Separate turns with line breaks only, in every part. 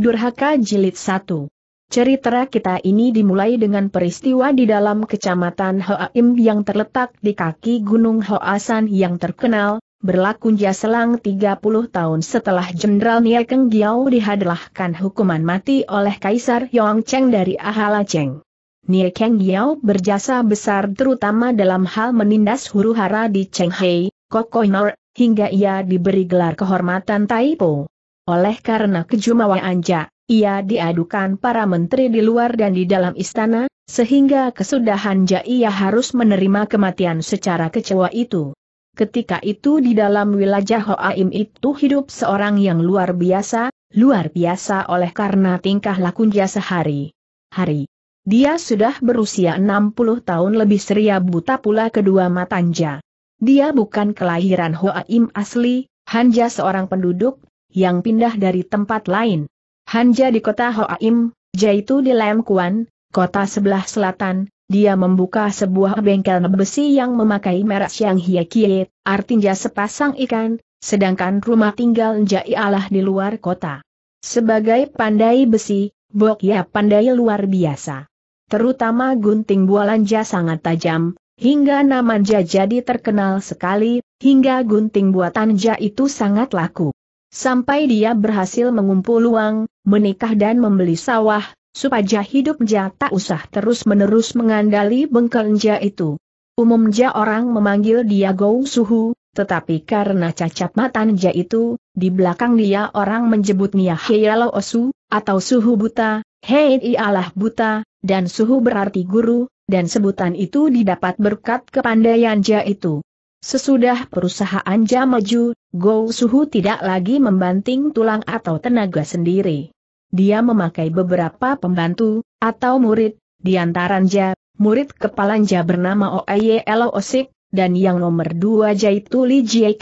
Durhaka Jilid 1 Cerita kita ini dimulai dengan peristiwa di dalam kecamatan Hoaim yang terletak di kaki Gunung Hoasan yang terkenal, berlakunya selang 30 tahun setelah Jenderal Nia Keng Giao dihadlahkan hukuman mati oleh Kaisar Yong Cheng dari Ahala Cheng. Nia Giao berjasa besar terutama dalam hal menindas huru hara di Cheng Hei, Kokoinor, hingga ia diberi gelar kehormatan Taipo. Oleh karena kejumawaan Anja, ia diadukan para menteri di luar dan di dalam istana, sehingga kesudahan ja ia harus menerima kematian secara kecewa itu. Ketika itu di dalam wilayah Hoaim itu hidup seorang yang luar biasa, luar biasa oleh karena tingkah lakunya sehari. Hari. Dia sudah berusia 60 tahun lebih seria buta pula kedua matanja. Dia bukan kelahiran Hoaim asli, hanya seorang penduduk yang pindah dari tempat lain. Hanja di kota Hoaim, yaitu di Lam Kuan, kota sebelah selatan, dia membuka sebuah bengkel besi yang memakai merek Yang Hie artinya sepasang ikan, sedangkan rumah tinggal Jai Allah di luar kota. Sebagai pandai besi, Bok Ya pandai luar biasa. Terutama gunting bualanja sangat tajam, hingga nama namanja jadi terkenal sekali, hingga gunting buatan Ja itu sangat laku. Sampai dia berhasil mengumpul uang, menikah dan membeli sawah, supaya hidupnya tak usah terus-menerus mengandali bengkelnya itu. Umumnya orang memanggil dia Gou Suhu, tetapi karena cacat mata matanya itu, di belakang dia orang menjebutnya Heialo Osu, atau Suhu Buta, Hei Ialah Buta, dan Suhu berarti guru, dan sebutan itu didapat berkat kepandaian kepandaiannya itu. Sesudah perusahaan Jamaju, Go Suhu tidak lagi membanting tulang atau tenaga sendiri. Dia memakai beberapa pembantu, atau murid, di antaranya, murid kepalanja bernama Oeyelo Osik, dan yang nomor dua yaitu Li Jie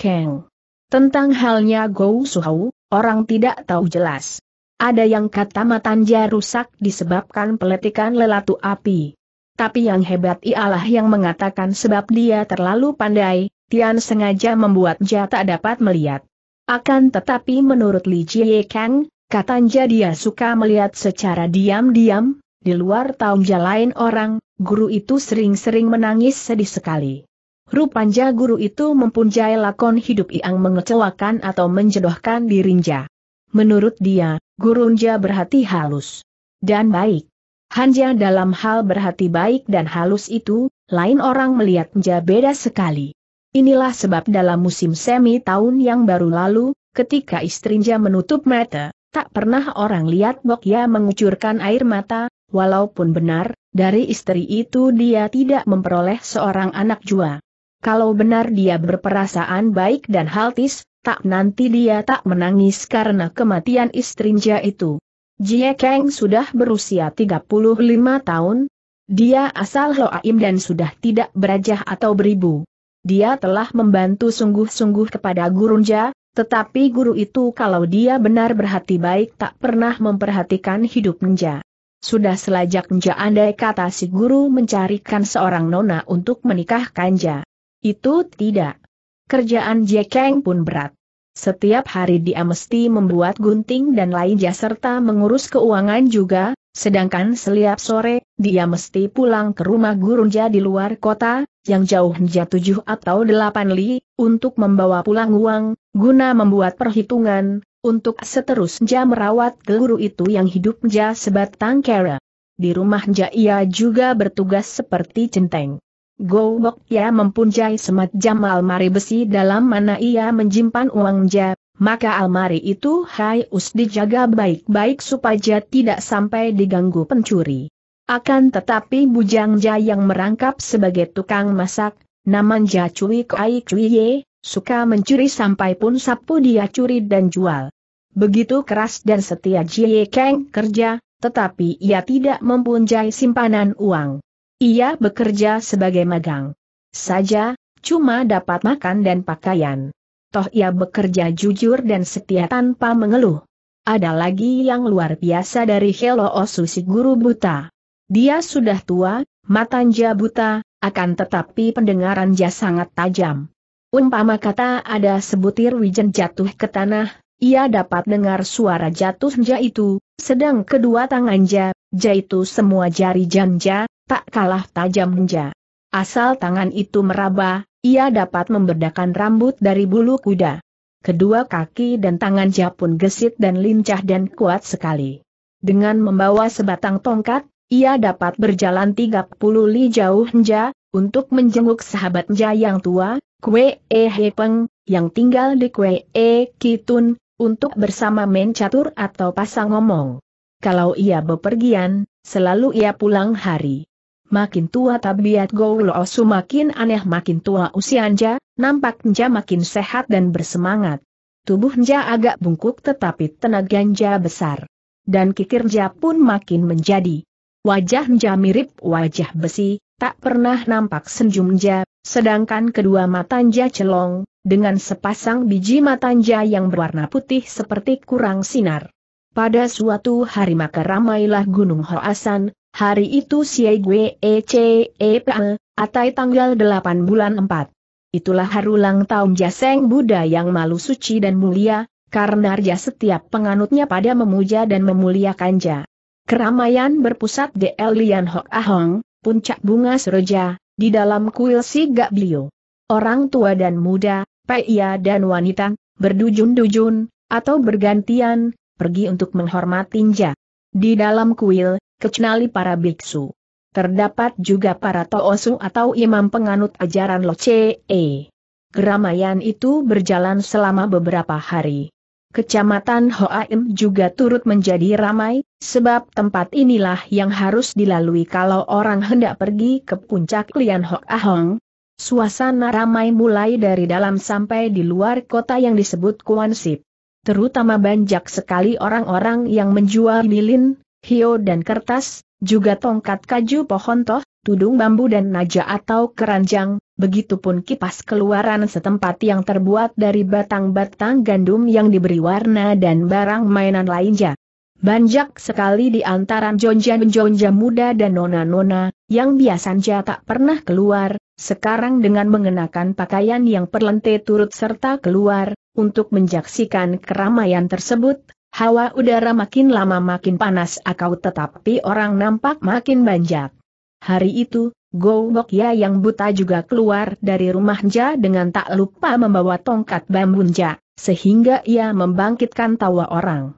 Tentang halnya Go Suhu, orang tidak tahu jelas. Ada yang kata matanja rusak disebabkan peletikan lelatu api tapi yang hebat ialah yang mengatakan sebab dia terlalu pandai, Tian sengaja membuat Jia tak dapat melihat. Akan tetapi menurut Li Jie Kang, katanya dia suka melihat secara diam-diam, di luar tahu Jia lain orang, guru itu sering-sering menangis sedih sekali. Rupanya guru itu mempunyai lakon hidup yang mengecewakan atau menjodohkan dirinya. Menurut dia, guru gurunja berhati halus dan baik. Hanja dalam hal berhati baik dan halus itu, lain orang melihatnya beda sekali. Inilah sebab dalam musim semi tahun yang baru lalu, ketika istrinya menutup mata, tak pernah orang lihat Bokya mengucurkan air mata, walaupun benar, dari istri itu dia tidak memperoleh seorang anak jua. Kalau benar dia berperasaan baik dan haltis, tak nanti dia tak menangis karena kematian istrinya itu. Jie Kang sudah berusia 35 tahun, dia asal Loaim dan sudah tidak berajah atau beribu. Dia telah membantu sungguh-sungguh kepada Gurunja, tetapi guru itu kalau dia benar berhati baik tak pernah memperhatikan hidup Nja. Sudah selajak Nja andai kata si guru mencarikan seorang nona untuk menikahkan Nja. Itu tidak. Kerjaan Jie Kang pun berat. Setiap hari dia mesti membuat gunting dan lainnya serta mengurus keuangan juga, sedangkan setiap sore, dia mesti pulang ke rumah gurunja di luar kota, yang jauhnya tujuh atau delapan li, untuk membawa pulang uang, guna membuat perhitungan, untuk seterusnya merawat guru itu yang hidupnya sebatang kera. Di rumahnya ia juga bertugas seperti centeng. Gowok Ya mempunyai semacam almari besi dalam mana ia menjimpan uang Ja, maka almari itu harus dijaga baik-baik supaya tidak sampai diganggu pencuri. Akan tetapi Bujang Ja yang merangkap sebagai tukang masak, naman Ja Cui Kai Cui Ye, suka mencuri sampai pun sapu dia curi dan jual. Begitu keras dan setia Jie Kang kerja, tetapi ia tidak mempunyai simpanan uang. Ia bekerja sebagai magang. Saja, cuma dapat makan dan pakaian. Toh ia bekerja jujur dan setia tanpa mengeluh. Ada lagi yang luar biasa dari Helo si Guru Buta. Dia sudah tua, matanja buta, akan tetapi pendengaran dia sangat tajam. Umpama kata ada sebutir wijen jatuh ke tanah, ia dapat dengar suara jatuhnya itu, sedang kedua tangannya, jaitu semua jari janja, tak kalah tajam tajamnya. Asal tangan itu meraba, ia dapat memberdakan rambut dari bulu kuda. Kedua kaki dan tangan pun gesit dan lincah dan kuat sekali. Dengan membawa sebatang tongkat, ia dapat berjalan 30 li jauh nja, untuk menjenguk sahabat nja yang tua, Kwe E Hepeng, yang tinggal di Kwe E Kitun, untuk bersama main catur atau pasang ngomong. Kalau ia bepergian, selalu ia pulang hari Makin tua tabiat Goulosu makin aneh makin tua usia Nja, nampak Nja makin sehat dan bersemangat. Tubuh Nja agak bungkuk tetapi tenaga Nja besar. Dan kikir Nja pun makin menjadi. Wajah Nja mirip wajah besi, tak pernah nampak senyum Nja, sedangkan kedua mata Nja celong, dengan sepasang biji mata Nja yang berwarna putih seperti kurang sinar. Pada suatu hari maka ramailah Gunung Hoasan, Hari itu Siegwe ECEPE, atai tanggal 8 bulan 4. Itulah harulang tahun Jaseng Buddha yang malu suci dan mulia, karena Arja setiap penganutnya pada memuja dan memuliakan Ja. Keramaian berpusat di Elian Hok Ahong, puncak bunga seroja, di dalam kuil si Blio. Orang tua dan muda, pria dan wanita, berdujun-dujun, atau bergantian, pergi untuk menghormati Ja. Di dalam kuil, kecuali para biksu. Terdapat juga para toosu atau imam penganut ajaran Loce. Keramaian itu berjalan selama beberapa hari. Kecamatan Hoaim juga turut menjadi ramai, sebab tempat inilah yang harus dilalui kalau orang hendak pergi ke puncak Lian Hoahong. Suasana ramai mulai dari dalam sampai di luar kota yang disebut Kuansip. Terutama banyak sekali orang-orang yang menjual lilin, hio dan kertas, juga tongkat kaju pohon toh, tudung bambu dan naja atau keranjang, begitupun kipas keluaran setempat yang terbuat dari batang-batang gandum yang diberi warna dan barang mainan lainnya. Banyak sekali di antara jonja-jonja muda dan nona-nona, yang biasanya tak pernah keluar, sekarang dengan mengenakan pakaian yang perlente turut serta keluar, untuk menjaksikan keramaian tersebut, Hawa udara makin lama makin panas akau tetapi orang nampak makin banyak. Hari itu, Go Bokya yang buta juga keluar dari rumah rumahnya dengan tak lupa membawa tongkat bambu Nja, sehingga ia membangkitkan tawa orang.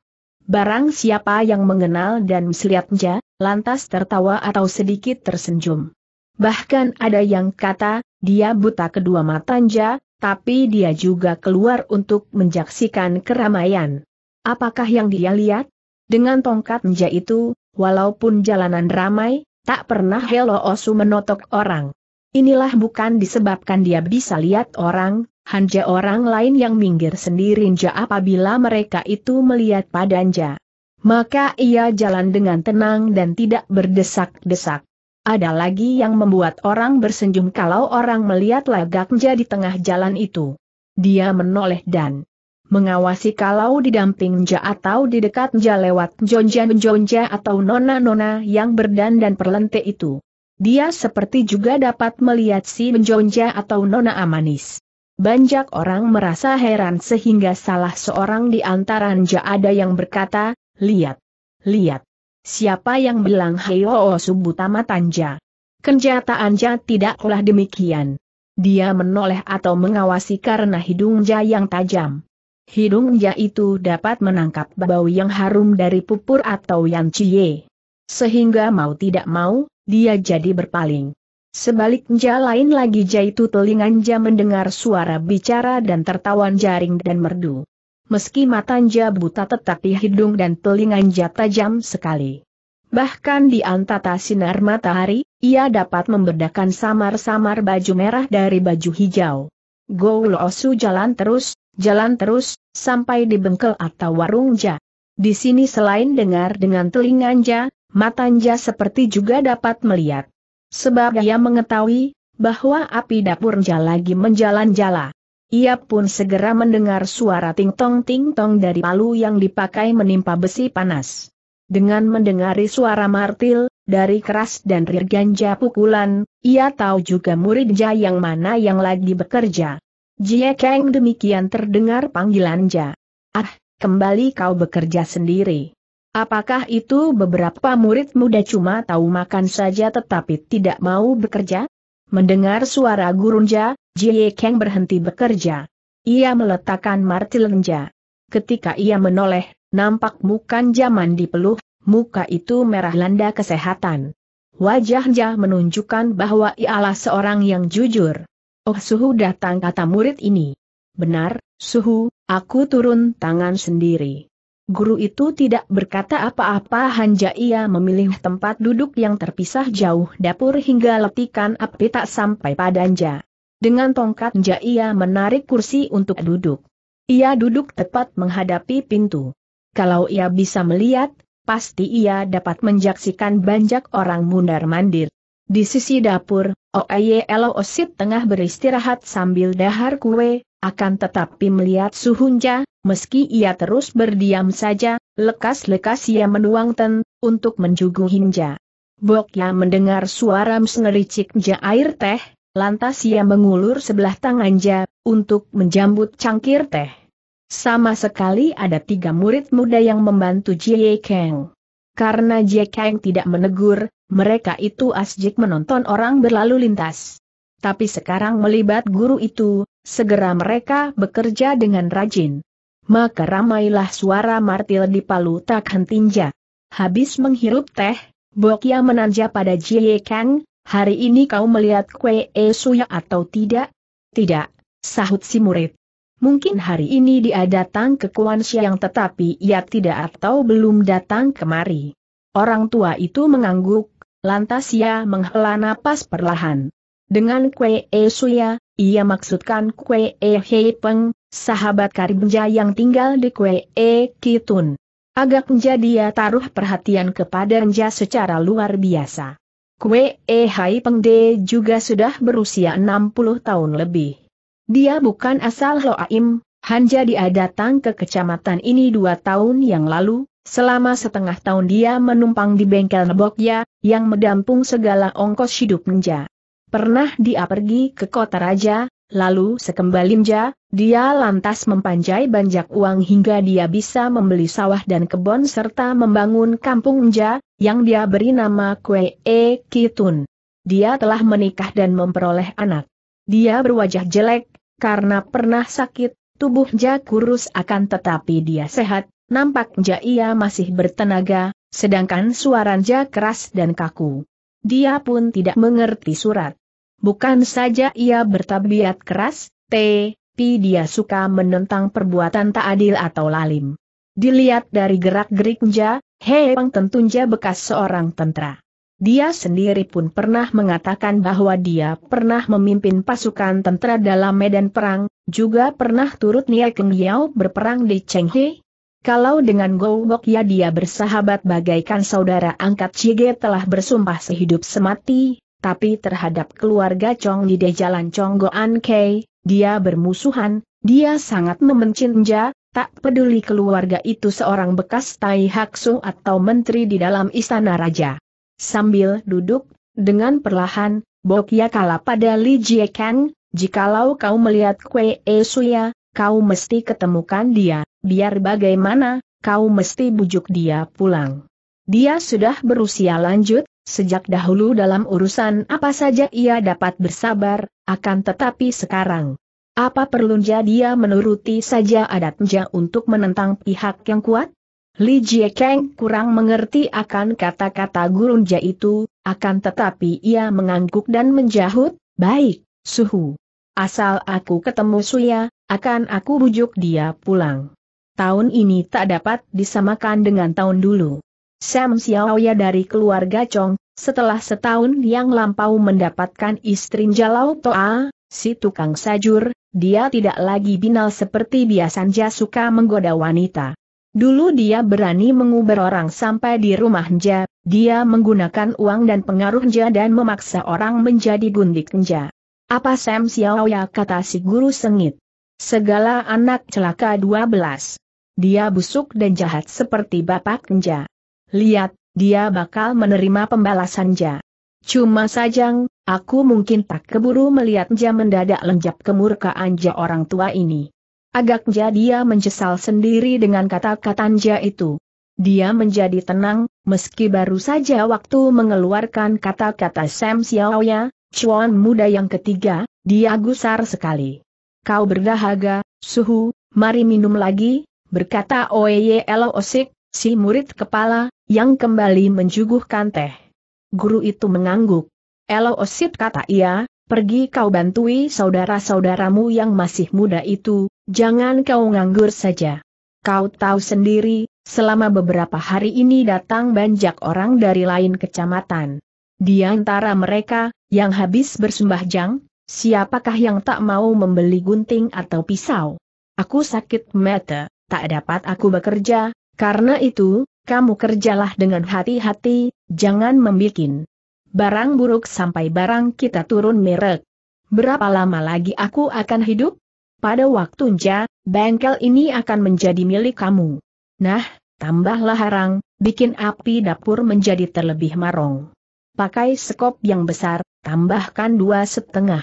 Barang siapa yang mengenal dan melihat Nja, lantas tertawa atau sedikit tersenyum. Bahkan ada yang kata, dia buta kedua mata matanya, tapi dia juga keluar untuk menjaksikan keramaian. Apakah yang dia lihat? Dengan tongkat nja itu, walaupun jalanan ramai, tak pernah Helo Osu menotok orang. Inilah bukan disebabkan dia bisa lihat orang, hanja orang lain yang minggir sendiri nja apabila mereka itu melihat padanja. Maka ia jalan dengan tenang dan tidak berdesak-desak. Ada lagi yang membuat orang bersenyum kalau orang melihat lagak nja di tengah jalan itu. Dia menoleh dan mengawasi kalau didamping Nja atau di dekat Nja lewat jonja-jonja atau nona-nona yang berdandan perlente itu. Dia seperti juga dapat melihat si menjonja atau nona amanis. Banyak orang merasa heran sehingga salah seorang di antara Nja ada yang berkata, lihat, lihat. Siapa yang bilang Heo Subutama Tanja? Kenjataan Anja tidaklah demikian. Dia menoleh atau mengawasi karena hidung Nja yang tajam hidungnya itu dapat menangkap bau yang harum dari pupur atau yang cie. Sehingga mau tidak mau, dia jadi berpaling. Sebaliknya lain lagi jaitu telinganja mendengar suara bicara dan tertawan jaring dan merdu. Meski matanja buta tetapi hidung dan telinganja tajam sekali. Bahkan di antara sinar matahari, ia dapat membedakan samar-samar baju merah dari baju hijau. Go Loosu jalan terus, jalan terus, sampai di bengkel atau warung Ja. Di sini selain dengar dengan telinga ja, mata ja seperti juga dapat melihat. Sebab ia mengetahui, bahwa api dapur Ja lagi menjalan-jala. Ia pun segera mendengar suara ting-tong-ting-tong dari palu yang dipakai menimpa besi panas. Dengan mendengari suara martil, dari keras dan rirganja pukulan, ia tahu juga murid Ja yang mana yang lagi bekerja. Jie Kang demikian terdengar panggilan Ja. Ah, kembali kau bekerja sendiri. Apakah itu beberapa murid muda cuma tahu makan saja tetapi tidak mau bekerja? Mendengar suara gurunja, Jie Kang berhenti bekerja. Ia meletakkan martilnya. Ketika ia menoleh, nampak mukan zaman dipeluh, muka itu merah landa kesehatan. Wajah Wajahnya menunjukkan bahwa ialah seorang yang jujur. Oh Suhu datang kata murid ini. Benar, Suhu, aku turun tangan sendiri. Guru itu tidak berkata apa-apa hanya ia memilih tempat duduk yang terpisah jauh dapur hingga letikan api tak sampai padanja. Dengan tongkat Nja ia menarik kursi untuk duduk. Ia duduk tepat menghadapi pintu. Kalau ia bisa melihat, pasti ia dapat menjaksikan banyak orang mundar-mandir. Di sisi dapur, Oye Osit tengah beristirahat sambil dahar kue, akan tetapi melihat Suhunja, meski ia terus berdiam saja, lekas-lekas ia menuang ten, untuk menjuguhinja. Hinja. Bokya mendengar suara ja air teh, lantas ia mengulur sebelah tangannya untuk menjambut cangkir teh. Sama sekali ada tiga murid muda yang membantu Jie Kang. Karena Jie Kang tidak menegur, mereka itu asyik menonton orang berlalu lintas. Tapi sekarang melibat guru itu, segera mereka bekerja dengan rajin. Maka ramailah suara martil di Palu tak hentinja. Habis menghirup teh, Bokia menanja pada Jie Kang, hari ini kau melihat kue Esu suya atau tidak? Tidak, sahut si murid. Mungkin hari ini dia datang ke Kuan Siang tetapi ia tidak atau belum datang kemari. Orang tua itu mengangguk, lantas ia menghela napas perlahan. Dengan Kue E Suya, ia maksudkan Kue E Hei Peng, sahabat Karimja yang tinggal di Kue E Kitun. Agaknya dia taruh perhatian kepada Renja secara luar biasa. Kue E Hai Peng De juga sudah berusia 60 tahun lebih. Dia bukan asal Loaim, Hanja dia datang ke kecamatan ini dua tahun yang lalu, selama setengah tahun dia menumpang di bengkel Nebokya, yang mendampung segala ongkos hidup Nja. Pernah dia pergi ke kota raja, lalu sekembali Nja, dia lantas mempanjai banjak uang hingga dia bisa membeli sawah dan kebon serta membangun kampung Nja, yang dia beri nama Kwe E Kitun. Dia telah menikah dan memperoleh anak. Dia berwajah jelek, karena pernah sakit, tubuh Ja kurus akan tetapi dia sehat, nampaknya ia masih bertenaga, sedangkan suara Ja keras dan kaku. Dia pun tidak mengerti surat. Bukan saja ia bertabiat keras, tapi dia suka menentang perbuatan tak adil atau lalim. Dilihat dari gerak-gerik Ja, Hei Pang tentunya bekas seorang tentara. Dia sendiri pun pernah mengatakan bahwa dia pernah memimpin pasukan tentara dalam medan perang, juga pernah turut Nia Keng Yau berperang di Chenghe. Kalau dengan Gobok ya dia bersahabat bagaikan saudara angkat Chige telah bersumpah sehidup semati, tapi terhadap keluarga Chong di Chong Goan Kei, dia bermusuhan, dia sangat memencinja, tak peduli keluarga itu seorang bekas Tai Hak Su atau menteri di dalam istana raja. Sambil duduk, dengan perlahan, Bokia kala pada Li Jiekan, jikalau kau melihat Kwe E Suya, kau mesti ketemukan dia, biar bagaimana, kau mesti bujuk dia pulang. Dia sudah berusia lanjut, sejak dahulu dalam urusan apa saja ia dapat bersabar, akan tetapi sekarang. Apa perlunya dia menuruti saja adatnya untuk menentang pihak yang kuat? Li Jiekeng kurang mengerti akan kata-kata gurunja itu, akan tetapi ia mengangguk dan menjahut, baik, suhu. Asal aku ketemu Suya, akan aku bujuk dia pulang. Tahun ini tak dapat disamakan dengan tahun dulu. Sam Xiaoya dari keluarga Chong, setelah setahun yang lampau mendapatkan istri Jalau Toa, si tukang sajur, dia tidak lagi binal seperti biasanya suka menggoda wanita. Dulu dia berani menguber orang sampai di rumah Nja, dia menggunakan uang dan pengaruh Nja dan memaksa orang menjadi gundik Nja. Apa Sam Xiao ya kata si guru sengit. Segala anak celaka 12. Dia busuk dan jahat seperti Bapak Nja. Lihat, dia bakal menerima pembalasan Nja. Cuma sajang, aku mungkin tak keburu melihat Nja mendadak lenjap kemurkaan Nja orang tua ini. Agaknya dia menyesal sendiri dengan kata kata Anja itu. Dia menjadi tenang, meski baru saja waktu mengeluarkan kata-kata Sam Xiaoya, cuan muda yang ketiga, dia gusar sekali. Kau berdahaga, suhu, mari minum lagi, berkata Elo Osik, si murid kepala, yang kembali menjuguhkan teh. Guru itu mengangguk. Elo Osik kata ia, pergi kau bantui saudara-saudaramu yang masih muda itu, jangan kau nganggur saja. Kau tahu sendiri, selama beberapa hari ini datang banyak orang dari lain kecamatan. Di antara mereka, yang habis jang siapakah yang tak mau membeli gunting atau pisau? Aku sakit mata, tak dapat aku bekerja, karena itu, kamu kerjalah dengan hati-hati, jangan membikin barang buruk sampai barang kita turun merek. Berapa lama lagi aku akan hidup? Pada waktu nja, bengkel ini akan menjadi milik kamu. Nah, tambahlah harang, bikin api dapur menjadi terlebih marong. Pakai sekop yang besar, tambahkan dua setengah.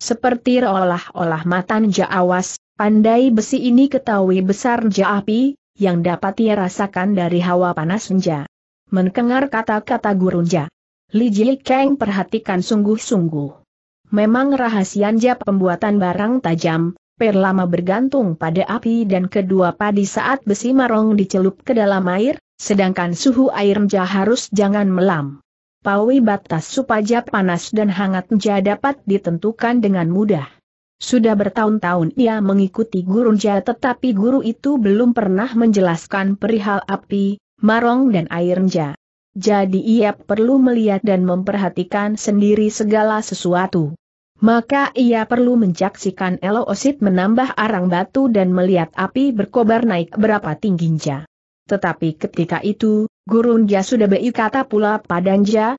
Seperti olah-olah matan awas, pandai besi ini ketahui besar api yang dapat ia rasakan dari hawa panas nja. Menkengar kata-kata gurunja, Li Jie Kang perhatikan sungguh-sungguh. Memang rahasia pembuatan barang tajam, perlama bergantung pada api dan kedua padi saat besi marong dicelup ke dalam air, sedangkan suhu air mja harus jangan melam. Pawi batas supaya panas dan hangat mja dapat ditentukan dengan mudah. Sudah bertahun-tahun ia mengikuti guru mja tetapi guru itu belum pernah menjelaskan perihal api, marong dan air mja jadi ia perlu melihat dan memperhatikan sendiri segala sesuatu. Maka ia perlu mencaksikan Eloosit menambah arang batu dan melihat api berkobar naik berapa tingginya. Tetapi ketika itu, Gurunja sudah pula pula padanja,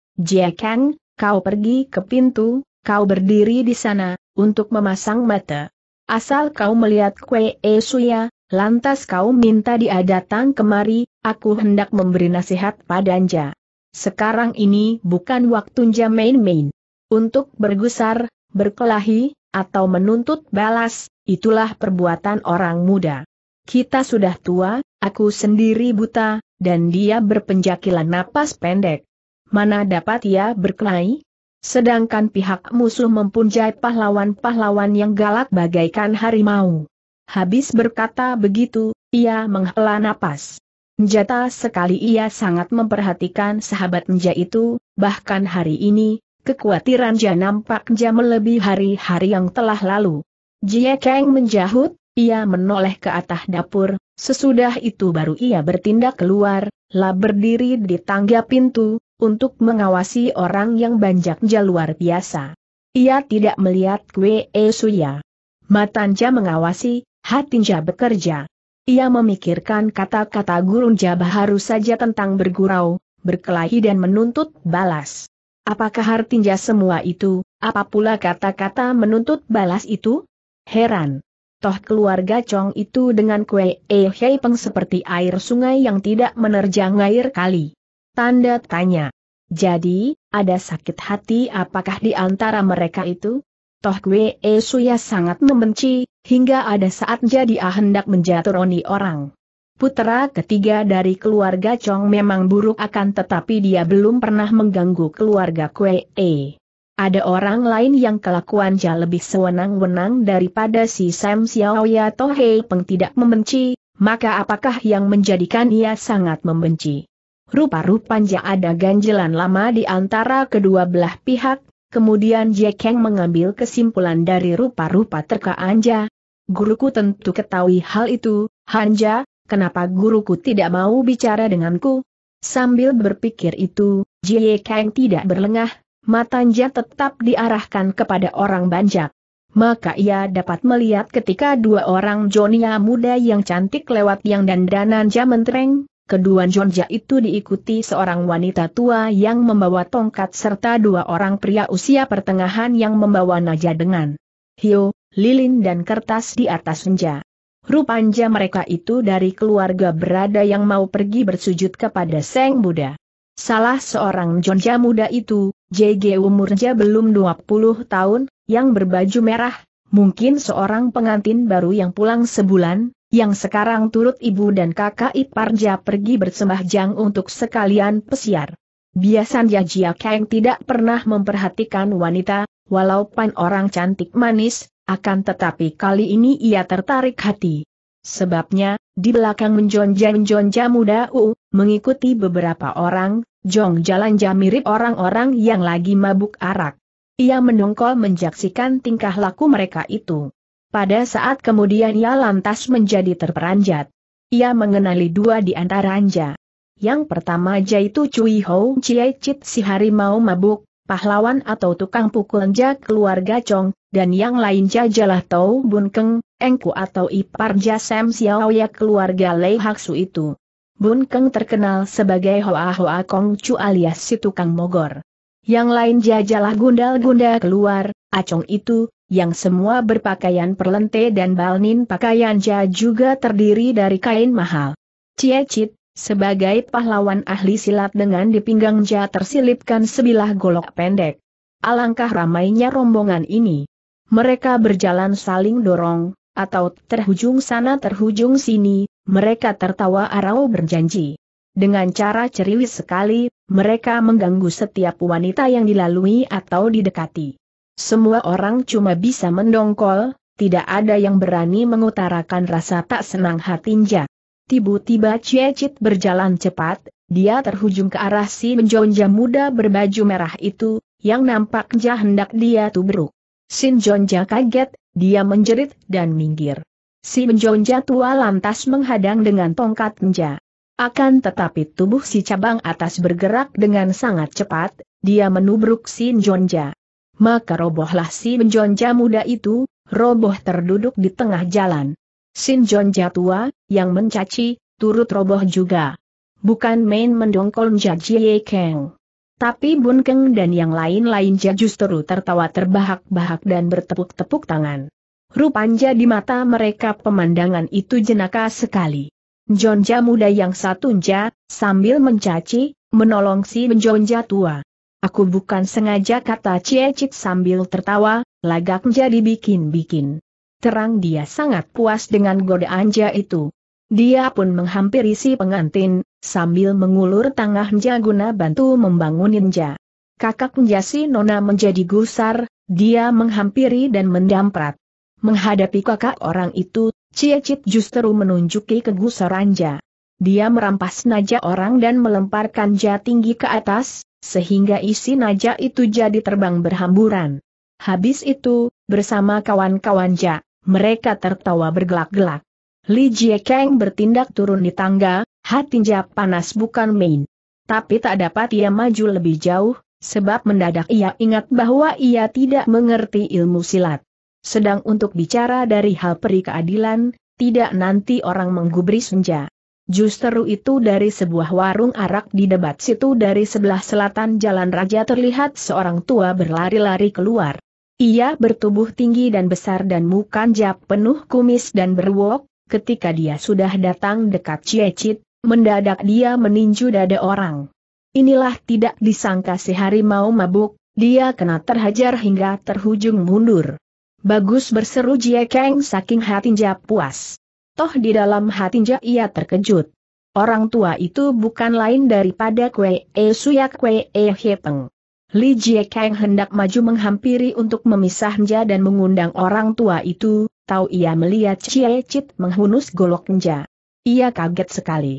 Kang, kau pergi ke pintu, kau berdiri di sana, untuk memasang mata. Asal kau melihat kue Esuya, lantas kau minta dia datang kemari, Aku hendak memberi nasihat padanya. Sekarang ini bukan waktunya main-main. Untuk bergusar, berkelahi, atau menuntut balas, itulah perbuatan orang muda. Kita sudah tua, aku sendiri buta, dan dia berpenjakilan napas pendek. Mana dapat ia berkelahi? Sedangkan pihak musuh mempunyai pahlawan-pahlawan yang galak bagaikan harimau. Habis berkata begitu, ia menghela napas. Njata sekali ia sangat memperhatikan sahabat Nja itu, bahkan hari ini, kekhawatiran Nja nampak Nja melebihi hari-hari yang telah lalu. Jie Kang menjahut, ia menoleh ke atas dapur, sesudah itu baru ia bertindak keluar, lah berdiri di tangga pintu, untuk mengawasi orang yang banyak Nja luar biasa. Ia tidak melihat Kwe E Suya. Matanja mengawasi, hatinja bekerja. Ia memikirkan kata-kata gurun Jabah harus saja tentang bergurau, berkelahi dan menuntut balas. Apakah artinya semua itu, apa pula kata-kata menuntut balas itu? Heran. Toh keluarga Chong itu dengan kue eh hei peng seperti air sungai yang tidak menerjang air kali. Tanda tanya. Jadi, ada sakit hati apakah di antara mereka itu? Toh Gue Suya sangat membenci, hingga ada saat jadi ah hendak menjaturoni orang. Putera ketiga dari keluarga Chong memang buruk akan tetapi dia belum pernah mengganggu keluarga Kue. E. Ada orang lain yang kelakuan jauh lebih sewenang-wenang daripada si Sam Xiaoya Tohei Peng tidak membenci, maka apakah yang menjadikan ia sangat membenci? Rupa-rupanya ada ganjelan lama di antara kedua belah pihak, Kemudian Jekeng mengambil kesimpulan dari rupa-rupa terka Anja. Guruku tentu ketahui hal itu, Hanja, kenapa guruku tidak mau bicara denganku? Sambil berpikir itu, Jie Kang tidak berlengah, matanya tetap diarahkan kepada orang banjak. Maka ia dapat melihat ketika dua orang Jonia muda yang cantik lewat yang dandanan mentereng, Kedua jonja itu diikuti seorang wanita tua yang membawa tongkat serta dua orang pria usia pertengahan yang membawa naja dengan hio, lilin dan kertas di atas senja. Rupanya mereka itu dari keluarga berada yang mau pergi bersujud kepada Seng Buddha. Salah seorang jonja muda itu, JG umurnya belum 20 tahun, yang berbaju merah, mungkin seorang pengantin baru yang pulang sebulan, yang sekarang turut ibu dan kakak Iparja pergi bersembahjang untuk sekalian pesiar. Biasanya Jia Kang tidak pernah memperhatikan wanita, walaupun orang cantik manis, akan tetapi kali ini ia tertarik hati. Sebabnya, di belakang menjonja-menjonja muda U, mengikuti beberapa orang, Jong Jalanja mirip orang-orang yang lagi mabuk arak. Ia menungkol menjaksikan tingkah laku mereka itu. Pada saat kemudian ia lantas menjadi terperanjat. Ia mengenali dua di antaranya. Yang pertama yaitu Cui Hou Chie Chit si harimau mabuk, pahlawan atau tukang pukul ja keluarga Chong, dan yang lain jajalah Tau Bun Keng, Engku atau Ipar Jasem Xiaoya keluarga Lei Su itu. Bun Keng terkenal sebagai Hoa Hoa Kong Chu alias si tukang mogor. Yang lain jajalah gundal-gunda keluar, Acong itu, yang semua berpakaian perlente dan balnin pakaian ja juga terdiri dari kain mahal. Ciecit, sebagai pahlawan ahli silat dengan di pinggang ja tersilipkan sebilah golok pendek. Alangkah ramainya rombongan ini. Mereka berjalan saling dorong, atau terhujung sana terhujung sini, mereka tertawa arau berjanji. Dengan cara ceriwis sekali, mereka mengganggu setiap wanita yang dilalui atau didekati. Semua orang cuma bisa mendongkol, tidak ada yang berani mengutarakan rasa tak senang hatinya. Tiba-tiba Ciecit berjalan cepat, dia terhujung ke arah si menjonja muda berbaju merah itu, yang nampak jah hendak dia tubruk. Sin Jonja kaget, dia menjerit dan minggir. Si menjonja tua lantas menghadang dengan tongkat menja. Akan tetapi tubuh si cabang atas bergerak dengan sangat cepat, dia menubruk Sin Jonja maka robohlah si menjonja muda itu, roboh terduduk di tengah jalan. Sin Jonja tua, yang mencaci, turut roboh juga. Bukan main mendongkol Jie Keng. Tapi Bun Keng dan yang lain-lainnya lain justru tertawa terbahak-bahak dan bertepuk-tepuk tangan. Rupanya di mata mereka pemandangan itu jenaka sekali. Jonja muda yang satu nja, sambil mencaci, menolong si menjonja tua. Aku bukan sengaja kata Ciecit sambil tertawa, lagak jadi bikin-bikin. Terang dia sangat puas dengan godaan Jia itu. Dia pun menghampiri si pengantin, sambil mengulur tangah Ja guna bantu membangunin Jia. Kakak Ja si Nona menjadi gusar, dia menghampiri dan mendamprat. Menghadapi kakak orang itu, Ciecit justru menunjuki kegusaran Ja. Dia merampas naja orang dan melemparkan Jia tinggi ke atas, sehingga isi naja itu jadi terbang berhamburan. Habis itu, bersama kawan-kawan Ja, mereka tertawa bergelak-gelak. Li Jie Kang bertindak turun di tangga, hati Ja panas bukan main. Tapi tak dapat ia maju lebih jauh, sebab mendadak ia ingat bahwa ia tidak mengerti ilmu silat. Sedang untuk bicara dari hal peri keadilan, tidak nanti orang menggubris senja. Justru itu dari sebuah warung arak di debat situ dari sebelah selatan Jalan Raja terlihat seorang tua berlari-lari keluar. Ia bertubuh tinggi dan besar dan jap penuh kumis dan berwok, ketika dia sudah datang dekat Ciecit, mendadak dia meninju dada orang. Inilah tidak disangka si harimau mabuk, dia kena terhajar hingga terhujung mundur. Bagus berseru Jie Kang saking jap puas. Toh di dalam hatinya ia terkejut. Orang tua itu bukan lain daripada kue E suya kue E Hepeng. Li Jie Kang hendak maju menghampiri untuk memisah Nja dan mengundang orang tua itu, tahu ia melihat Cie Cit menghunus golok Nja. Ia kaget sekali.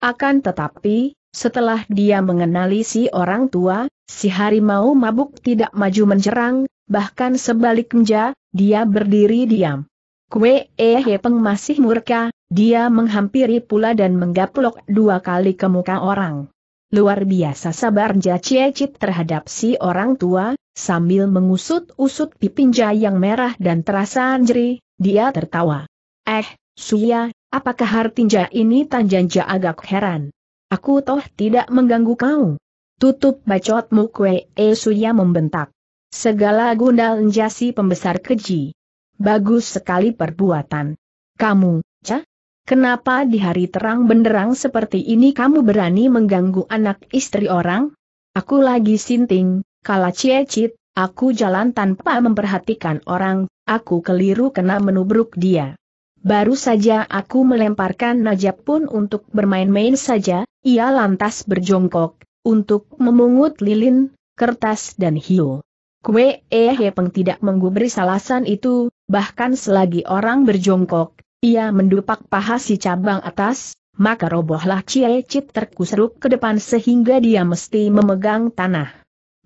Akan tetapi, setelah dia mengenali si orang tua, si harimau mabuk tidak maju menyerang, bahkan sebaliknya, dia berdiri diam. Kue eh Peng masih murka, dia menghampiri pula dan menggaplok dua kali ke muka orang. Luar biasa sabar Cip terhadap si orang tua, sambil mengusut-usut pipinja yang merah dan terasa anjri, dia tertawa. Eh, Suya, apakah hartinja ini Tanjanja agak heran? Aku toh tidak mengganggu kau. Tutup bacotmu kue E Suya membentak. Segala gundal njasi pembesar keji. Bagus sekali perbuatan. Kamu, Ca? Kenapa di hari terang benderang seperti ini kamu berani mengganggu anak istri orang? Aku lagi sinting, kala ciecit, aku jalan tanpa memperhatikan orang, aku keliru kena menubruk dia. Baru saja aku melemparkan najab pun untuk bermain-main saja, ia lantas berjongkok, untuk memungut lilin, kertas dan hiu. Kue eh, Peng tidak menggubris alasan itu, bahkan selagi orang berjongkok, ia mendupak paha si cabang atas, maka robohlah Cie Cit terkusruk ke depan sehingga dia mesti memegang tanah.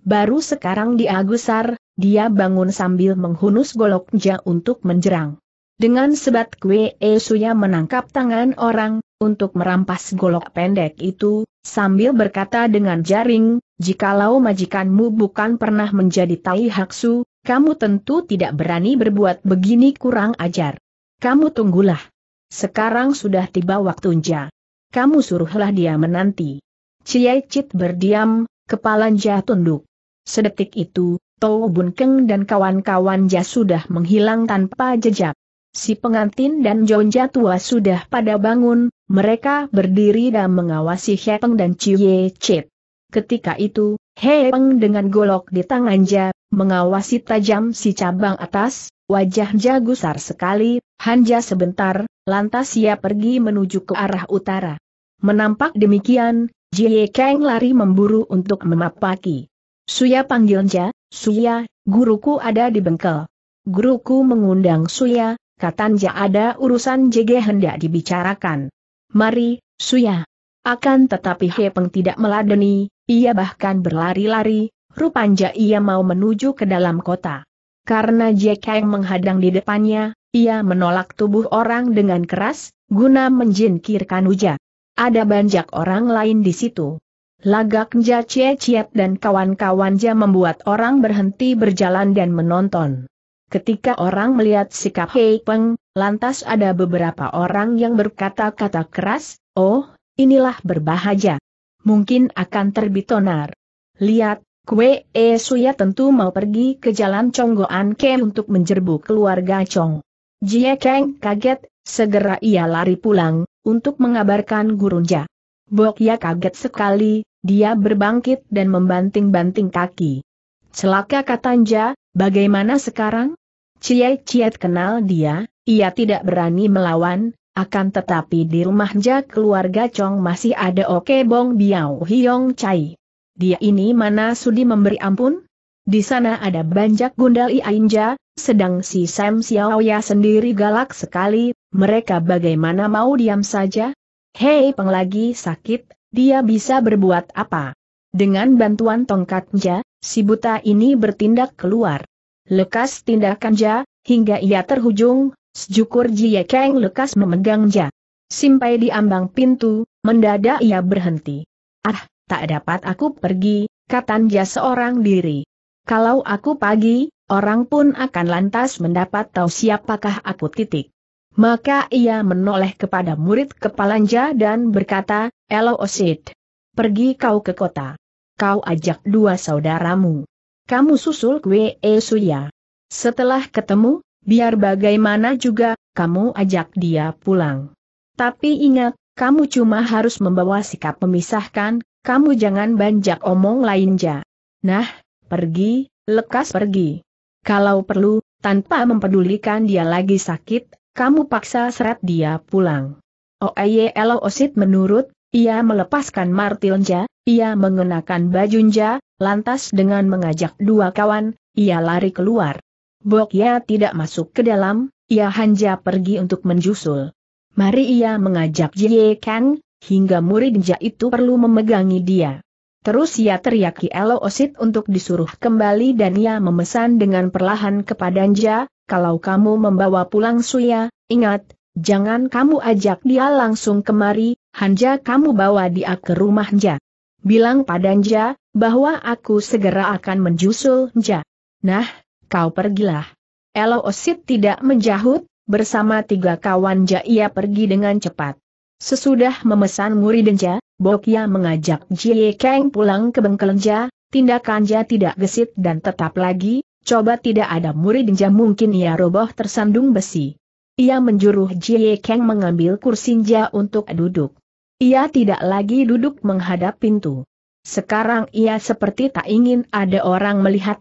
Baru sekarang dia gusar, dia bangun sambil menghunus goloknya untuk menjerang. Dengan sebat kue Esuya eh, menangkap tangan orang, untuk merampas golok pendek itu, sambil berkata dengan jaring, Jikalau majikanmu bukan pernah menjadi tai haksu, kamu tentu tidak berani berbuat begini kurang ajar. Kamu tunggulah. Sekarang sudah tiba waktunya. Kamu suruhlah dia menanti. Ciai Cit berdiam, kepala kepalanya tunduk. Sedetik itu, Tau Bun Keng dan kawan-kawannya sudah menghilang tanpa jejak. Si pengantin dan Jonja tua sudah pada bangun, mereka berdiri dan mengawasi Hepeng dan Cie Cit. Ketika itu, Peng dengan golok di tangannya, mengawasi tajam si cabang atas, wajah wajahnya gusar sekali, hanja sebentar, lantas ia pergi menuju ke arah utara. Menampak demikian, Jie Kang lari memburu untuk memapaki. Suya panggil panggilnya, Suya, guruku ada di bengkel. Guruku mengundang Suya, katanya ada urusan JG hendak dibicarakan. Mari, Suya. Akan tetapi He Peng tidak meladeni, ia bahkan berlari-lari, rupanya ia mau menuju ke dalam kota. Karena Jack menghadang di depannya, ia menolak tubuh orang dengan keras, guna menjinkirkan Uja. Ada banyak orang lain di situ. Lagak Nja Cie Ciet dan kawan-kawannya kawan membuat orang berhenti berjalan dan menonton. Ketika orang melihat sikap Hei Peng, lantas ada beberapa orang yang berkata-kata keras, Oh, inilah berbahagia. Mungkin akan terbit onar. Lihat, Kue E Suya tentu mau pergi ke jalan Conggoan Ke untuk menjerbu keluarga Cong. Jie Kang kaget, segera ia lari pulang, untuk mengabarkan gurunja. Bok Ya kaget sekali, dia berbangkit dan membanting-banting kaki. Celaka katanja, bagaimana sekarang? Cie Ciet kenal dia, ia tidak berani melawan, akan tetapi di rumah Jack keluarga Chong masih ada Oke Bong Biao Hiong Chai. Dia ini mana sudi memberi ampun? Di sana ada banjak Gundal Iainja, sedang si Sam Xiaoya sendiri galak sekali, mereka bagaimana mau diam saja? Hei penglagi sakit, dia bisa berbuat apa? Dengan bantuan tongkatnya, si buta ini bertindak keluar. Lekas tindakan tindakannya, hingga ia terhujung, Sejukur Jie Kang lekas memegang ja. Simpai di ambang pintu, mendadak ia berhenti. Ah, tak dapat aku pergi, kata ja seorang diri. Kalau aku pagi, orang pun akan lantas mendapat tahu siapakah aku titik. Maka ia menoleh kepada murid kepalanja dan berkata, Elo Osid. Pergi kau ke kota. Kau ajak dua saudaramu. Kamu susul kue Esuya. Setelah ketemu, Biar bagaimana juga, kamu ajak dia pulang. Tapi ingat, kamu cuma harus membawa sikap memisahkan, kamu jangan banjak omong lain ja. Nah, pergi, lekas pergi. Kalau perlu, tanpa mempedulikan dia lagi sakit, kamu paksa seret dia pulang. Oh elo Osit menurut, ia melepaskan martilnya, ia mengenakan bajunja, lantas dengan mengajak dua kawan, ia lari keluar. Bokya tidak masuk ke dalam, ia hanya pergi untuk menjusul. Mari ia mengajak Jie Kang, hingga muridnya itu perlu memegangi dia. Terus ia teriaki Elo Osit untuk disuruh kembali dan ia memesan dengan perlahan kepada Nja, kalau kamu membawa pulang Suya, ingat, jangan kamu ajak dia langsung kemari, Hanja kamu bawa dia ke rumah Nja. Bilang pada Nja, bahwa aku segera akan menjusul Nja. Nah, kau pergilah. Elo Osit tidak menjahut, bersama tiga kawan ia pergi dengan cepat. Sesudah memesan muridenja, Bokia mengajak Jie Kang pulang ke Bengkelenja, tindakan Ja tidak gesit dan tetap lagi, coba tidak ada denja mungkin ia roboh tersandung besi. Ia menjuruh Jie Kang mengambil kursinja untuk duduk. Ia tidak lagi duduk menghadap pintu. Sekarang ia seperti tak ingin ada orang melihat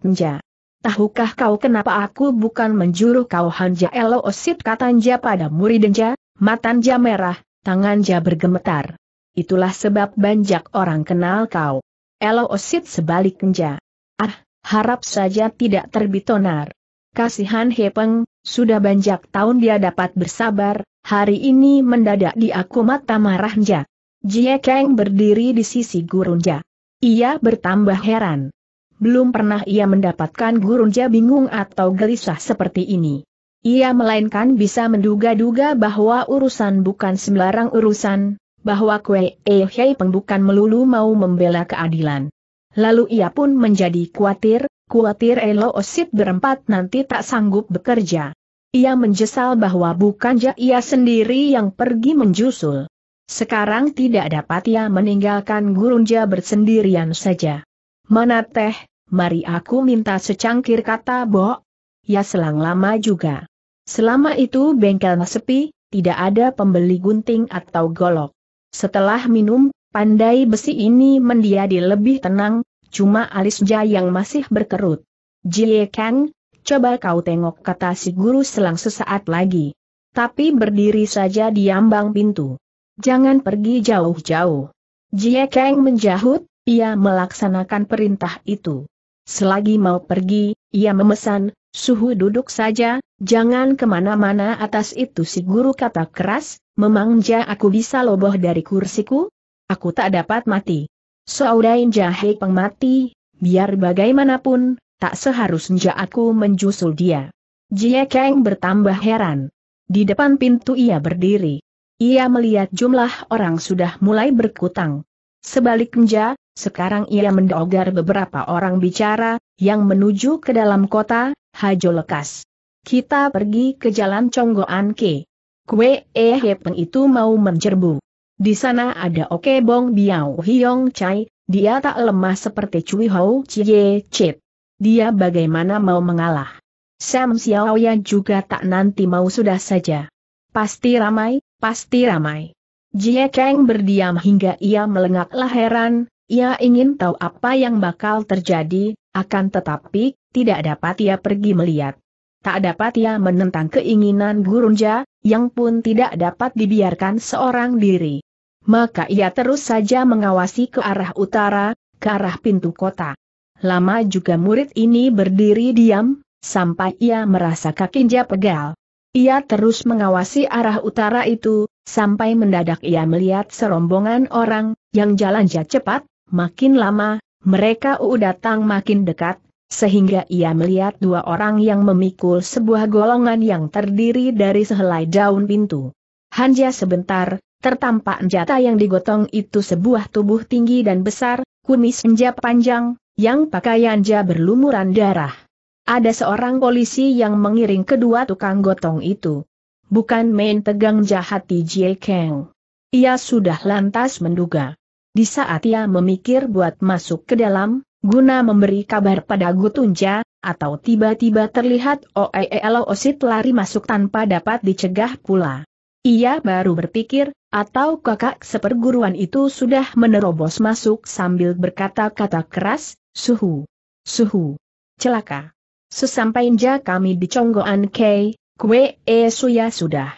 tahukah kau kenapa aku bukan menjuruh kau hanja elo osit katanja pada muridenja, matanja merah, tanganja bergemetar. Itulah sebab banyak orang kenal kau. Elo osit sebaliknya. Ah, harap saja tidak terbit terbitonar. Kasihan Hepeng, sudah banyak tahun dia dapat bersabar, hari ini mendadak aku mata marahnja. Jie Kang berdiri di sisi gurunja. Ia bertambah heran belum pernah ia mendapatkan Gurunja bingung atau gelisah seperti ini. Ia melainkan bisa menduga-duga bahwa urusan bukan sembarang urusan, bahwa Kwe E Hei Peng bukan melulu mau membela keadilan. Lalu ia pun menjadi khawatir, khawatir Elo Osit berempat nanti tak sanggup bekerja. Ia menyesal bahwa bukan ia sendiri yang pergi menjusul. Sekarang tidak dapat ia meninggalkan Gurunja bersendirian saja. Mana teh, mari aku minta secangkir kata Bo. Ya selang lama juga. Selama itu bengkel sepi, tidak ada pembeli gunting atau golok. Setelah minum, pandai besi ini mendiadi lebih tenang, cuma alis ja yang masih berkerut. Jie Kang, coba kau tengok kata si guru selang sesaat lagi. Tapi berdiri saja di ambang pintu. Jangan pergi jauh-jauh. Jie Kang menjahut, ia melaksanakan perintah itu. Selagi mau pergi, ia memesan, suhu duduk saja, jangan kemana-mana atas itu si guru kata keras, memangja aku bisa loboh dari kursiku? Aku tak dapat mati. Saudain jahe pengmati, biar bagaimanapun, tak seharusnya aku menjusul dia. Jie Kang bertambah heran. Di depan pintu ia berdiri. Ia melihat jumlah orang sudah mulai berkutang. Sebaliknya, sekarang ia mendogar beberapa orang bicara, yang menuju ke dalam kota, Hajo Lekas. Kita pergi ke jalan Conggoan Ke. Kue Ehepeng itu mau mencerbu. Di sana ada Oke Bong Biao Hiong Chai, dia tak lemah seperti Cui Hou Chie Chit. Dia bagaimana mau mengalah. Sam Xiaoyan juga tak nanti mau sudah saja. Pasti ramai, pasti ramai. Jie Kang berdiam hingga ia melengaklah heran, ia ingin tahu apa yang bakal terjadi, akan tetapi, tidak dapat ia pergi melihat. Tak dapat ia menentang keinginan Gurunja, yang pun tidak dapat dibiarkan seorang diri. Maka ia terus saja mengawasi ke arah utara, ke arah pintu kota. Lama juga murid ini berdiri diam, sampai ia merasa kakinya pegal. Ia terus mengawasi arah utara itu, sampai mendadak ia melihat serombongan orang, yang jalan jat cepat, Makin lama, mereka UU datang makin dekat, sehingga ia melihat dua orang yang memikul sebuah golongan yang terdiri dari sehelai daun pintu. Hanya sebentar, tertampak senjata yang digotong itu sebuah tubuh tinggi dan besar, kumis senja panjang, yang pakaiannya berlumuran darah. Ada seorang polisi yang mengiring kedua tukang gotong itu. Bukan main tegang jahat Jie Kang. Ia sudah lantas menduga. Di saat ia memikir buat masuk ke dalam, guna memberi kabar pada Gutunja, atau tiba-tiba terlihat Oelo Osit lari masuk tanpa dapat dicegah pula. Ia baru berpikir, atau kakak seperguruan itu sudah menerobos masuk sambil berkata-kata keras, suhu, suhu, celaka. Sesampainya kami di Conggoan Kei, kue e suya sudah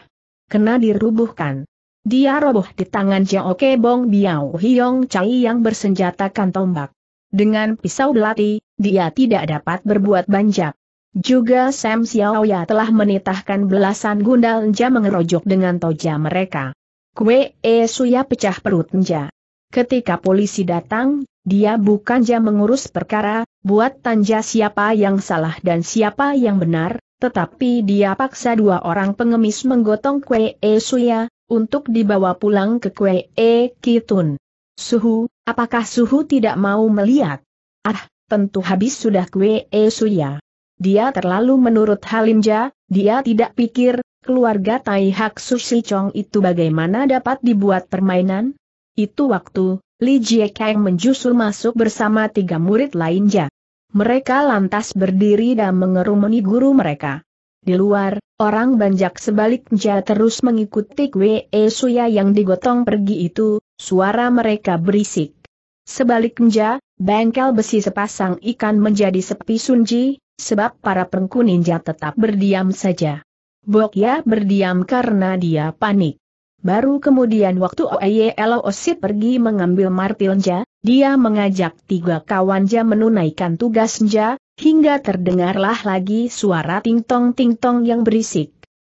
kena dirubuhkan. Dia roboh di tangan Jiao Kebong Biao Hiong Chai yang bersenjatakan tombak. Dengan pisau belati, dia tidak dapat berbuat banyak. Juga Sam Xiaoya telah menitahkan belasan gundal Nja mengerojok dengan toja mereka. Kue E Suya pecah perut Nja. Ketika polisi datang, dia bukan Nja mengurus perkara, buat tanja siapa yang salah dan siapa yang benar, tetapi dia paksa dua orang pengemis menggotong Kue E Suya, untuk dibawa pulang ke Kue E Kitun. Suhu, apakah Suhu tidak mau melihat? Ah, tentu habis sudah Kue E Suya. Dia terlalu menurut Halimja, dia tidak pikir, keluarga Tai Hak Chong itu bagaimana dapat dibuat permainan? Itu waktu, Li Jie Kang menjusul masuk bersama tiga murid lainnya. Mereka lantas berdiri dan mengerumuni guru mereka. Di luar, orang banjak sebaliknya terus mengikuti Kwe Suya yang digotong pergi itu, suara mereka berisik. Sebaliknya, bengkel besi sepasang ikan menjadi sepi sunji, sebab para pengku ninja tetap berdiam saja. Ya berdiam karena dia panik. Baru kemudian waktu Oeyelo Osi pergi mengambil martilnya, dia mengajak tiga kawannya menunaikan tugasnya, hingga terdengarlah lagi suara ting tong ting tong yang berisik.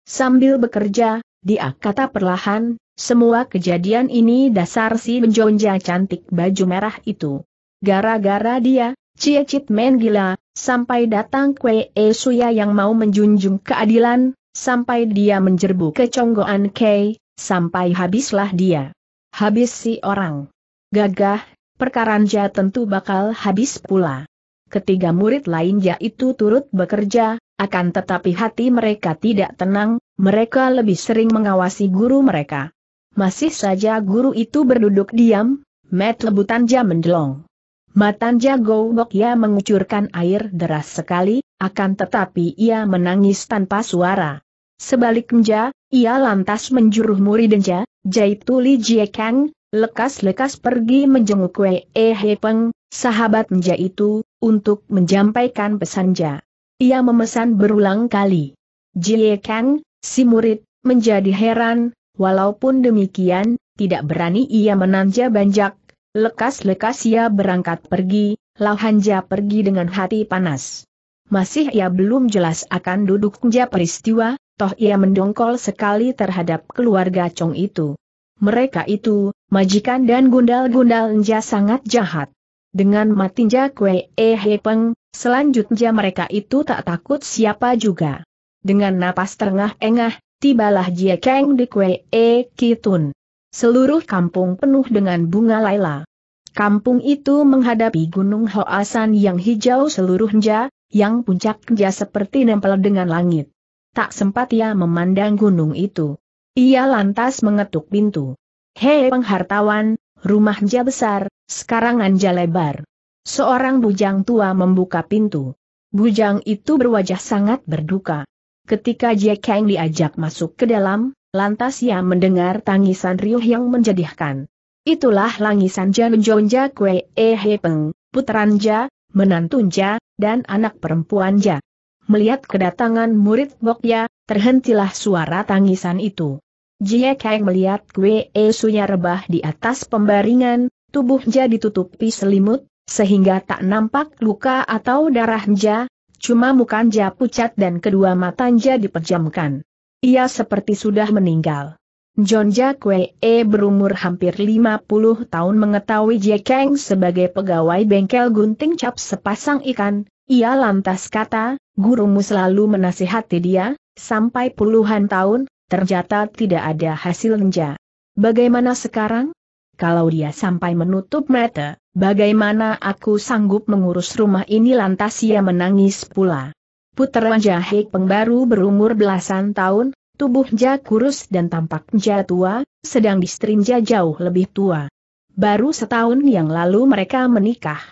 Sambil bekerja, dia kata perlahan, semua kejadian ini dasar si menjonja cantik baju merah itu. Gara-gara dia, Ciecit men gila, sampai datang Kwe E Suya yang mau menjunjung keadilan, sampai dia menjerbu keconggoan Kei, sampai habislah dia. Habis si orang. Gagah, perkaranja tentu bakal habis pula ketiga murid lain yaitu turut bekerja, akan tetapi hati mereka tidak tenang, mereka lebih sering mengawasi guru mereka. Masih saja guru itu berduduk diam, met lebutan jam mendelong. Matanja Gowok ya mengucurkan air deras sekali, akan tetapi ia menangis tanpa suara. Sebaliknya, ia lantas menjuruh muridnya, Jaituli Jiekang, lekas-lekas pergi menjenguk Wei sahabat sahabatnya itu, untuk menjampaikan pesannya. Ia memesan berulang kali. Jie Kang, si murid, menjadi heran, walaupun demikian, tidak berani ia menanja banjak, lekas-lekas ia berangkat pergi, Lauhanja pergi dengan hati panas. Masih ia belum jelas akan duduknya peristiwa, toh ia mendongkol sekali terhadap keluarga Chong itu. Mereka itu, majikan dan gundal-gundalnya sangat jahat dengan matinja Kue eh, He Peng, selanjutnya mereka itu tak takut siapa juga. Dengan napas terengah-engah, tibalah Jie Kang di Kue E eh, Kitun. Seluruh kampung penuh dengan bunga laila. Kampung itu menghadapi Gunung Hoasan yang hijau seluruhnya, yang puncaknya seperti nempel dengan langit. Tak sempat ia memandang gunung itu. Ia lantas mengetuk pintu. Hei penghartawan, rumah Anja besar, sekarang Anja lebar. Seorang bujang tua membuka pintu. Bujang itu berwajah sangat berduka. Ketika Jie Kang diajak masuk ke dalam, lantas ia mendengar tangisan riuh yang menjadikan. Itulah langisan Jan Jonja Kwe e He Peng, putranja, menantunja, dan anak perempuanja. Melihat kedatangan murid Bokya, terhentilah suara tangisan itu. Jie Kang melihat Kwe sunya rebah di atas pembaringan, tubuhnya ditutupi selimut, sehingga tak nampak luka atau darahnya, cuma mukanya pucat dan kedua matanya dipejamkan. Ia seperti sudah meninggal. Jonja Kwe E berumur hampir 50 tahun mengetahui Jie Kang sebagai pegawai bengkel gunting cap sepasang ikan, ia lantas kata, gurumu selalu menasihati dia, sampai puluhan tahun, ternyata tidak ada hasilnya. Bagaimana sekarang? Kalau dia sampai menutup mata, bagaimana aku sanggup mengurus rumah ini lantas ia menangis pula. Putra Jahe pengbaru berumur belasan tahun, tubuhnya kurus dan tampaknya tua, sedang istrinya jauh lebih tua. Baru setahun yang lalu mereka menikah.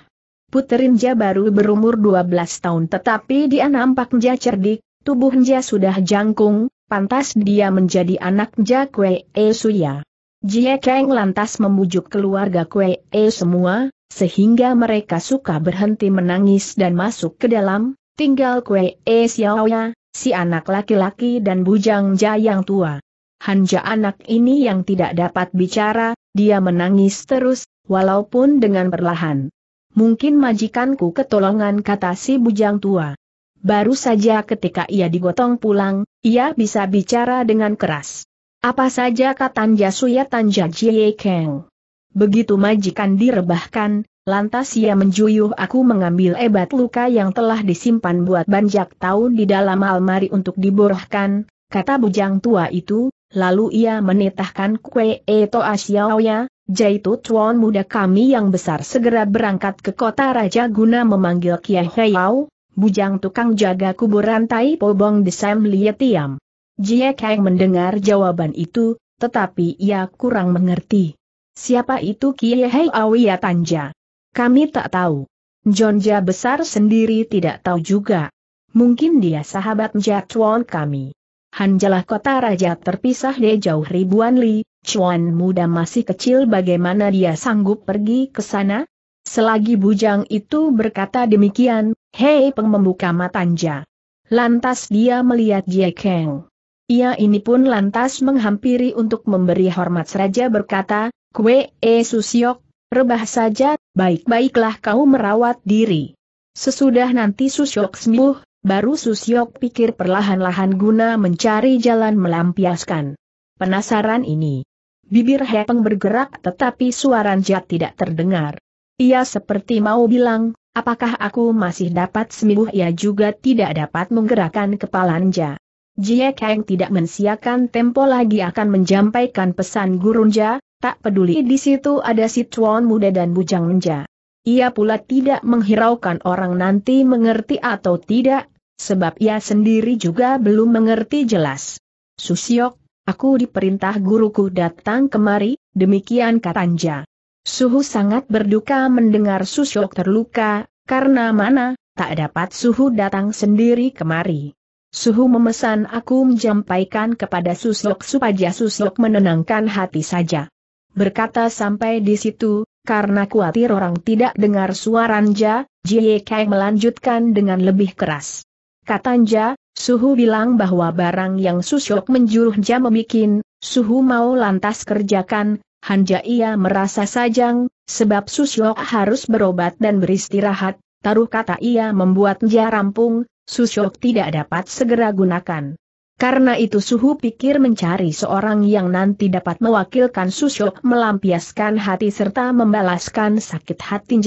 Puterinja baru berumur 12 tahun tetapi dia nampaknya cerdik, tubuhnya sudah jangkung, pantas dia menjadi anak Ja E Suya. Jie Kang lantas membujuk keluarga Kwe E semua, sehingga mereka suka berhenti menangis dan masuk ke dalam, tinggal Kwe E Xiaoya, si anak laki-laki dan Bujang Ja yang tua. Hanja anak ini yang tidak dapat bicara, dia menangis terus, walaupun dengan perlahan. Mungkin majikanku ketolongan kata si Bujang tua baru saja ketika ia digotong pulang, ia bisa bicara dengan keras. Apa saja kata Suya Tanja Jie Kang. Begitu majikan direbahkan, lantas ia menjuyuh aku mengambil ebat luka yang telah disimpan buat banjak tahun di dalam almari untuk diborohkan, kata bujang tua itu, lalu ia menitahkan kue eto asyaoya, Jaitu tuan muda kami yang besar segera berangkat ke kota raja guna memanggil Kiai Heiau, bujang tukang jaga kuburan Tai Pobong Desem Lie Tiam. Jie Kang mendengar jawaban itu, tetapi ia kurang mengerti. Siapa itu Kie Hei Awiya Tanja? Kami tak tahu. Jonja besar sendiri tidak tahu juga. Mungkin dia sahabat Jatuan kami. Hanjalah kota raja terpisah de jauh ribuan li, Chuan muda masih kecil bagaimana dia sanggup pergi ke sana? Selagi bujang itu berkata demikian, Hei Peng membuka matanja. Lantas dia melihat Jie Kang. Ia ini pun lantas menghampiri untuk memberi hormat Raja berkata, Kwe, E eh, Susyok, rebah saja, baik-baiklah kau merawat diri. Sesudah nanti Susyok sembuh, baru Susyok pikir perlahan-lahan guna mencari jalan melampiaskan. Penasaran ini. Bibir Hepeng bergerak tetapi suara Jat tidak terdengar. Ia seperti mau bilang, apakah aku masih dapat sembuh? Ia juga tidak dapat menggerakkan kepalanya. Jie Kang tidak mensiakan tempo lagi akan menjampaikan pesan gurunja, tak peduli di situ ada si tuan muda dan bujang menja. Ia pula tidak menghiraukan orang nanti mengerti atau tidak, sebab ia sendiri juga belum mengerti jelas. Susiok, aku diperintah guruku datang kemari, demikian katanya. Suhu sangat berduka mendengar Susyok terluka, karena mana, tak dapat Suhu datang sendiri kemari. Suhu memesan aku menjampaikan kepada Susyok supaya Susyok menenangkan hati saja. Berkata sampai di situ, karena khawatir orang tidak dengar suara Nja, Jie Kai melanjutkan dengan lebih keras. Kata Nja, Suhu bilang bahwa barang yang Susyok menjuruh jam memikin, Suhu mau lantas kerjakan, Hanja ia merasa sajang, sebab Susyok harus berobat dan beristirahat, taruh kata ia membuat membuatnya rampung, Susyok tidak dapat segera gunakan. Karena itu Suhu pikir mencari seorang yang nanti dapat mewakilkan Susyok melampiaskan hati serta membalaskan sakit hati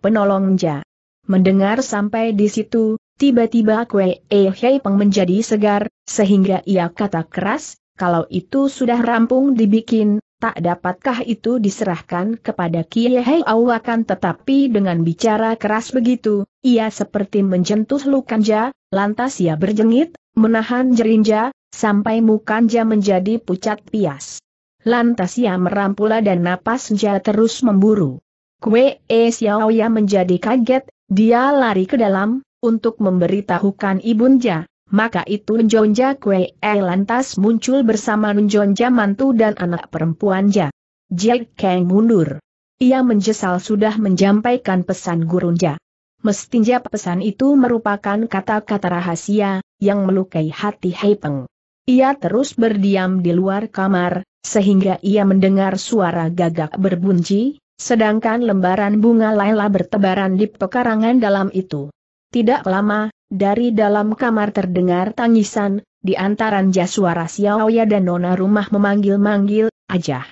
penolong Nja. Mendengar sampai di situ, tiba-tiba kue E Hei Peng menjadi segar, sehingga ia kata keras, kalau itu sudah rampung dibikin, Tak dapatkah itu diserahkan kepada Kiai Hei akan tetapi dengan bicara keras begitu, ia seperti menjentuh Lukanja, lantas ia berjengit, menahan jerinja, sampai Mukanja menjadi pucat pias. Lantas ia merampula dan napas napasnya terus memburu. Kue E Xiaoya menjadi kaget, dia lari ke dalam, untuk memberitahukan ibunja, maka itu Njonja Kwe E lantas muncul bersama Njonja mantu dan anak perempuan Ja. Jack Kang mundur. Ia menyesal sudah menjampaikan pesan Gurunja. Mestinya pesan itu merupakan kata-kata rahasia, yang melukai hati Haipeng. Ia terus berdiam di luar kamar, sehingga ia mendengar suara gagak berbunyi, sedangkan lembaran bunga Laila bertebaran di pekarangan dalam itu. Tidak lama, dari dalam kamar terdengar tangisan, di antara jaswara Xiaoya dan nona rumah memanggil-manggil, ajah.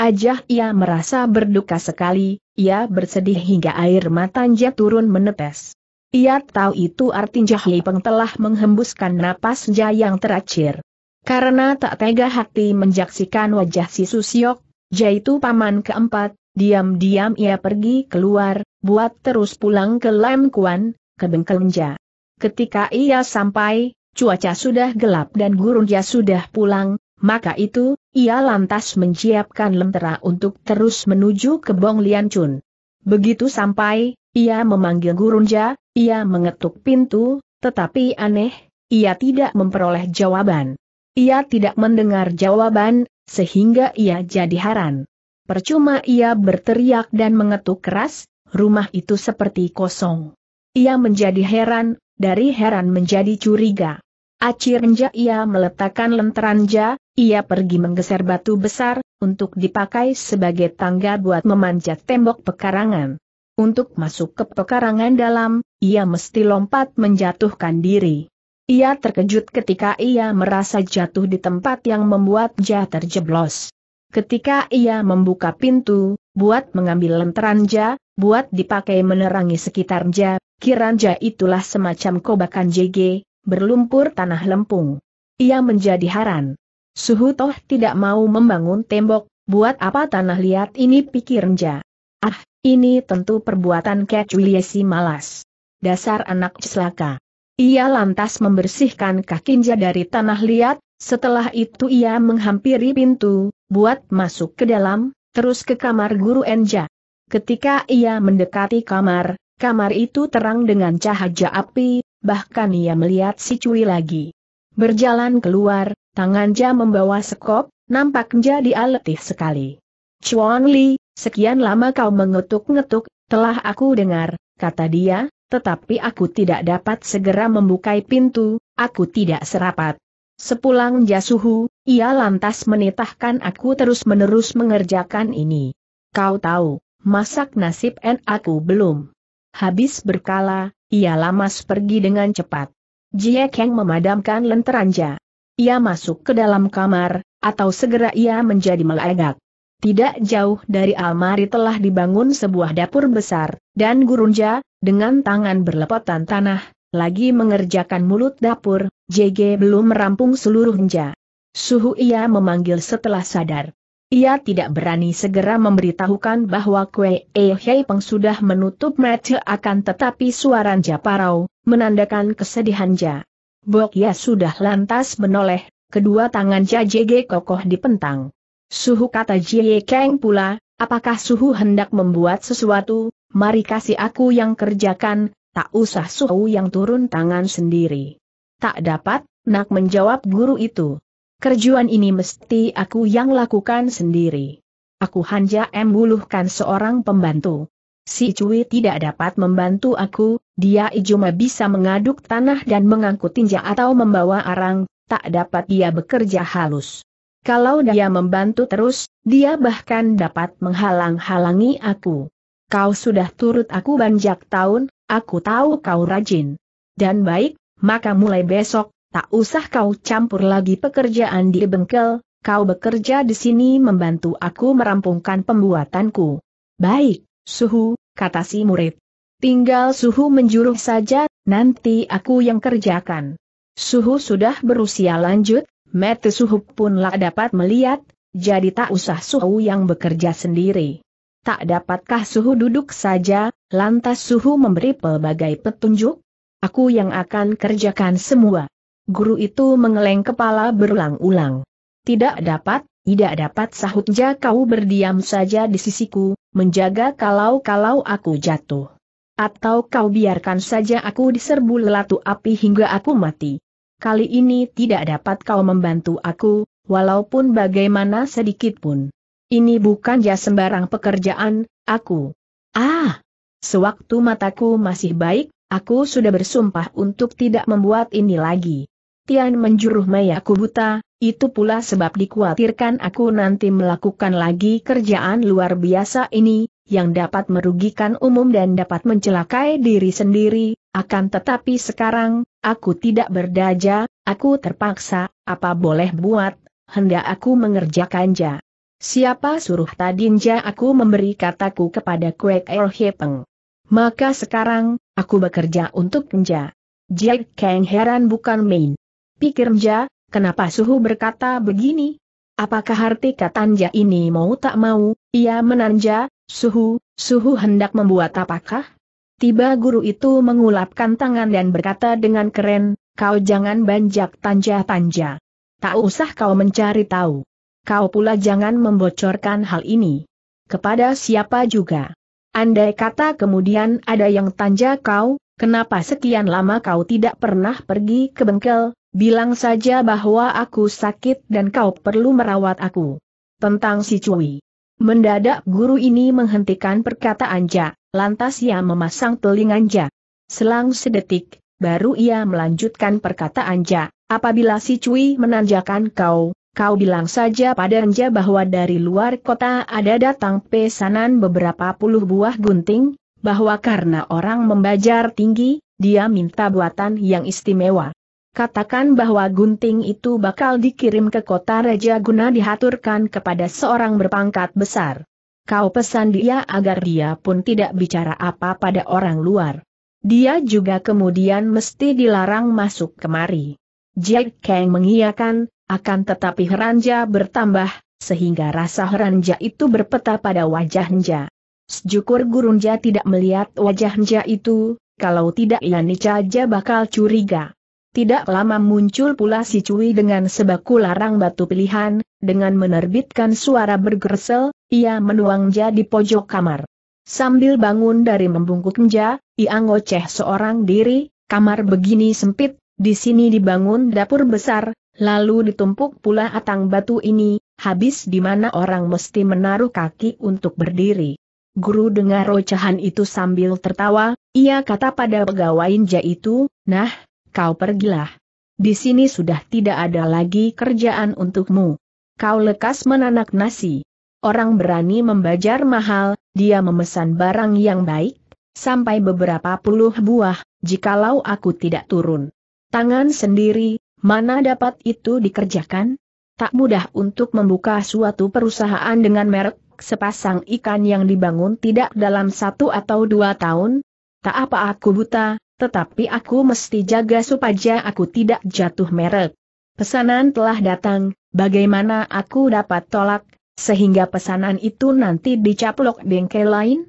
Ajah ia merasa berduka sekali, ia bersedih hingga air matanya turun menetes. Ia tahu itu artinya Hipeng telah menghembuskan napas yang terakhir. Karena tak tega hati menjaksikan wajah si Susiok, itu paman keempat, diam-diam ia pergi keluar, buat terus pulang ke Lam Kuan, ke Bengkelnja. Ketika ia sampai, cuaca sudah gelap dan Gurunja sudah pulang, maka itu, ia lantas menyiapkan lentera untuk terus menuju ke Bong Lian Chun. Begitu sampai, ia memanggil Gurunja, ia mengetuk pintu, tetapi aneh, ia tidak memperoleh jawaban. Ia tidak mendengar jawaban, sehingga ia jadi heran. Percuma ia berteriak dan mengetuk keras, rumah itu seperti kosong. Ia menjadi heran, dari heran menjadi curiga. Acirnja ia meletakkan lenteranja, ia pergi menggeser batu besar, untuk dipakai sebagai tangga buat memanjat tembok pekarangan. Untuk masuk ke pekarangan dalam, ia mesti lompat menjatuhkan diri. Ia terkejut ketika ia merasa jatuh di tempat yang membuat Jah terjeblos. Ketika ia membuka pintu, buat mengambil lenteranja, buat dipakai menerangi sekitar Jah, Kiranja itulah semacam kobakan JG, berlumpur tanah lempung. Ia menjadi haran. Suhu Toh tidak mau membangun tembok, buat apa tanah liat ini pikir Ah, ini tentu perbuatan Cat malas. Dasar anak celaka. Ia lantas membersihkan kakinja dari tanah liat, setelah itu ia menghampiri pintu, buat masuk ke dalam, terus ke kamar guru Enja. Ketika ia mendekati kamar, Kamar itu terang dengan cahaya api, bahkan ia melihat si Cui lagi. Berjalan keluar, tangannya membawa sekop, nampaknya dia letih sekali. Chuan Li, sekian lama kau mengetuk-ngetuk, telah aku dengar, kata dia, tetapi aku tidak dapat segera membuka pintu, aku tidak serapat. Sepulang Jia Jasuhu, ia lantas menitahkan aku terus-menerus mengerjakan ini. Kau tahu, masak nasib en aku belum. Habis berkala, ia lamas pergi dengan cepat. Jie Kang memadamkan lenteranja. Ia masuk ke dalam kamar, atau segera ia menjadi melegak. Tidak jauh dari almari telah dibangun sebuah dapur besar, dan Gurunja, dengan tangan berlepotan tanah, lagi mengerjakan mulut dapur, JG belum merampung seluruhnya. Suhu ia memanggil setelah sadar. Ia tidak berani segera memberitahukan bahwa Kue E Hei Peng sudah menutup mata akan tetapi suara Japarau, menandakan kesedihan Ja. Bok Ya sudah lantas menoleh, kedua tangan Ja JG kokoh dipentang. Suhu kata Jie Kang pula, apakah Suhu hendak membuat sesuatu, mari kasih aku yang kerjakan, tak usah Suhu yang turun tangan sendiri. Tak dapat, nak menjawab guru itu. Kerjuan ini mesti aku yang lakukan sendiri. Aku hanya embuluhkan seorang pembantu. Si Cui tidak dapat membantu aku, dia cuma bisa mengaduk tanah dan mengangkut tinja atau membawa arang, tak dapat dia bekerja halus. Kalau dia membantu terus, dia bahkan dapat menghalang-halangi aku. Kau sudah turut aku banjak tahun, aku tahu kau rajin. Dan baik, maka mulai besok, tak usah kau campur lagi pekerjaan di bengkel, kau bekerja di sini membantu aku merampungkan pembuatanku. Baik, Suhu, kata si murid. Tinggal Suhu menjuruh saja, nanti aku yang kerjakan. Suhu sudah berusia lanjut, mete Suhu lah dapat melihat, jadi tak usah Suhu yang bekerja sendiri. Tak dapatkah Suhu duduk saja, lantas Suhu memberi pelbagai petunjuk? Aku yang akan kerjakan semua. Guru itu mengeleng kepala berulang-ulang. Tidak dapat, tidak dapat sahut kau berdiam saja di sisiku, menjaga kalau-kalau aku jatuh. Atau kau biarkan saja aku diserbu lelatu api hingga aku mati. Kali ini tidak dapat kau membantu aku, walaupun bagaimana sedikit pun. Ini bukan ya sembarang pekerjaan, aku. Ah! Sewaktu mataku masih baik, aku sudah bersumpah untuk tidak membuat ini lagi. Tian menjuruh mayaku buta, itu pula sebab dikhawatirkan aku nanti melakukan lagi kerjaan luar biasa ini, yang dapat merugikan umum dan dapat mencelakai diri sendiri, akan tetapi sekarang, aku tidak berdaja, aku terpaksa, apa boleh buat, hendak aku mengerjakan ja. Siapa suruh tadinja aku memberi kataku kepada Kwek El Maka sekarang, aku bekerja untuk Nja. Jack Kang heran bukan main. Pikir Ja, kenapa suhu berkata begini? Apakah arti katanja ini mau tak mau, ia menanja, suhu, suhu hendak membuat apakah? Tiba guru itu mengulapkan tangan dan berkata dengan keren, kau jangan banjak tanja-tanja. Tak usah kau mencari tahu. Kau pula jangan membocorkan hal ini. Kepada siapa juga. Andai kata kemudian ada yang tanja kau, kenapa sekian lama kau tidak pernah pergi ke bengkel, Bilang saja bahwa aku sakit dan kau perlu merawat aku. Tentang si Cui. Mendadak guru ini menghentikan perkataan Jak, lantas ia memasang telingan Jak. Selang sedetik, baru ia melanjutkan perkataan Jak, apabila si Cui menanjakan kau, kau bilang saja pada Enja bahwa dari luar kota ada datang pesanan beberapa puluh buah gunting, bahwa karena orang membajar tinggi, dia minta buatan yang istimewa. Katakan bahwa gunting itu bakal dikirim ke kota Raja guna dihaturkan kepada seorang berpangkat besar. Kau pesan dia agar dia pun tidak bicara apa pada orang luar. Dia juga kemudian mesti dilarang masuk kemari. Jack Kang mengiyakan, akan tetapi heranja bertambah, sehingga rasa heranja itu berpeta pada wajah Nja. Sejukur Gurunja tidak melihat wajah Nja itu, kalau tidak ia Nicaja bakal curiga. Tidak lama muncul pula si Cui dengan sebaku larang batu pilihan, dengan menerbitkan suara bergersel, ia menuang di pojok kamar. Sambil bangun dari membungkuk meja, ia ngoceh seorang diri, kamar begini sempit, di sini dibangun dapur besar, lalu ditumpuk pula atang batu ini, habis di mana orang mesti menaruh kaki untuk berdiri. Guru dengar ocehan itu sambil tertawa, ia kata pada pegawai itu, nah, Kau pergilah. Di sini sudah tidak ada lagi kerjaan untukmu. Kau lekas menanak nasi. Orang berani membajar mahal, dia memesan barang yang baik, sampai beberapa puluh buah, jikalau aku tidak turun. Tangan sendiri, mana dapat itu dikerjakan? Tak mudah untuk membuka suatu perusahaan dengan merek sepasang ikan yang dibangun tidak dalam satu atau dua tahun. Tak apa aku buta, tetapi aku mesti jaga supaya aku tidak jatuh merek. Pesanan telah datang, bagaimana aku dapat tolak, sehingga pesanan itu nanti dicaplok bengkel lain?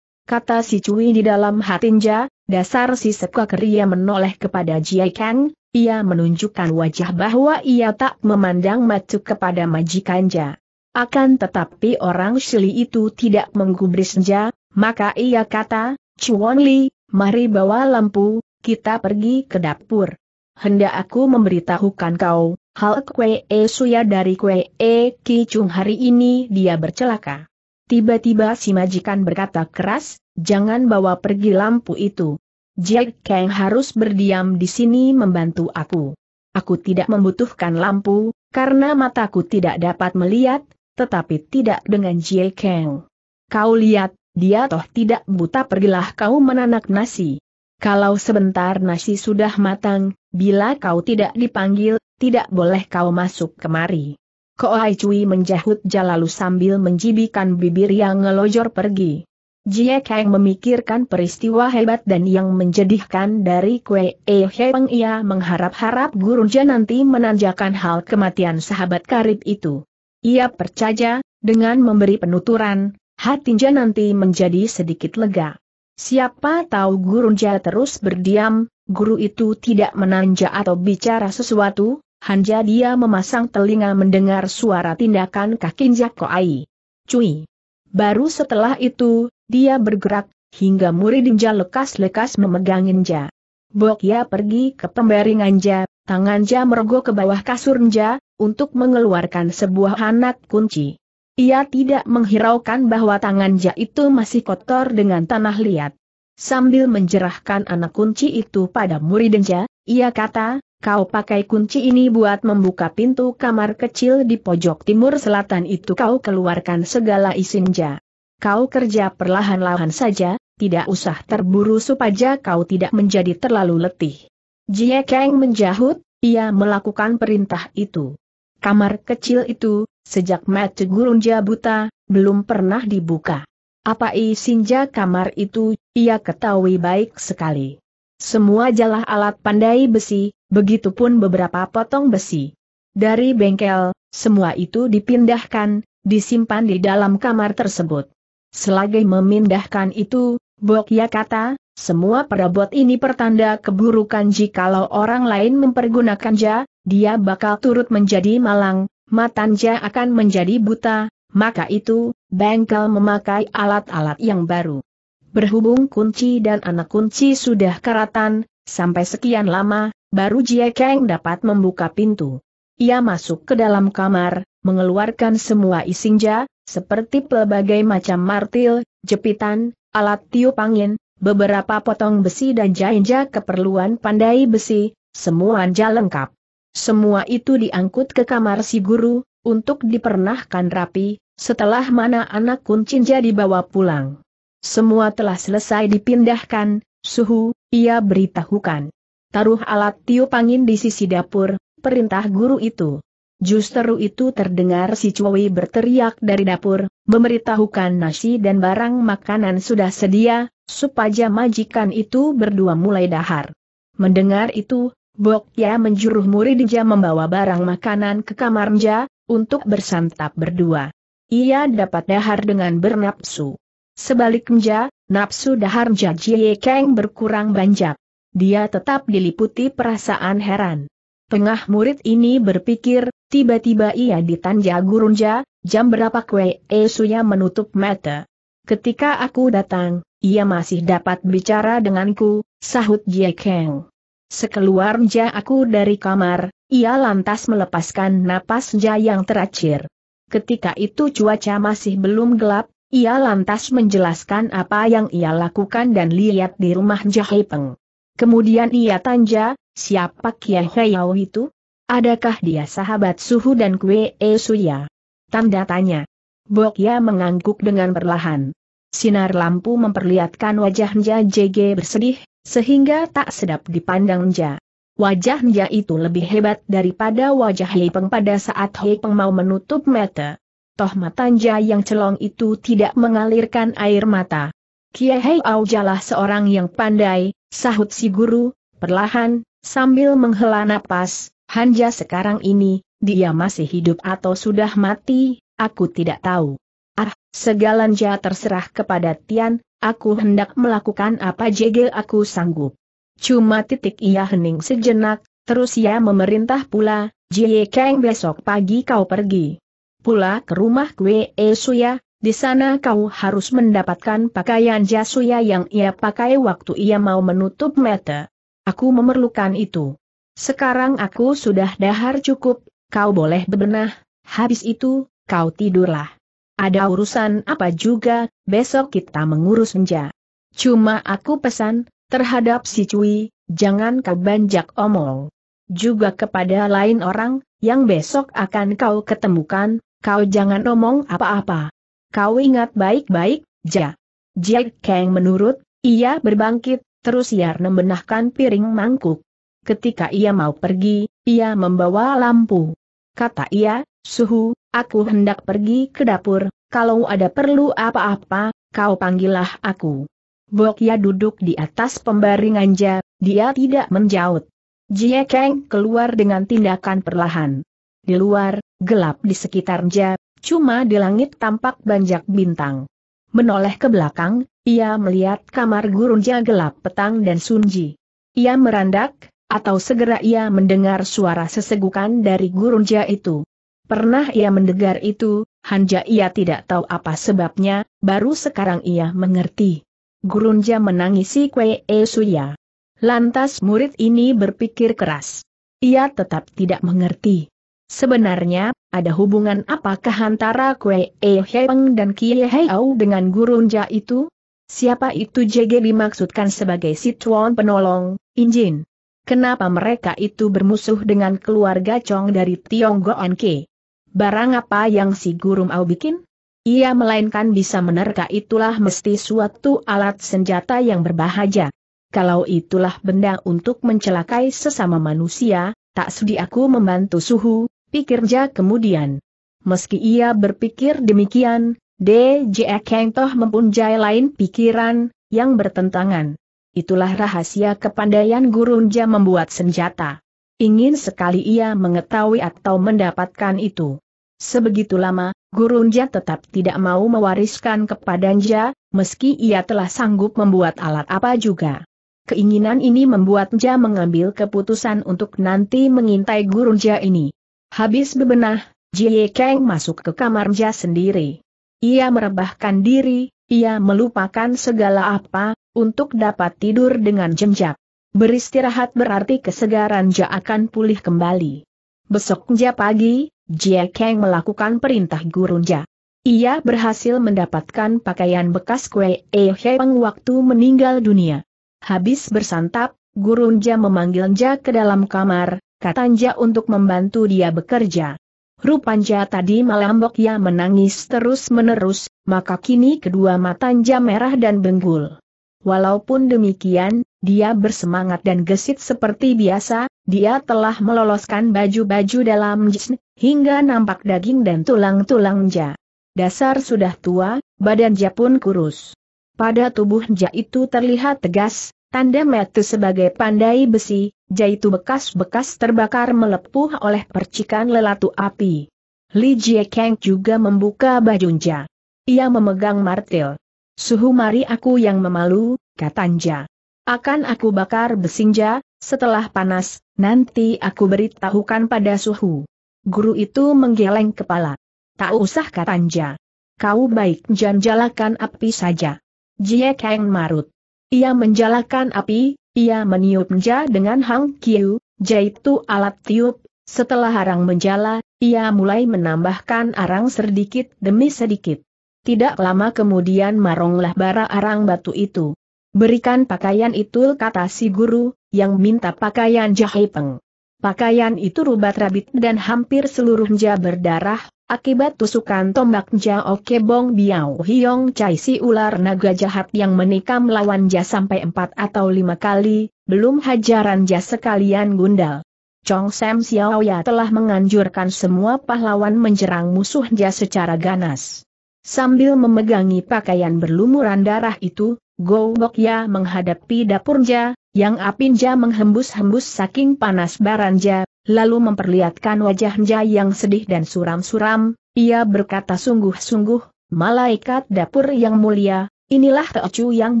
Kata si Cui di dalam hatinja, dasar si Sepka Keria menoleh kepada Jiai Kang, ia menunjukkan wajah bahwa ia tak memandang macu kepada majikanja. Akan tetapi orang Shili itu tidak menggubris senja, maka ia kata, Chuan Li, Mari bawa lampu, kita pergi ke dapur. Hendak aku memberitahukan kau, hal kue E Suya dari kue E Kicung hari ini dia bercelaka. Tiba-tiba si majikan berkata keras, jangan bawa pergi lampu itu. Jack Kang harus berdiam di sini membantu aku. Aku tidak membutuhkan lampu, karena mataku tidak dapat melihat, tetapi tidak dengan Jack Kang. Kau lihat, dia toh tidak buta pergilah kau menanak nasi. Kalau sebentar nasi sudah matang, bila kau tidak dipanggil, tidak boleh kau masuk kemari. Koai Cui menjahut jalalu sambil menjibikan bibir yang ngelojor pergi. Jie Kang memikirkan peristiwa hebat dan yang menjadikan dari Kue E Heng ia mengharap-harap guru jia nanti menanjakan hal kematian sahabat karib itu. Ia percaya, dengan memberi penuturan, Hatinja nanti menjadi sedikit lega. Siapa tahu Gurunja terus berdiam, guru itu tidak menanja atau bicara sesuatu, hanya dia memasang telinga mendengar suara tindakan kakinja koai. Cui. Baru setelah itu, dia bergerak, hingga muridinja lekas-lekas memeganginja. Bokya pergi ke pembaringanja, tangannya merogoh ke bawah kasurnja untuk mengeluarkan sebuah anak kunci. Ia tidak menghiraukan bahwa tangan Ja itu masih kotor dengan tanah liat. Sambil menjerahkan anak kunci itu pada murid Ja, ia kata, kau pakai kunci ini buat membuka pintu kamar kecil di pojok timur selatan itu kau keluarkan segala isin Ja. Kau kerja perlahan-lahan saja, tidak usah terburu supaya kau tidak menjadi terlalu letih. Jie Kang menjahut, ia melakukan perintah itu. Kamar kecil itu, Sejak mata gurunja buta, belum pernah dibuka. Apa isinja kamar itu, ia ketahui baik sekali. Semua jalah alat pandai besi, begitupun beberapa potong besi. Dari bengkel, semua itu dipindahkan, disimpan di dalam kamar tersebut. Selagi memindahkan itu, Bok ya kata, semua perabot ini pertanda keburukan jikalau orang lain mempergunakan ja, dia bakal turut menjadi malang, Matanja akan menjadi buta, maka itu, bengkel memakai alat-alat yang baru. Berhubung kunci dan anak kunci sudah karatan, sampai sekian lama, baru Jie Kang dapat membuka pintu. Ia masuk ke dalam kamar, mengeluarkan semua isinja, seperti pelbagai macam martil, jepitan, alat tiup angin, beberapa potong besi dan jainja keperluan pandai besi, semua anja lengkap. Semua itu diangkut ke kamar si guru, untuk dipernahkan rapi, setelah mana anak jadi bawa pulang. Semua telah selesai dipindahkan, suhu, ia beritahukan. Taruh alat tiup angin di sisi dapur, perintah guru itu. Justru itu terdengar si Cui berteriak dari dapur, memberitahukan nasi dan barang makanan sudah sedia, supaya majikan itu berdua mulai dahar. Mendengar itu, Bok, ya menjuruh muridnya membawa barang makanan ke kamarnya, untuk bersantap berdua. Ia dapat dahar dengan bernapsu. Sebaliknya, napsu dahar Jie Kang berkurang banjak. Dia tetap diliputi perasaan heran. Tengah murid ini berpikir, tiba-tiba ia ditanja gurunja, jam berapa kue esunya menutup mata. Ketika aku datang, ia masih dapat bicara denganku, sahut Jie Kang. Sekeluarnya aku dari kamar, ia lantas melepaskan napas ja yang terakhir. Ketika itu cuaca masih belum gelap, ia lantas menjelaskan apa yang ia lakukan dan lihat di rumah Jahipeng. Kemudian ia tanya, siapa Kiai Heiau itu? Adakah dia sahabat suhu dan kwe e suya? Tanda tanya. Bokya mengangguk dengan perlahan. Sinar lampu memperlihatkan wajahnya JG bersedih, sehingga tak sedap dipandang Nja. Wajah Nja itu lebih hebat daripada wajah Hei Peng pada saat Hei Peng mau menutup mata. Toh mata Nja yang celong itu tidak mengalirkan air mata. Kiai Hei jalah seorang yang pandai, sahut si guru, perlahan, sambil menghela napas, Hanja sekarang ini, dia masih hidup atau sudah mati, aku tidak tahu. Ah, segala Nja terserah kepada Tian, Aku hendak melakukan apa jegel aku sanggup. Cuma titik ia hening sejenak, terus ia memerintah pula, Jie Kang besok pagi kau pergi. Pula ke rumah Kwe E eh, Suya, di sana kau harus mendapatkan pakaian Jasuya yang ia pakai waktu ia mau menutup mata. Aku memerlukan itu. Sekarang aku sudah dahar cukup, kau boleh bebenah, habis itu, kau tidurlah. Ada urusan apa juga, besok kita mengurus senja. Cuma aku pesan, terhadap si Cui, jangan kau banjak omol. Juga kepada lain orang, yang besok akan kau ketemukan, kau jangan omong apa-apa. Kau ingat baik-baik, ja. Jack Kang menurut, ia berbangkit, terus ia membenahkan piring mangkuk. Ketika ia mau pergi, ia membawa lampu. Kata ia, Suhu, aku hendak pergi ke dapur, kalau ada perlu apa-apa, kau panggillah aku. Bokya duduk di atas pembaringan Ja, dia tidak menjaut. Jie Kang keluar dengan tindakan perlahan. Di luar, gelap di sekitar Ja, cuma di langit tampak banyak bintang. Menoleh ke belakang, ia melihat kamar gurun Ja gelap petang dan sunji. Ia merandak, atau segera ia mendengar suara sesegukan dari gurun gurunja itu. Pernah ia mendengar itu, hanya ia tidak tahu apa sebabnya, baru sekarang ia mengerti. Gurunja menangisi Kwe E Suya. Lantas murid ini berpikir keras. Ia tetap tidak mengerti. Sebenarnya, ada hubungan apakah antara Kwe E Heng dan Kie Heiau dengan Gurunja itu? Siapa itu JG dimaksudkan sebagai situan penolong, Injin? Kenapa mereka itu bermusuh dengan keluarga Chong dari Tionggoan Ke? Barang apa yang si guru mau bikin? Ia melainkan bisa menerka itulah mesti suatu alat senjata yang berbahaya. Kalau itulah benda untuk mencelakai sesama manusia, tak sudi aku membantu suhu, pikir kemudian. Meski ia berpikir demikian, D.J. Kang Toh mempunyai lain pikiran, yang bertentangan. Itulah rahasia kepandaian Gurunja membuat senjata. Ingin sekali ia mengetahui atau mendapatkan itu. Sebegitu lama, Gurunja tetap tidak mau mewariskan kepada Nja, meski ia telah sanggup membuat alat apa juga. Keinginan ini membuat Nja mengambil keputusan untuk nanti mengintai Gurunja ini. Habis bebenah, Jie Kang masuk ke kamar Nja sendiri. Ia merebahkan diri, ia melupakan segala apa, untuk dapat tidur dengan jemjak. Beristirahat berarti kesegaran Jia akan pulih kembali. Besoknya pagi, Jia Kang melakukan perintah Guru Jia. Ia berhasil mendapatkan pakaian bekas kue Heng waktu meninggal dunia. Habis bersantap, gurunja Jia memanggil Jia ke dalam kamar, kata Jia untuk membantu dia bekerja. Rupanya tadi malam ia menangis terus-menerus, maka kini kedua mata matanya merah dan benggul. Walaupun demikian, dia bersemangat dan gesit seperti biasa, dia telah meloloskan baju-baju dalam jisn, hingga nampak daging dan tulang-tulang Ja. Dasar sudah tua, badan Ja pun kurus. Pada tubuh Ja itu terlihat tegas, tanda metu sebagai pandai besi, Ja itu bekas-bekas terbakar melepuh oleh percikan lelatu api. Li Jie Kang juga membuka baju Ja. Ia memegang martil. Suhu mari aku yang memalu, katanja. Akan aku bakar besinja, setelah panas, nanti aku beritahukan pada suhu. Guru itu menggeleng kepala. Tak usah katanja. Kau baik janjalakan api saja. Jie Kang marut. Ia menjalakan api, ia meniup nja dengan Hang Kiu, jaitu alat tiup, setelah arang menjala, ia mulai menambahkan arang sedikit demi sedikit. Tidak lama kemudian maronglah bara arang batu itu. Berikan pakaian itu kata si guru, yang minta pakaian jahipeng. Pakaian itu rubat rabit dan hampir seluruhnya berdarah, akibat tusukan tombak oke Okebong Biao Hiong cai si ular naga jahat yang menikam lawan Ja sampai empat atau lima kali, belum hajaran Ja sekalian gundal. Chong Sam ya telah menganjurkan semua pahlawan menyerang musuh musuhnya secara ganas. Sambil memegangi pakaian berlumuran darah itu, Gobokya menghadapi dapurnya, yang apinja menghembus-hembus saking panas baranja, lalu memperlihatkan wajahnya yang sedih dan suram-suram, ia berkata sungguh-sungguh, malaikat dapur yang mulia, inilah Teocu yang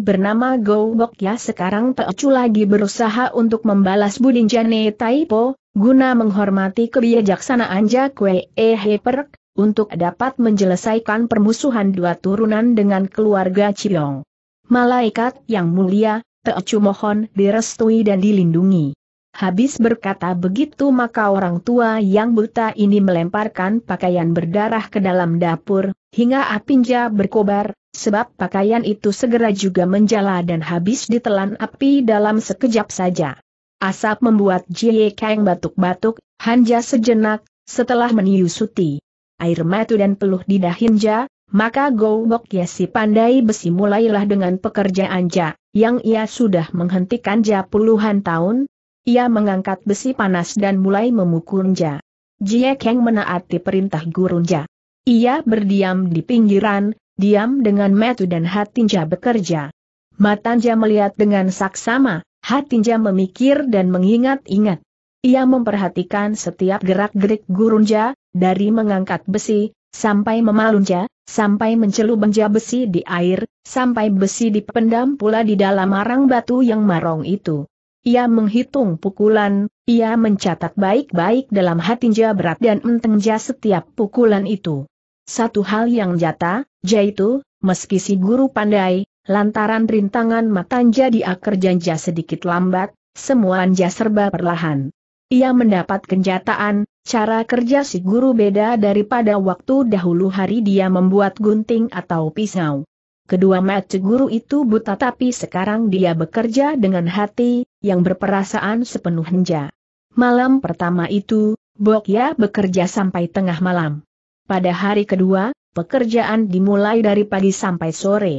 bernama Gobokya. sekarang Teocu lagi berusaha untuk membalas Budinjane Taipo, guna menghormati kebijaksanaan Jakwe Eheperk, untuk dapat menyelesaikan permusuhan dua turunan dengan keluarga Ciong. Malaikat yang mulia, Teocu mohon direstui dan dilindungi. Habis berkata begitu maka orang tua yang buta ini melemparkan pakaian berdarah ke dalam dapur, hingga Apinja berkobar, sebab pakaian itu segera juga menjala dan habis ditelan api dalam sekejap saja. Asap membuat Jie Kang batuk-batuk, Hanja sejenak, setelah meniusuti air matu dan peluh di dahinja, maka Gobok si pandai besi mulailah dengan pekerjaan Ja, yang ia sudah menghentikan Ja puluhan tahun. Ia mengangkat besi panas dan mulai memukul Ja. Jie menaati perintah gurunja. Ia berdiam di pinggiran, diam dengan metu dan hatinja bekerja. Matanja melihat dengan saksama, hatinja memikir dan mengingat-ingat. Ia memperhatikan setiap gerak-gerik gurunja, dari mengangkat besi, sampai memalunca, sampai mencelubanja besi di air, sampai besi dipendam pula di dalam arang batu yang marong itu. Ia menghitung pukulan, ia mencatat baik-baik dalam hatinja berat dan entengja setiap pukulan itu. Satu hal yang jata, yaitu, meski si guru pandai, lantaran rintangan matanja akar janja sedikit lambat, semua anja serba perlahan. Ia mendapat kenjataan, Cara kerja si guru beda daripada waktu dahulu hari dia membuat gunting atau pisau. Kedua mata guru itu buta tapi sekarang dia bekerja dengan hati, yang berperasaan sepenuh henja. Malam pertama itu, Bokya bekerja sampai tengah malam. Pada hari kedua, pekerjaan dimulai dari pagi sampai sore.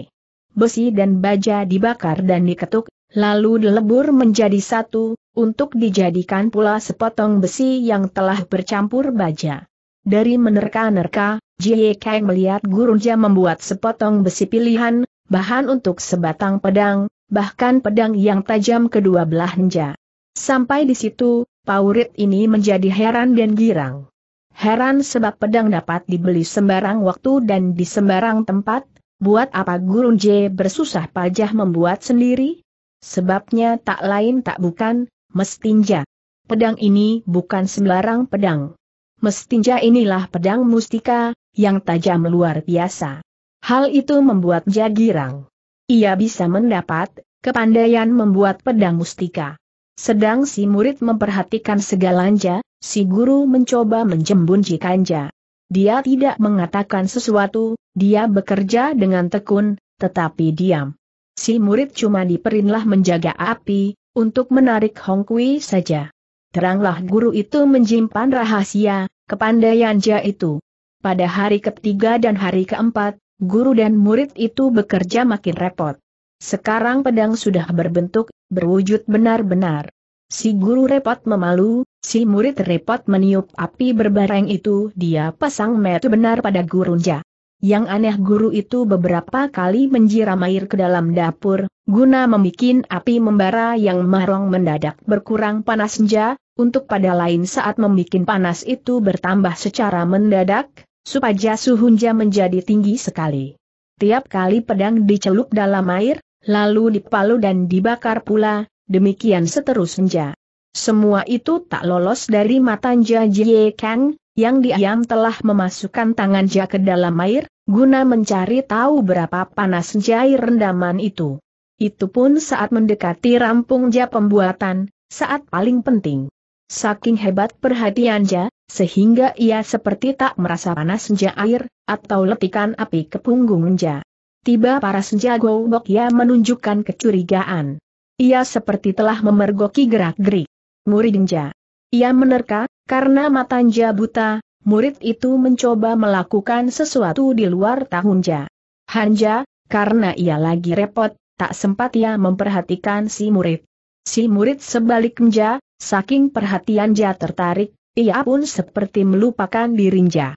Besi dan baja dibakar dan diketuk, lalu dilebur menjadi satu, untuk dijadikan pula sepotong besi yang telah bercampur baja. Dari menerka-nerka, Jie Kang melihat Gurunja membuat sepotong besi pilihan, bahan untuk sebatang pedang, bahkan pedang yang tajam kedua belah nja. Sampai di situ, Paurit ini menjadi heran dan girang. Heran sebab pedang dapat dibeli sembarang waktu dan di sembarang tempat, buat apa Gurun J bersusah payah membuat sendiri? Sebabnya tak lain tak bukan, Mestinja. Pedang ini bukan sembarang pedang. Mestinja inilah pedang mustika, yang tajam luar biasa. Hal itu membuat Jagirang. Ia bisa mendapat kepandaian membuat pedang mustika. Sedang si murid memperhatikan segalanya, si guru mencoba menjembun jikanja. Dia tidak mengatakan sesuatu, dia bekerja dengan tekun, tetapi diam. Si murid cuma diperinlah menjaga api, untuk menarik Hong Kui saja. Teranglah guru itu menjimpan rahasia, kepandaian Ja itu. Pada hari ketiga dan hari keempat, guru dan murid itu bekerja makin repot. Sekarang pedang sudah berbentuk, berwujud benar-benar. Si guru repot memalu, si murid repot meniup api berbareng itu dia pasang metu benar pada gurunja. Yang aneh guru itu beberapa kali menjiram air ke dalam dapur, guna membuat api membara yang marong mendadak berkurang panasnya, untuk pada lain saat membuat panas itu bertambah secara mendadak, supaya suhunya menjadi tinggi sekali. Tiap kali pedang dicelup dalam air, lalu dipalu dan dibakar pula, demikian seterusnya. Semua itu tak lolos dari matanja Jie Kang, yang diam telah memasukkan tangan Ja ke dalam air, guna mencari tahu berapa panas jair rendaman itu. Itu pun saat mendekati rampung Ja pembuatan, saat paling penting. Saking hebat perhatian Ja, sehingga ia seperti tak merasa panas Ja air, atau letikan api ke punggung Ja. Tiba para senja gobok ia menunjukkan kecurigaan. Ia seperti telah memergoki gerak-gerik. Muriding Ja. Ia menerka, karena matanja buta, murid itu mencoba melakukan sesuatu di luar tahunja. Hanja, karena ia lagi repot, tak sempat ia memperhatikan si murid. Si murid sebaliknya, saking perhatian tertarik, ia pun seperti melupakan dirinja.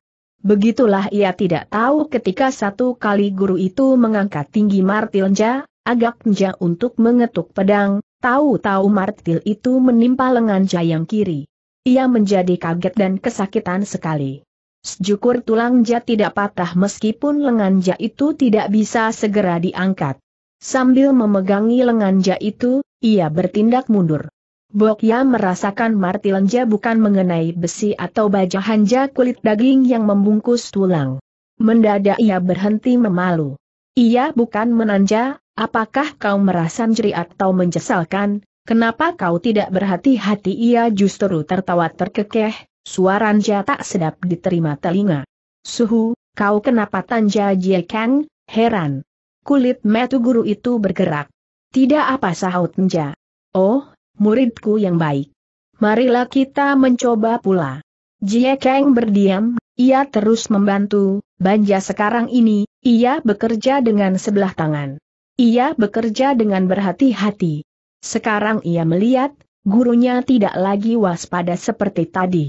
Begitulah ia tidak tahu ketika satu kali guru itu mengangkat tinggi martilnya, agaknya untuk mengetuk pedang, Tahu-tahu martil itu menimpa lengan Jayang kiri. Ia menjadi kaget dan kesakitan sekali. Sejukur tulang Ja tidak patah meskipun lengan Ja itu tidak bisa segera diangkat. Sambil memegangi lengan Ja itu, ia bertindak mundur. Bokya merasakan martil Ja bukan mengenai besi atau baja hanja kulit daging yang membungkus tulang. Mendadak ia berhenti memalu. Ia bukan menanja, apakah kau merasa menjeri atau menyesalkan, kenapa kau tidak berhati-hati ia justru tertawa terkekeh, suara Anja tak sedap diterima telinga. Suhu, kau kenapa tanja jie kang, heran. Kulit metu guru itu bergerak. Tidak apa sahut Nja. Oh, muridku yang baik. Marilah kita mencoba pula. Jie Kang berdiam, ia terus membantu, Banja sekarang ini, ia bekerja dengan sebelah tangan. Ia bekerja dengan berhati-hati. Sekarang ia melihat, gurunya tidak lagi waspada seperti tadi.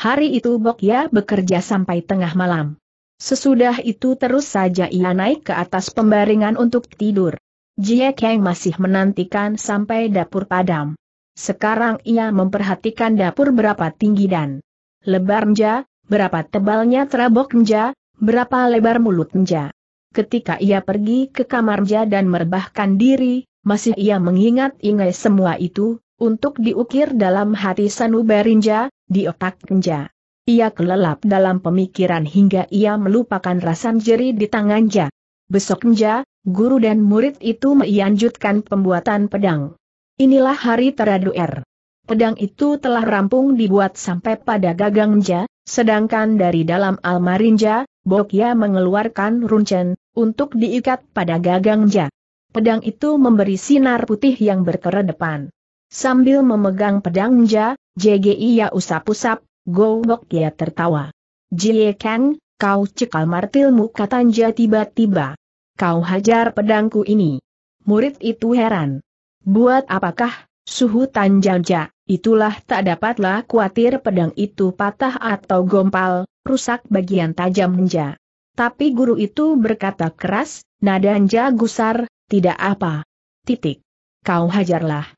Hari itu Bok Bokya bekerja sampai tengah malam. Sesudah itu terus saja ia naik ke atas pembaringan untuk tidur. Jie Kang masih menantikan sampai dapur padam. Sekarang ia memperhatikan dapur berapa tinggi dan lebarnya, berapa tebalnya teraboknya, berapa lebar mulut Nja. Ketika ia pergi ke kamar Nja dan merebahkan diri, masih ia mengingat-ingat semua itu, untuk diukir dalam hati Sanubarinja, di otak Nja. Ia kelelap dalam pemikiran hingga ia melupakan rasa jeri di tangan Nja. Besok Nja, guru dan murid itu melanjutkan pembuatan pedang. Inilah hari teraduer. Pedang itu telah rampung dibuat sampai pada gagang Nja, sedangkan dari dalam almarinja, Bokya mengeluarkan runcen, untuk diikat pada gagang ja. Pedang itu memberi sinar putih yang berkeredepan. Sambil memegang pedang Ja, JGI ya usap-usap, Go Bokya tertawa. Jie Kang, kau cekal martilmu kata Ja tiba-tiba. Kau hajar pedangku ini. Murid itu heran. Buat apakah, suhu tanjaja itulah tak dapatlah kuatir pedang itu patah atau gompal, rusak bagian tajam Nja. Tapi guru itu berkata keras, nada gusar, tidak apa. Titik. Kau hajarlah.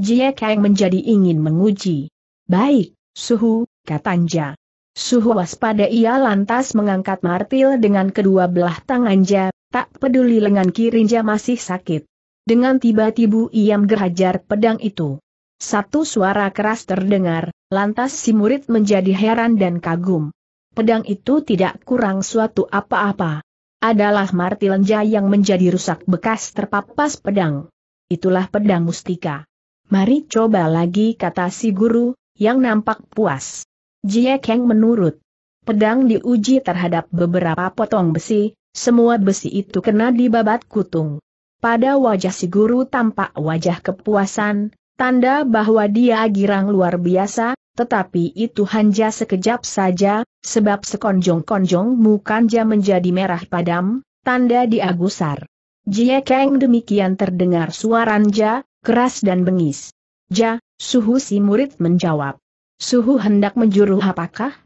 Jie Kang menjadi ingin menguji. Baik, suhu, kata Nja. Suhu waspada ia lantas mengangkat martil dengan kedua belah tangan Nja, tak peduli lengan kiri Nja masih sakit. Dengan tiba-tiba ia menghajar pedang itu. Satu suara keras terdengar, lantas si murid menjadi heran dan kagum pedang itu tidak kurang suatu apa-apa. Adalah Marti Lenja yang menjadi rusak bekas terpapas pedang. Itulah pedang mustika. Mari coba lagi kata si guru, yang nampak puas. Jie Kang menurut. Pedang diuji terhadap beberapa potong besi, semua besi itu kena dibabat kutung. Pada wajah si guru tampak wajah kepuasan, tanda bahwa dia girang luar biasa, tetapi itu hanya sekejap saja, sebab sekonjong-konjong mukanya menjadi merah padam, tanda dia gusar. Jie Kang demikian terdengar suara Ja, keras dan bengis. Ja, suhu si murid menjawab. Suhu hendak menjuruh apakah?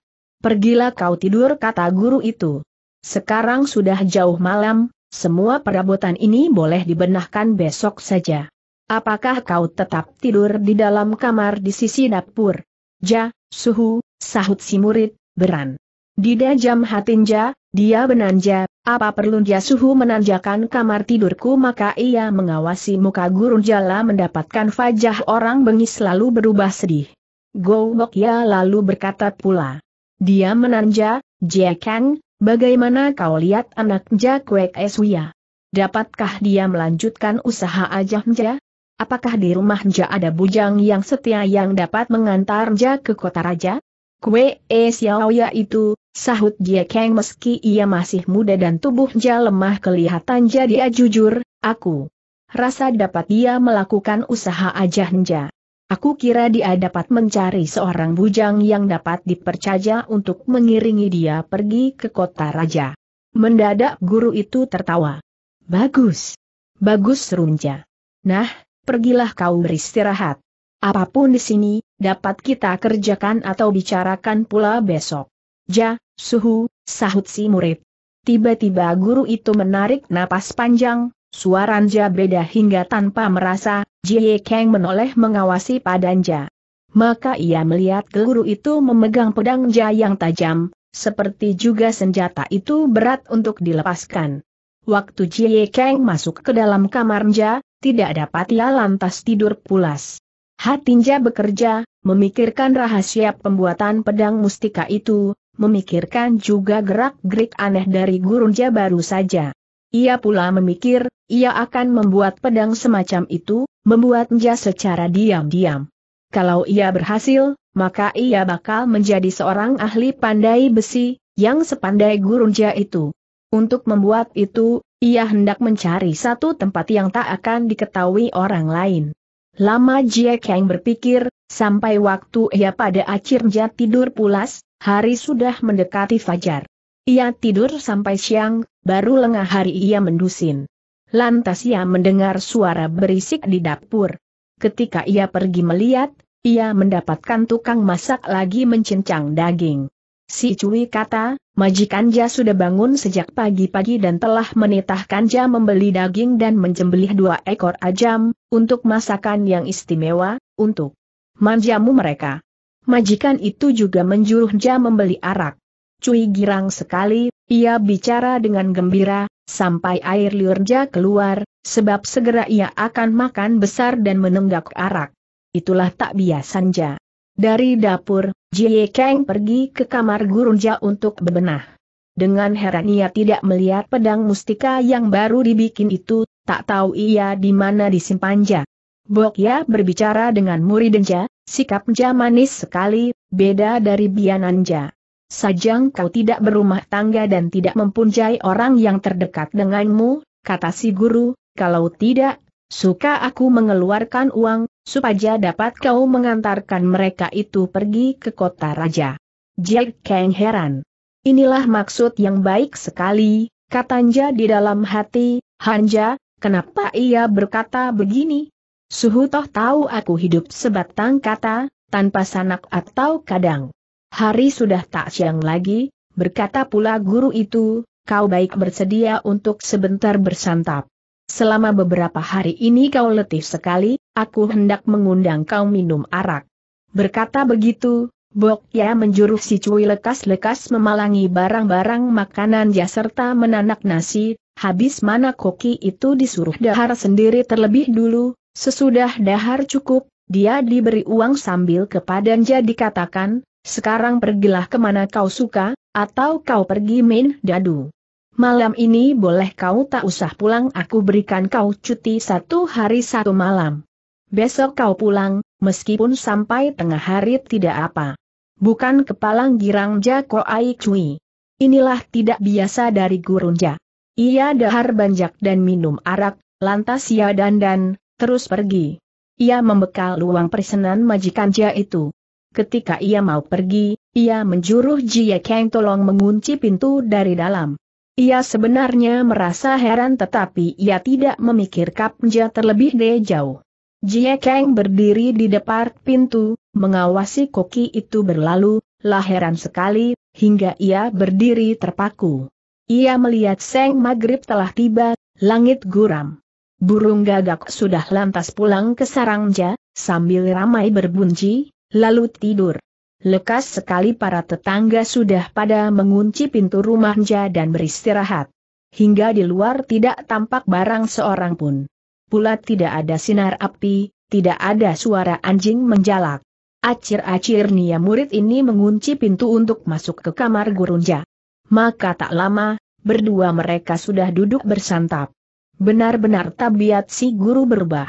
Pergilah kau tidur kata guru itu. Sekarang sudah jauh malam, semua perabotan ini boleh dibenahkan besok saja. Apakah kau tetap tidur di dalam kamar di sisi dapur? Ja, suhu, sahut si murid, beran. Dida jam hatinja, dia benanja, apa perlu dia suhu menanjakan kamar tidurku maka ia mengawasi muka guru jala mendapatkan fajah orang bengis lalu berubah sedih. Gowok ya lalu berkata pula. Dia menanja, kang, bagaimana kau lihat anak Kwek Eswia? Dapatkah dia melanjutkan usaha ajahnya? Apakah di rumah Nja ada bujang yang setia yang dapat mengantar Nja ke kota raja? Kue E eh, Xiao ya itu, sahut dia Kang meski ia masih muda dan tubuh Nja lemah kelihatan jadi dia jujur, aku rasa dapat dia melakukan usaha aja Nja. Aku kira dia dapat mencari seorang bujang yang dapat dipercaya untuk mengiringi dia pergi ke kota raja. Mendadak guru itu tertawa. Bagus. Bagus Runja. Nah, pergilah kau beristirahat. Apapun di sini, dapat kita kerjakan atau bicarakan pula besok. Ja, suhu, sahut si murid. Tiba-tiba guru itu menarik napas panjang, suaranya beda hingga tanpa merasa, Jie Kang menoleh mengawasi padanja. Maka ia melihat guru itu memegang pedang Ja yang tajam, seperti juga senjata itu berat untuk dilepaskan. Waktu Jie Kang masuk ke dalam kamar ja tidak dapat ia lantas tidur pulas. Hatinja bekerja, memikirkan rahasia pembuatan pedang mustika itu, memikirkan juga gerak-gerik aneh dari Gurunja baru saja. Ia pula memikir, ia akan membuat pedang semacam itu, membuatnya secara diam-diam. Kalau ia berhasil, maka ia bakal menjadi seorang ahli pandai besi, yang sepandai Gurunja itu. Untuk membuat itu, ia hendak mencari satu tempat yang tak akan diketahui orang lain. Lama Jie Kang berpikir, sampai waktu ia pada akhirnya tidur pulas, hari sudah mendekati fajar. Ia tidur sampai siang, baru lengah hari ia mendusin. Lantas ia mendengar suara berisik di dapur. Ketika ia pergi melihat, ia mendapatkan tukang masak lagi mencincang daging. Si Cui kata, Majikan Ja sudah bangun sejak pagi-pagi dan telah menitahkan Ja membeli daging dan menjembelih dua ekor ajam, untuk masakan yang istimewa, untuk manjamu mereka. Majikan itu juga menjuruh Ja membeli arak. Cui girang sekali, ia bicara dengan gembira, sampai air liur Ja keluar, sebab segera ia akan makan besar dan menenggak arak. Itulah tak biasan Ja. Dari dapur, Jie Kang pergi ke kamar gurunja untuk bebenah. Dengan heran ia tidak melihat pedang mustika yang baru dibikin itu, tak tahu ia di mana disimpan Bokya berbicara dengan sikap sikapnya manis sekali, beda dari Biananja. Sajang kau tidak berumah tangga dan tidak mempunyai orang yang terdekat denganmu, kata si guru, kalau tidak, Suka aku mengeluarkan uang, supaya dapat kau mengantarkan mereka itu pergi ke kota raja. Jack Kang heran. Inilah maksud yang baik sekali, katanya di dalam hati, Hanja, kenapa ia berkata begini? Suhu toh tahu aku hidup sebatang kata, tanpa sanak atau kadang. Hari sudah tak siang lagi, berkata pula guru itu, kau baik bersedia untuk sebentar bersantap. Selama beberapa hari ini kau letih sekali, aku hendak mengundang kau minum arak. Berkata begitu, Bok Ya menjuruh si Cui lekas-lekas memalangi barang-barang makanan ya serta menanak nasi, habis mana koki itu disuruh dahar sendiri terlebih dulu, sesudah dahar cukup, dia diberi uang sambil kepada Nja dikatakan, sekarang pergilah kemana kau suka, atau kau pergi main dadu. Malam ini boleh kau tak usah pulang aku berikan kau cuti satu hari satu malam. Besok kau pulang, meskipun sampai tengah hari tidak apa. Bukan kepalang girang Jako Aik Cui. Inilah tidak biasa dari Gurunja. Ia dahar banjak dan minum arak, lantas ia dandan, terus pergi. Ia membekal luang persenan majikan Jia itu. Ketika ia mau pergi, ia menjuruh Jia Kang tolong mengunci pintu dari dalam. Ia sebenarnya merasa heran tetapi ia tidak memikir kapnja terlebih de jauh. Jie Kang berdiri di depan pintu, mengawasi koki itu berlalu, lah heran sekali, hingga ia berdiri terpaku. Ia melihat Seng Maghrib telah tiba, langit guram. Burung gagak sudah lantas pulang ke sarangja, sambil ramai berbunyi, lalu tidur lekas sekali para tetangga sudah pada mengunci pintu rumahnya dan beristirahat. Hingga di luar tidak tampak barang seorang pun. Pula tidak ada sinar api, tidak ada suara anjing menjalak. Acir-acir Nia murid ini mengunci pintu untuk masuk ke kamar guru Nja. Maka tak lama, berdua mereka sudah duduk bersantap. Benar-benar tabiat si guru berubah.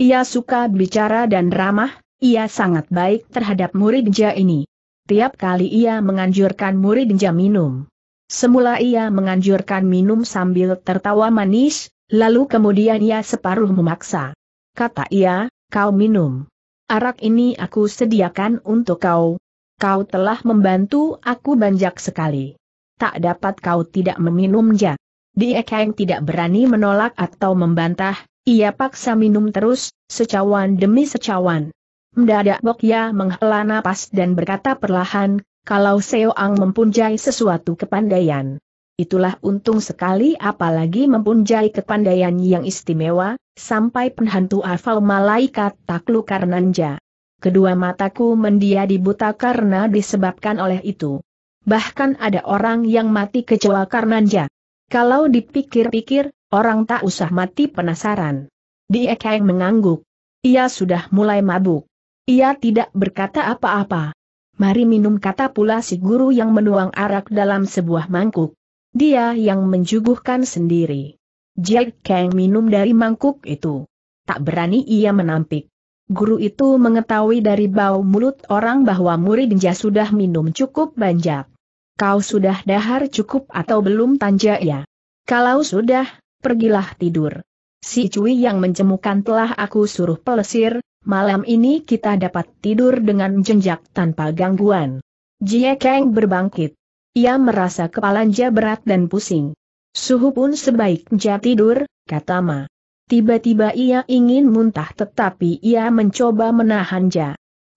Ia suka bicara dan ramah, ia sangat baik terhadap muridnya ini. Tiap kali ia menganjurkan muridnya minum. Semula ia menganjurkan minum sambil tertawa manis, lalu kemudian ia separuh memaksa. Kata ia, kau minum. Arak ini aku sediakan untuk kau. Kau telah membantu aku banyak sekali. Tak dapat kau tidak meminumnya. Dia Kang tidak berani menolak atau membantah, ia paksa minum terus, secawan demi secawan. Mendadak Bokya menghela napas dan berkata perlahan, kalau Seo Ang mempunyai sesuatu kepandaian. Itulah untung sekali apalagi mempunyai kepandaian yang istimewa, sampai penhantu afal malaikat takluk karenanja. Kedua mataku mendia buta karena disebabkan oleh itu. Bahkan ada orang yang mati kecewa karena Kalau dipikir-pikir, orang tak usah mati penasaran. Dia kayak mengangguk. Ia sudah mulai mabuk. Ia tidak berkata apa-apa. Mari minum kata pula si guru yang menuang arak dalam sebuah mangkuk. Dia yang menjuguhkan sendiri. Jack Kang minum dari mangkuk itu. Tak berani ia menampik. Guru itu mengetahui dari bau mulut orang bahwa muridnya sudah minum cukup banyak. Kau sudah dahar cukup atau belum tanja ya? Kalau sudah, pergilah tidur. Si Cui yang mencemukan telah aku suruh pelesir, Malam ini kita dapat tidur dengan jenjak tanpa gangguan. Jie Kang berbangkit. Ia merasa kepalanya berat dan pusing. Suhu pun sebaiknya tidur, kata Ma. Tiba-tiba ia ingin muntah tetapi ia mencoba menahan ja.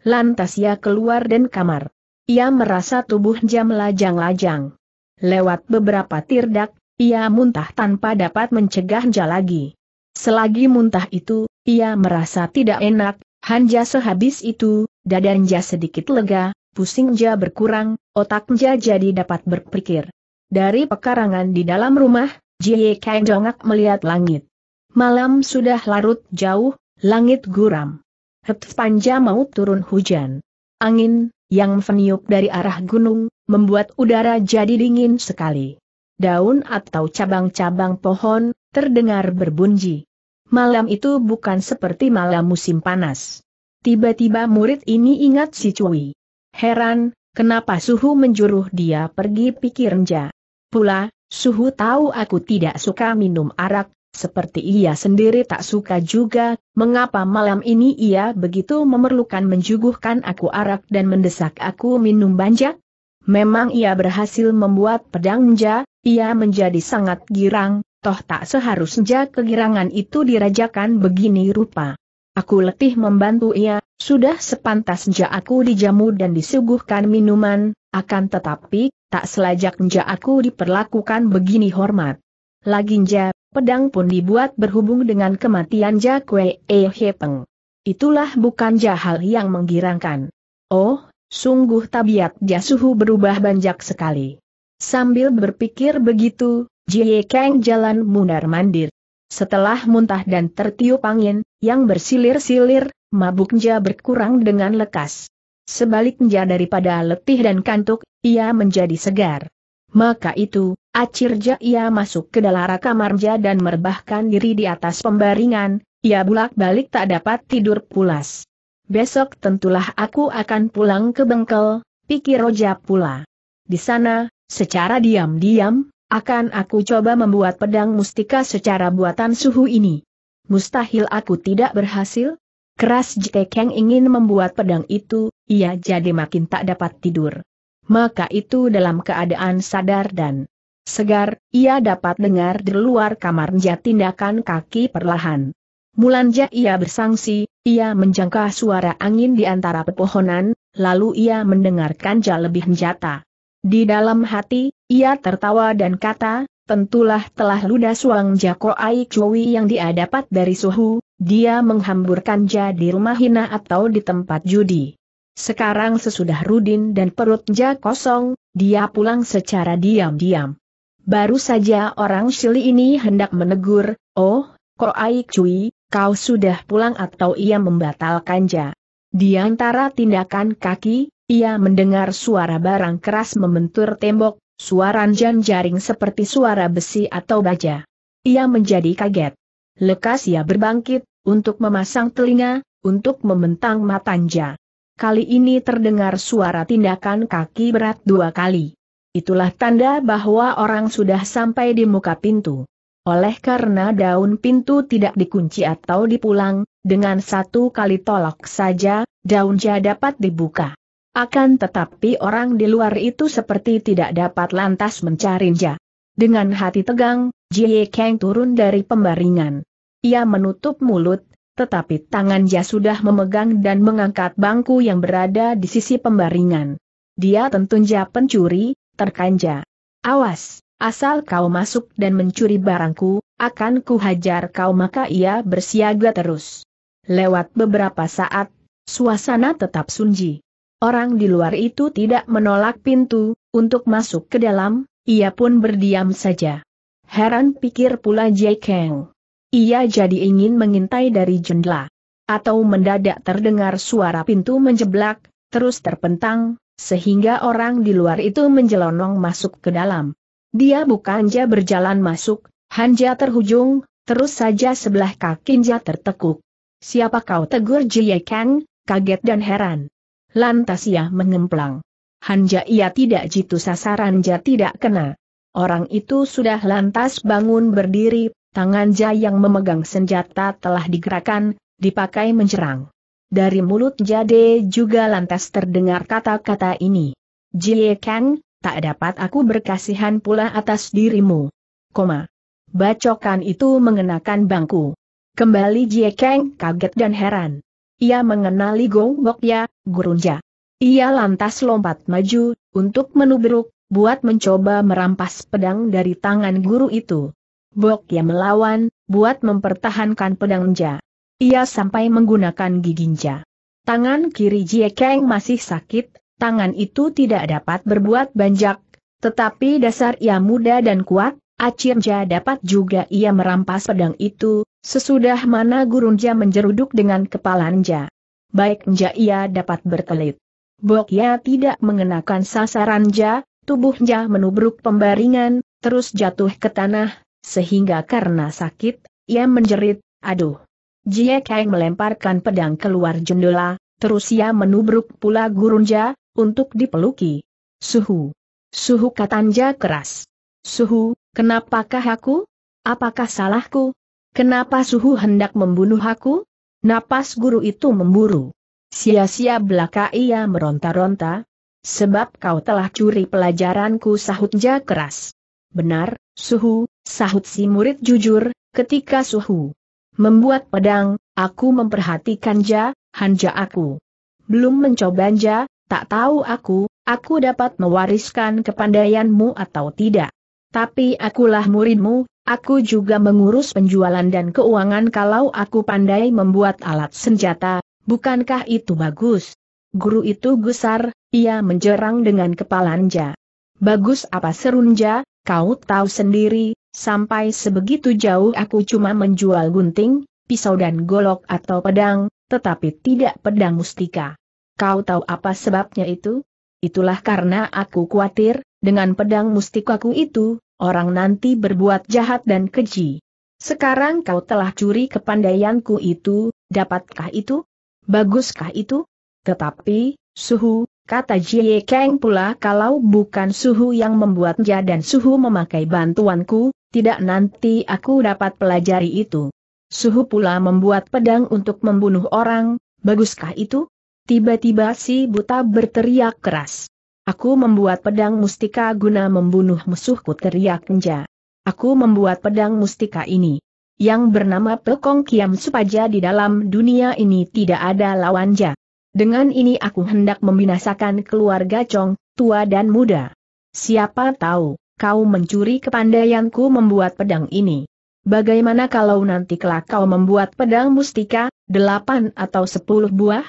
Lantas ia keluar dan kamar. Ia merasa tubuhnya melajang-lajang. Lewat beberapa tirdak, ia muntah tanpa dapat mencegah ja lagi. Selagi muntah itu, ia merasa tidak enak, hanja sehabis itu, dadanja sedikit lega, pusingja berkurang, otaknya jadi dapat berpikir. Dari pekarangan di dalam rumah, Jie Kang dongak melihat langit. Malam sudah larut jauh, langit guram. Het panja mau turun hujan. Angin, yang meniup dari arah gunung, membuat udara jadi dingin sekali. Daun atau cabang-cabang pohon, terdengar berbunyi malam itu bukan seperti malam musim panas. Tiba-tiba murid ini ingat si Cui. Heran, kenapa suhu menjuruh dia pergi pikir Nja. Pula, suhu tahu aku tidak suka minum arak, seperti ia sendiri tak suka juga, mengapa malam ini ia begitu memerlukan menjuguhkan aku arak dan mendesak aku minum banjak? Memang ia berhasil membuat pedang Nja, ia menjadi sangat girang, toh tak seharusnya kegirangan itu dirajakan begini rupa. Aku letih membantu ia, sudah sepantasnya aku dijamu dan disuguhkan minuman, akan tetapi, tak selajaknya aku diperlakukan begini hormat. Lagi Laginja, pedang pun dibuat berhubung dengan kematian Jakwe Ehepeng. E Hepeng. Itulah bukan jahal yang menggirangkan. Oh, sungguh tabiat jasuhu berubah banyak sekali. Sambil berpikir begitu, Jie Kang jalan mundar-mandir. Setelah muntah dan tertiup angin, yang bersilir-silir, mabuknya berkurang dengan lekas. Sebaliknya daripada letih dan kantuk, ia menjadi segar. Maka itu, acirja ia masuk ke dalam kamarja dan merebahkan diri di atas pembaringan, ia bulak-balik tak dapat tidur pulas. Besok tentulah aku akan pulang ke bengkel, pikir Roja pula. Di sana, Secara diam-diam, akan aku coba membuat pedang mustika secara buatan suhu ini. Mustahil aku tidak berhasil? Keras Jitekeng ingin membuat pedang itu, ia jadi makin tak dapat tidur. Maka itu dalam keadaan sadar dan segar, ia dapat dengar di luar Nja tindakan kaki perlahan. Mulanja ia bersangsi, ia menjangka suara angin di antara pepohonan, lalu ia mendengarkan jalebih lebih njata. Di dalam hati, ia tertawa dan kata, tentulah telah ludas Wang Jako Ai Chui yang dia dapat dari suhu, dia menghamburkan jadi rumah hina atau di tempat judi. Sekarang sesudah Rudin dan perutnya kosong, dia pulang secara diam-diam. Baru saja orang Sili ini hendak menegur, oh, Koai Chui, kau sudah pulang atau ia membatalkan ja. Di antara tindakan kaki, ia mendengar suara barang keras membentur tembok, suara jan jaring seperti suara besi atau baja. Ia menjadi kaget. Lekas ia berbangkit, untuk memasang telinga, untuk membentang matanja. Kali ini terdengar suara tindakan kaki berat dua kali. Itulah tanda bahwa orang sudah sampai di muka pintu. Oleh karena daun pintu tidak dikunci atau dipulang, dengan satu kali tolak saja, daunnya dapat dibuka. Akan tetapi orang di luar itu seperti tidak dapat lantas mencari mencarinya. Dengan hati tegang, Jie Kang turun dari pembaringan. Ia menutup mulut, tetapi tangan tangannya sudah memegang dan mengangkat bangku yang berada di sisi pembaringan. Dia tentu tentunya pencuri, terkanja. Awas, asal kau masuk dan mencuri barangku, akan ku hajar kau maka ia bersiaga terus. Lewat beberapa saat, suasana tetap sunji. Orang di luar itu tidak menolak pintu, untuk masuk ke dalam, ia pun berdiam saja. Heran pikir pula Jai Kang. Ia jadi ingin mengintai dari jendela. Atau mendadak terdengar suara pintu menjeblak, terus terpentang, sehingga orang di luar itu menjelonong masuk ke dalam. Dia bukannya berjalan masuk, Hanja terhujung, terus saja sebelah kakinja tertekuk. Siapa kau tegur Jie Kang, kaget dan heran. Lantas ia mengemplang. Hanja ia tidak jitu sasaran ja tidak kena. Orang itu sudah lantas bangun berdiri, tangan ja yang memegang senjata telah digerakkan, dipakai menyerang. Dari mulut Jade juga lantas terdengar kata-kata ini. Jie Kang, tak dapat aku berkasihan pula atas dirimu. Koma. Bacokan itu mengenakan bangku. Kembali Jie Kang kaget dan heran. Ia mengenali ya, Gurunja. Ia lantas lompat maju, untuk menubruk, buat mencoba merampas pedang dari tangan guru itu. Bokya melawan, buat mempertahankan pedangnya. Ia sampai menggunakan Nja. Tangan kiri Jie Kang masih sakit, tangan itu tidak dapat berbuat banjak, tetapi dasar ia muda dan kuat, Acirja dapat juga ia merampas pedang itu, sesudah mana Gurunja menjeruduk dengan kepala Nja. Baik Nja ia dapat berkelit. Bokya tidak mengenakan sasaran Nja, tubuh Nja menubruk pembaringan, terus jatuh ke tanah, sehingga karena sakit, ia menjerit, aduh. Jie Kang melemparkan pedang keluar jendela, terus ia menubruk pula Gurunja, untuk dipeluki. Suhu. Suhu katanja keras. Suhu, Kenapakah aku? Apakah salahku? Kenapa suhu hendak membunuh aku? Napas guru itu memburu. Sia-sia belaka ia meronta-ronta. Sebab kau telah curi pelajaranku sahutnya keras. Benar, suhu, sahut si murid jujur, ketika suhu membuat pedang, aku memperhatikan ja, hanja aku. Belum mencoba ja, tak tahu aku, aku dapat mewariskan kepandaianmu atau tidak. Tapi akulah muridmu, aku juga mengurus penjualan dan keuangan kalau aku pandai membuat alat senjata, bukankah itu bagus? Guru itu gusar, ia menjerang dengan kepala kepalanja. Bagus apa serunja, kau tahu sendiri, sampai sebegitu jauh aku cuma menjual gunting, pisau dan golok atau pedang, tetapi tidak pedang mustika. Kau tahu apa sebabnya itu? Itulah karena aku khawatir, dengan pedang mustikaku itu, orang nanti berbuat jahat dan keji. Sekarang kau telah curi kepandaianku itu, dapatkah itu? Baguskah itu? Tetapi, suhu, kata Jie Kang pula kalau bukan suhu yang membuatnya dan suhu memakai bantuanku, tidak nanti aku dapat pelajari itu. Suhu pula membuat pedang untuk membunuh orang, baguskah itu? Tiba-tiba si buta berteriak keras. Aku membuat pedang mustika guna membunuh musuhku teriak Nja. Aku membuat pedang mustika ini. Yang bernama Pekong Kiam Supaja di dalam dunia ini tidak ada Nja. Dengan ini aku hendak membinasakan keluarga Chong, tua dan muda. Siapa tahu, kau mencuri kepandaianku membuat pedang ini. Bagaimana kalau nanti kelak kau membuat pedang mustika, delapan atau sepuluh buah?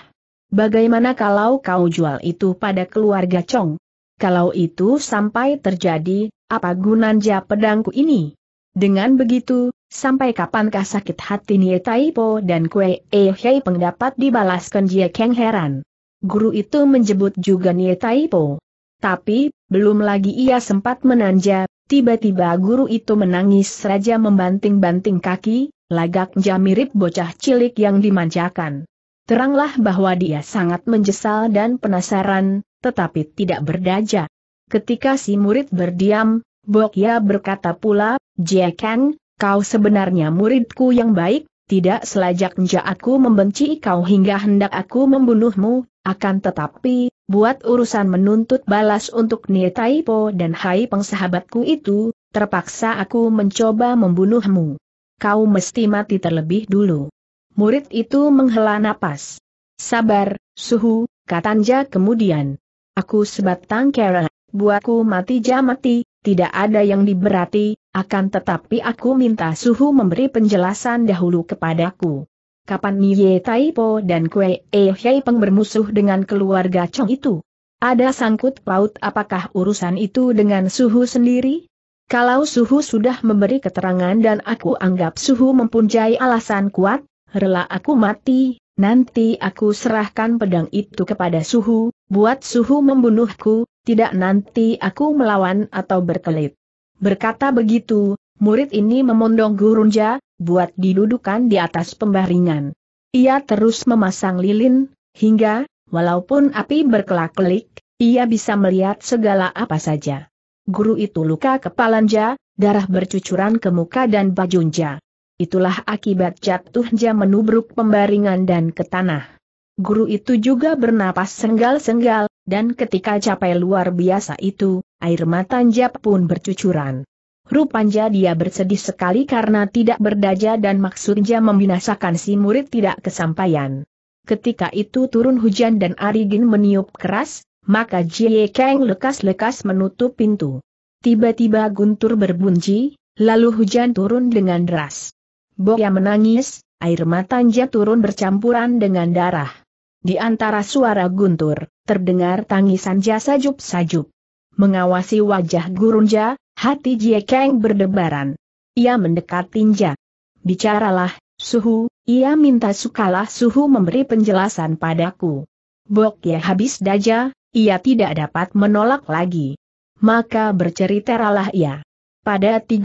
Bagaimana kalau kau jual itu pada keluarga Chong? Kalau itu sampai terjadi, apa gunanya pedangku ini? Dengan begitu, sampai kapankah sakit hati Nie Taipo dan Kue E pendapat dibalaskan Jie Keng heran. Guru itu menjebut juga Nie Taipo. Tapi, belum lagi ia sempat menanja, tiba-tiba guru itu menangis seraja membanting-banting kaki, lagaknya mirip bocah cilik yang dimanjakan. Teranglah bahwa dia sangat menyesal dan penasaran, tetapi tidak berdaya. Ketika si murid berdiam, Bokya berkata pula, Jekang, kau sebenarnya muridku yang baik, tidak selajaknya aku membenci kau hingga hendak aku membunuhmu, akan tetapi, buat urusan menuntut balas untuk Taipo dan Hai sahabatku itu, terpaksa aku mencoba membunuhmu. Kau mesti mati terlebih dulu murid itu menghela napas. Sabar, suhu, katanja kemudian. Aku sebatang kera, buatku mati jamati, tidak ada yang diberati, akan tetapi aku minta suhu memberi penjelasan dahulu kepadaku. Kapan Nye Taipo dan Kue E Peng bermusuh dengan keluarga Chong itu? Ada sangkut paut apakah urusan itu dengan suhu sendiri? Kalau Suhu sudah memberi keterangan dan aku anggap Suhu mempunyai alasan kuat, rela aku mati, nanti aku serahkan pedang itu kepada suhu, buat suhu membunuhku, tidak nanti aku melawan atau berkelit. Berkata begitu, murid ini memondong gurunja, buat didudukan di atas pembaringan. Ia terus memasang lilin, hingga, walaupun api berkelak-kelik, ia bisa melihat segala apa saja. Guru itu luka kepalanja, darah bercucuran ke muka dan bajunja. Itulah akibat jatuhnya menubruk pembaringan dan ke tanah. Guru itu juga bernapas senggal-senggal, dan ketika capai luar biasa itu, air mata Njap pun bercucuran. Rupanya dia bersedih sekali karena tidak berdaja dan maksudnya membinasakan si murid tidak kesampaian. Ketika itu turun hujan dan Arigin meniup keras, maka Jie Kang lekas-lekas menutup pintu. Tiba-tiba guntur berbunyi, lalu hujan turun dengan deras. Boya menangis, air matanya turun bercampuran dengan darah. Di antara suara guntur, terdengar tangisan jasa jup sajup. Mengawasi wajah gurunja, hati Jie Jiekeng berdebaran. Ia mendekat Tinja. Bicaralah, Suhu, ia minta sukalah Suhu memberi penjelasan padaku. Bok ya habis daja, ia tidak dapat menolak lagi. Maka berceritalah ia. Pada 30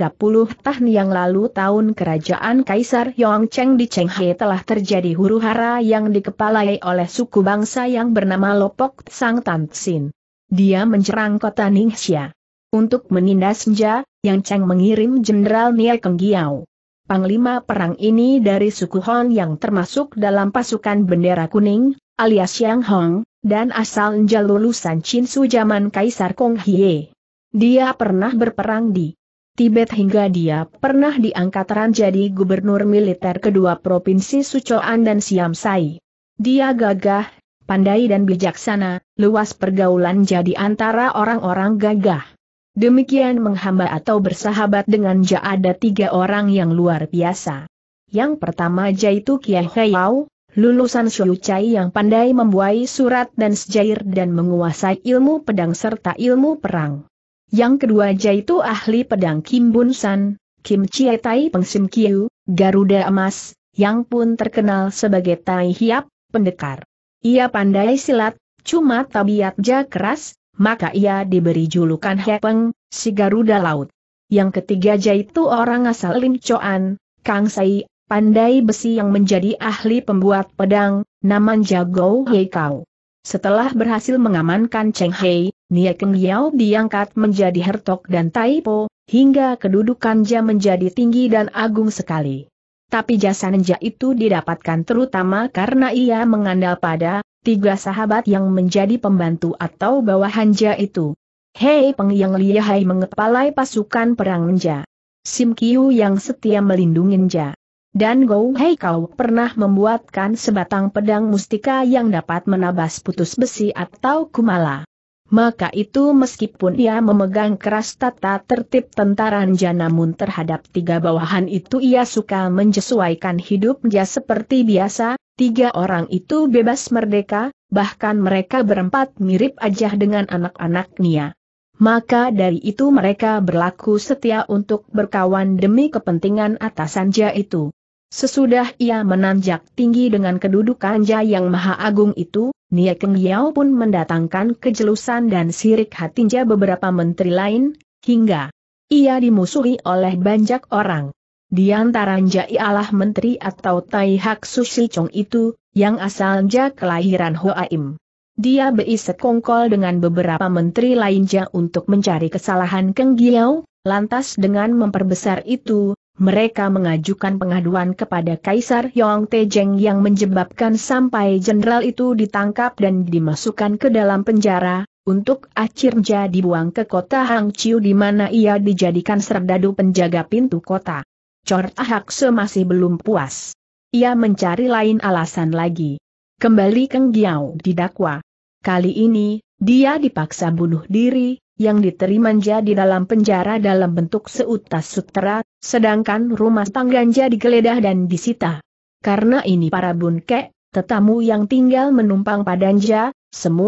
tahun yang lalu tahun kerajaan Kaisar Yongcheng di Chenghe telah terjadi huru-hara yang dikepalai oleh suku bangsa yang bernama Lopok Sang Tantsin. Dia menyerang kota Ningxia. Untuk menindas senja, Yang Cheng mengirim Jenderal Nia Giao. Panglima perang ini dari suku Hong yang termasuk dalam pasukan bendera kuning, alias Yang Hong, dan asal Nja lulusan Chinsu zaman Kaisar Kong Hye. Dia pernah berperang di Tibet hingga dia pernah diangkat Ran jadi gubernur militer kedua provinsi Sucoan dan Siam Sai. Dia gagah, pandai dan bijaksana, luas pergaulan jadi antara orang-orang gagah. Demikian menghamba atau bersahabat dengan Ja ada tiga orang yang luar biasa. Yang pertama itu Kiai Heiau, lulusan Shu Chai yang pandai membuai surat dan sejair dan menguasai ilmu pedang serta ilmu perang. Yang kedua itu ahli pedang Kim Bun San, Kim Chie Tai Peng Sim Kiu, Garuda Emas, yang pun terkenal sebagai Tai Hiap, pendekar. Ia pandai silat, cuma tabiatnya keras, maka ia diberi julukan Hepeng, si Garuda Laut. Yang ketiga itu orang asal Lim Choan, Kang Sai, pandai besi yang menjadi ahli pembuat pedang, naman Jago Hei Kau. Setelah berhasil mengamankan Cheng Hei, Nia Keng Yao diangkat menjadi Hertok dan Taipo, hingga kedudukan Ja menjadi tinggi dan agung sekali. Tapi jasa Nenja itu didapatkan terutama karena ia mengandalkan pada tiga sahabat yang menjadi pembantu atau bawahan Ja itu. Hei Peng Yang Liahai mengepalai pasukan perang Nenja. Sim Kiu yang setia melindungi Nenja. Dan Gou Hei Kau pernah membuatkan sebatang pedang mustika yang dapat menabas putus besi atau kumala. Maka itu meskipun ia memegang keras tata tertib tentara Nja terhadap tiga bawahan itu ia suka menyesuaikan hidupnya seperti biasa, tiga orang itu bebas merdeka, bahkan mereka berempat mirip aja dengan anak-anak Nia. Maka dari itu mereka berlaku setia untuk berkawan demi kepentingan atasan Nja itu. Sesudah ia menanjak tinggi dengan kedudukan jaya yang maha agung itu, Nia Keng Yao pun mendatangkan kejelusan dan sirik hatinya beberapa menteri lain, hingga ia dimusuhi oleh banyak orang. Di antara ialah menteri atau Tai Hak Sushi Chong itu, yang asalnya kelahiran Hoaim. Dia bei sekongkol dengan beberapa menteri lainnya untuk mencari kesalahan Keng Giau, lantas dengan memperbesar itu, mereka mengajukan pengaduan kepada Kaisar Yong Tejeng yang menjebabkan sampai jenderal itu ditangkap dan dimasukkan ke dalam penjara, untuk akhirnya dibuang ke kota Chiu di mana ia dijadikan serdadu penjaga pintu kota. Cor Ahakse masih belum puas. Ia mencari lain alasan lagi. Kembali Keng Giao didakwa. Kali ini, dia dipaksa bunuh diri, yang diterima di dalam penjara dalam bentuk seutas sutera, sedangkan rumah tangganja digeledah dan disita. Karena ini para Bunke, tetamu yang tinggal menumpang padanja,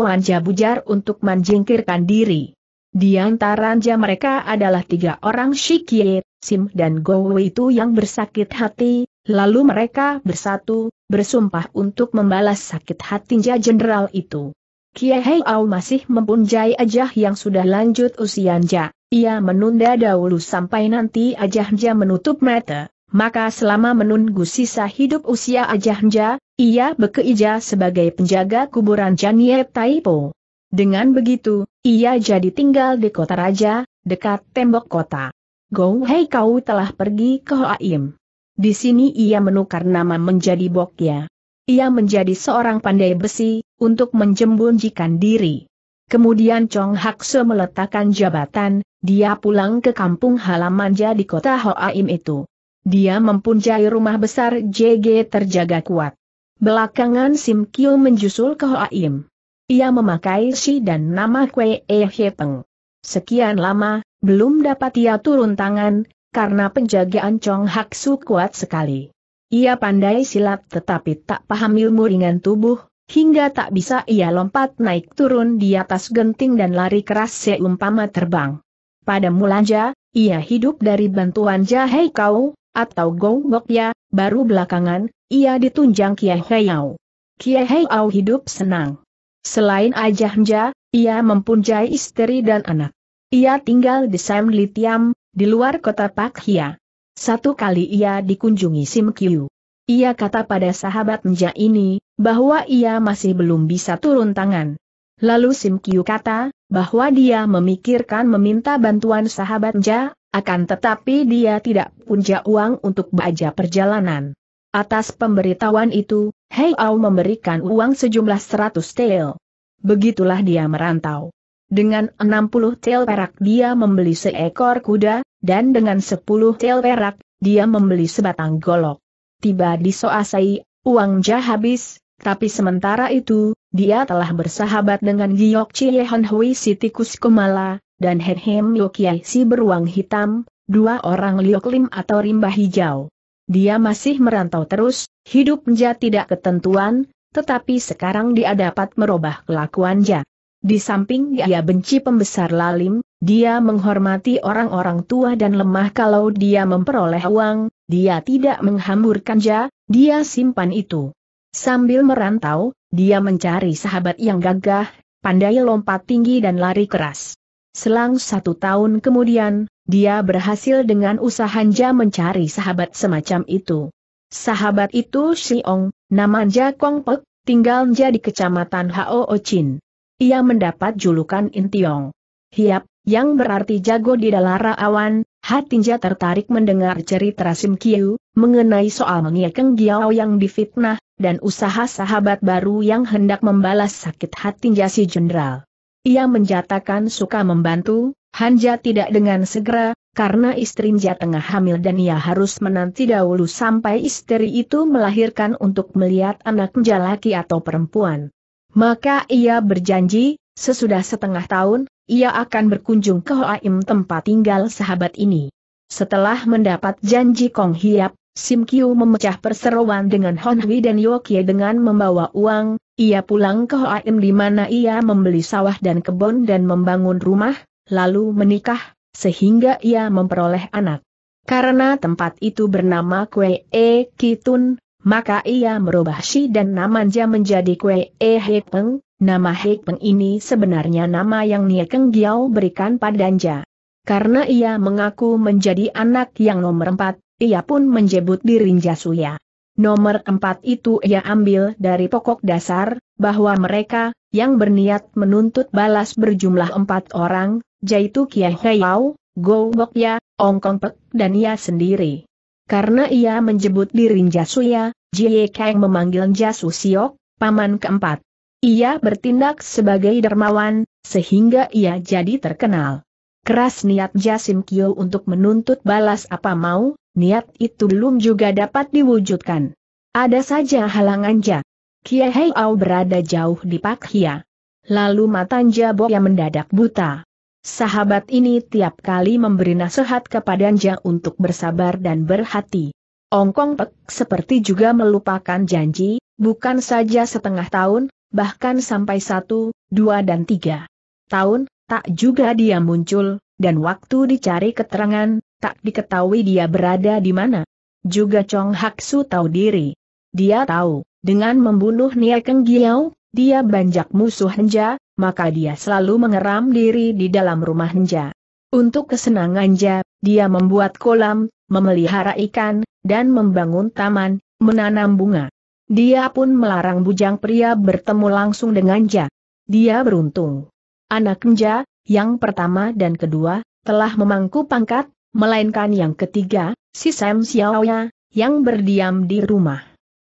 anja bujar untuk menjingkirkan diri. Di antara mereka adalah tiga orang Shikie, Sim dan Gowo itu yang bersakit hati, lalu mereka bersatu, bersumpah untuk membalas sakit hatinya jenderal itu. Kiai Au masih mempunyai ajah yang sudah lanjut usianja. Ia menunda dahulu sampai nanti ajahnya menutup mata. Maka selama menunggu sisa hidup usia ajahnya, ia bekerja sebagai penjaga kuburan Janie Taipo. Dengan begitu, ia jadi tinggal di kota raja, dekat tembok kota. Gou Hei Kau telah pergi ke Hoaim. Di sini ia menukar nama menjadi Bokya. Ia menjadi seorang pandai besi, untuk menjembunjikan diri. Kemudian Chong Hakse meletakkan jabatan, dia pulang ke kampung halaman jadi kota Hoaim itu. Dia mempunyai rumah besar JG terjaga kuat. Belakangan Sim Kyo menjusul ke Hoaim. Ia memakai si dan nama Kwe E Hepeng. Sekian lama, belum dapat ia turun tangan, karena penjagaan Chong Haksu kuat sekali. Ia pandai silat tetapi tak paham ilmu ringan tubuh, Hingga tak bisa ia lompat naik turun di atas genting dan lari keras seumpama terbang. Pada mulanya, ia hidup dari bantuan Jahei Kau, atau Wok Ya, baru belakangan, ia ditunjang Kiai Heiau. Kiai Heiau hidup senang. Selain ajahnya, ia mempunyai istri dan anak. Ia tinggal di Sam Litiam, di luar kota Pak Hia. Satu kali ia dikunjungi Sim Kiu. Ia kata pada sahabatnya ini, bahwa ia masih belum bisa turun tangan. Lalu Sim Kiu kata, bahwa dia memikirkan meminta bantuan sahabatnya, akan tetapi dia tidak punya uang untuk baja perjalanan. Atas pemberitahuan itu, Hei Au memberikan uang sejumlah 100 tel. Begitulah dia merantau. Dengan 60 tel perak dia membeli seekor kuda, dan dengan 10 tel perak, dia membeli sebatang golok tiba di Soasai, uangnya habis, tapi sementara itu, dia telah bersahabat dengan Giyok Chiyehon Hui tikus Kumala, dan Hehem Yokyai Si Beruang Hitam, dua orang Liok Lim atau Rimba Hijau. Dia masih merantau terus, hidupnya tidak ketentuan, tetapi sekarang dia dapat merubah kelakuannya. Di samping dia benci pembesar lalim, dia menghormati orang-orang tua dan lemah kalau dia memperoleh uang, dia tidak menghamburkan ja, dia simpan itu. Sambil merantau, dia mencari sahabat yang gagah, pandai lompat tinggi dan lari keras. Selang satu tahun kemudian, dia berhasil dengan usaha Nja mencari sahabat semacam itu. Sahabat itu Siong, nama Ja Kong Pek, tinggal Ja di kecamatan Hao Chin. Ia mendapat julukan Intiong. Hiap, yang berarti jago di dalara awan, Hatinja tertarik mendengar cerita Sim Kiu, mengenai soal Mengiakeng Giao yang difitnah, dan usaha sahabat baru yang hendak membalas sakit hatinja si jenderal. Ia menjatakan suka membantu, Hanja tidak dengan segera, karena istrinya tengah hamil dan ia harus menanti dahulu sampai istri itu melahirkan untuk melihat anaknya laki atau perempuan. Maka ia berjanji, Sesudah setengah tahun, ia akan berkunjung ke Hoaim tempat tinggal sahabat ini. Setelah mendapat janji Kong Hiap, Sim Kiu memecah perseroan dengan Hon Hui dan Yokie dengan membawa uang, ia pulang ke Hoaim di mana ia membeli sawah dan kebun dan membangun rumah, lalu menikah, sehingga ia memperoleh anak. Karena tempat itu bernama Kue E Kitun, maka ia merubah si dan namanya menjadi Kue E Hepeng, Nama Peng ini sebenarnya nama yang Nie Keng Giao berikan pada padanja. Karena ia mengaku menjadi anak yang nomor empat, ia pun menjebut dirinya Suya. Nomor empat itu ia ambil dari pokok dasar, bahwa mereka, yang berniat menuntut balas berjumlah empat orang, yaitu Kiai Heiau, Go Ya, Ong Kong Pek dan ia sendiri. Karena ia menjebut dirinya Suya, Jie Kang memanggil Jasu Siok, paman keempat. Ia bertindak sebagai dermawan, sehingga ia jadi terkenal. Keras niat Jasim Kyo untuk menuntut balas apa mau, niat itu belum juga dapat diwujudkan. Ada saja halangan Ja. Kie Hei Au berada jauh di Pak Hia. Lalu Matanja yang mendadak buta. Sahabat ini tiap kali memberi nasihat kepada Anja untuk bersabar dan berhati. Ongkong Pek seperti juga melupakan janji, bukan saja setengah tahun, bahkan sampai satu, dua dan tiga tahun, tak juga dia muncul, dan waktu dicari keterangan, tak diketahui dia berada di mana. Juga Chong Hak Su tahu diri. Dia tahu, dengan membunuh Nia Keng Giao, dia banjak musuh Henja, maka dia selalu mengeram diri di dalam rumah Henja. Untuk kesenangan Ja, dia membuat kolam, memelihara ikan, dan membangun taman, menanam bunga. Dia pun melarang bujang pria bertemu langsung dengan Ja. Dia beruntung. Anak Ja, yang pertama dan kedua, telah memangku pangkat, melainkan yang ketiga, si Sam Xiaoya, yang berdiam di rumah.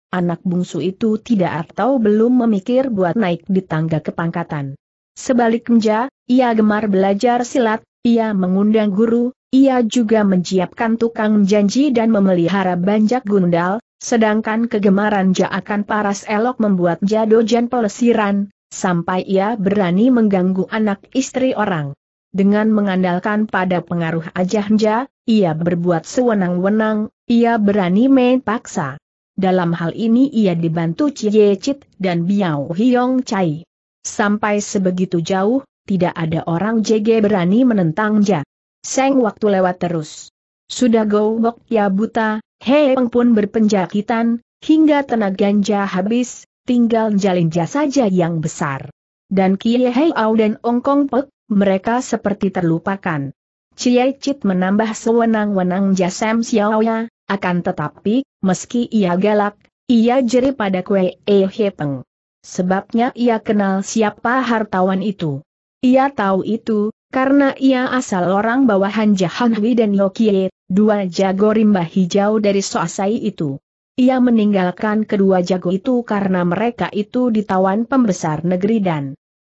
Anak bungsu itu tidak atau belum memikir buat naik di tangga kepangkatan. Sebaliknya, ia gemar belajar silat, ia mengundang guru, ia juga menyiapkan tukang janji dan memelihara banjak gundal, Sedangkan kegemaran Ja akan Paras Elok membuat Dojen pelesiran, sampai ia berani mengganggu anak istri orang. Dengan mengandalkan pada pengaruh Ja, ia berbuat sewenang-wenang, ia berani main paksa. Dalam hal ini ia dibantu Cie Chit dan Biao Hiong Chai. Sampai sebegitu jauh, tidak ada orang JG berani menentang Ja. Seng waktu lewat terus. Sudah gowok ya buta, Hei Peng pun berpenjakitan, hingga tenaganya habis, tinggal jalinja saja yang besar. Dan Kie Hei Au dan Ong Kong Pek, mereka seperti terlupakan. Cie Cit menambah sewenang-wenang jasem Xiaoya, akan tetapi, meski ia galak, ia jeri pada kue E Peng. Sebabnya ia kenal siapa hartawan itu. Ia tahu itu, karena ia asal orang bawahan Jahanwi dan Yokie dua jago rimba hijau dari Soasai itu. Ia meninggalkan kedua jago itu karena mereka itu ditawan pembesar negeri dan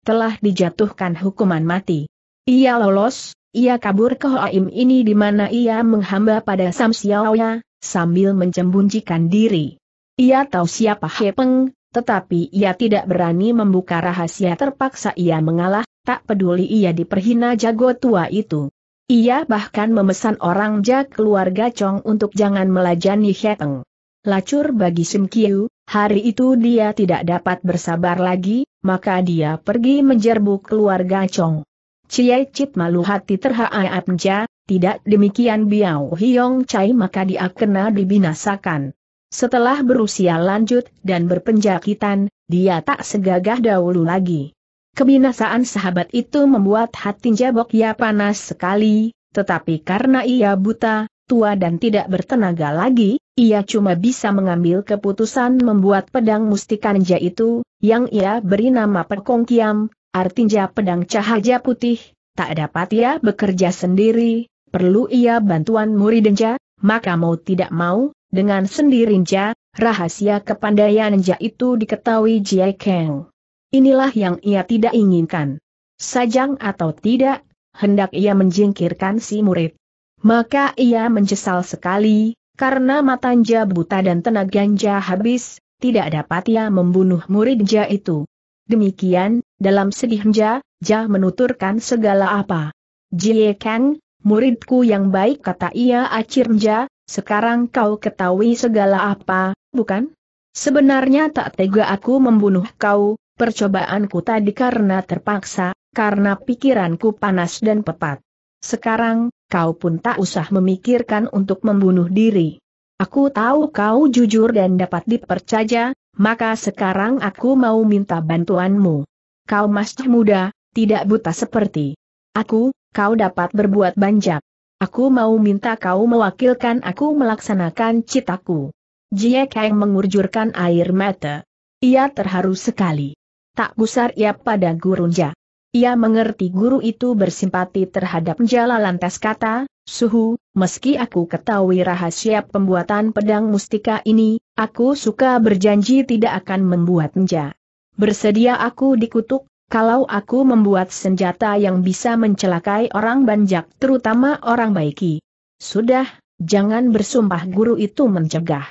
telah dijatuhkan hukuman mati. Ia lolos, ia kabur ke Hoaim ini di mana ia menghamba pada Sam ya, sambil mencembunjikan diri. Ia tahu siapa He tetapi ia tidak berani membuka rahasia terpaksa ia mengalah, tak peduli ia diperhina jago tua itu. Ia bahkan memesan orang jak keluarga Chong untuk jangan melajani Heteng. Lacur bagi Sim Kiu, hari itu dia tidak dapat bersabar lagi, maka dia pergi menjerbu keluarga Chong. Cie Cip malu hati terhaap nja, tidak demikian Biao Hiong Chai maka dia kena dibinasakan. Setelah berusia lanjut dan berpenjakitan, dia tak segagah dahulu lagi. Kebinasaan sahabat itu membuat hati Jabok Ya panas sekali, tetapi karena ia buta, tua dan tidak bertenaga lagi, ia cuma bisa mengambil keputusan membuat pedang mustikanja itu, yang ia beri nama perkongkiam, Kiam, artinya pedang cahaya putih, tak dapat ia bekerja sendiri, perlu ia bantuan muridenja, maka mau tidak mau, dengan sendirinja rahasia kepandaian ninja itu diketahui Jie Kang. Inilah yang ia tidak inginkan. Sajang atau tidak, hendak ia menjingkirkan si murid. Maka ia menyesal sekali, karena matanja buta dan tenaganja habis, tidak dapat ia membunuh muridja itu. Demikian, dalam sedihnya, jah menuturkan segala apa. Jie Kang, muridku yang baik kata ia acirnja, sekarang kau ketahui segala apa, bukan? Sebenarnya tak tega aku membunuh kau, Percobaanku tadi karena terpaksa, karena pikiranku panas dan pepat. Sekarang, kau pun tak usah memikirkan untuk membunuh diri. Aku tahu kau jujur dan dapat dipercaya, maka sekarang aku mau minta bantuanmu. Kau masih muda, tidak buta seperti aku, kau dapat berbuat banyak. Aku mau minta kau mewakilkan aku melaksanakan citaku. Jie Kang mengurjurkan air mata. Ia terharu sekali tak gusar ia pada gurunja. Ia mengerti guru itu bersimpati terhadap jala lantas kata, Suhu, meski aku ketahui rahasia pembuatan pedang mustika ini, aku suka berjanji tidak akan membuat Nja. Bersedia aku dikutuk, kalau aku membuat senjata yang bisa mencelakai orang banjak terutama orang baiki. Sudah, jangan bersumpah guru itu mencegah.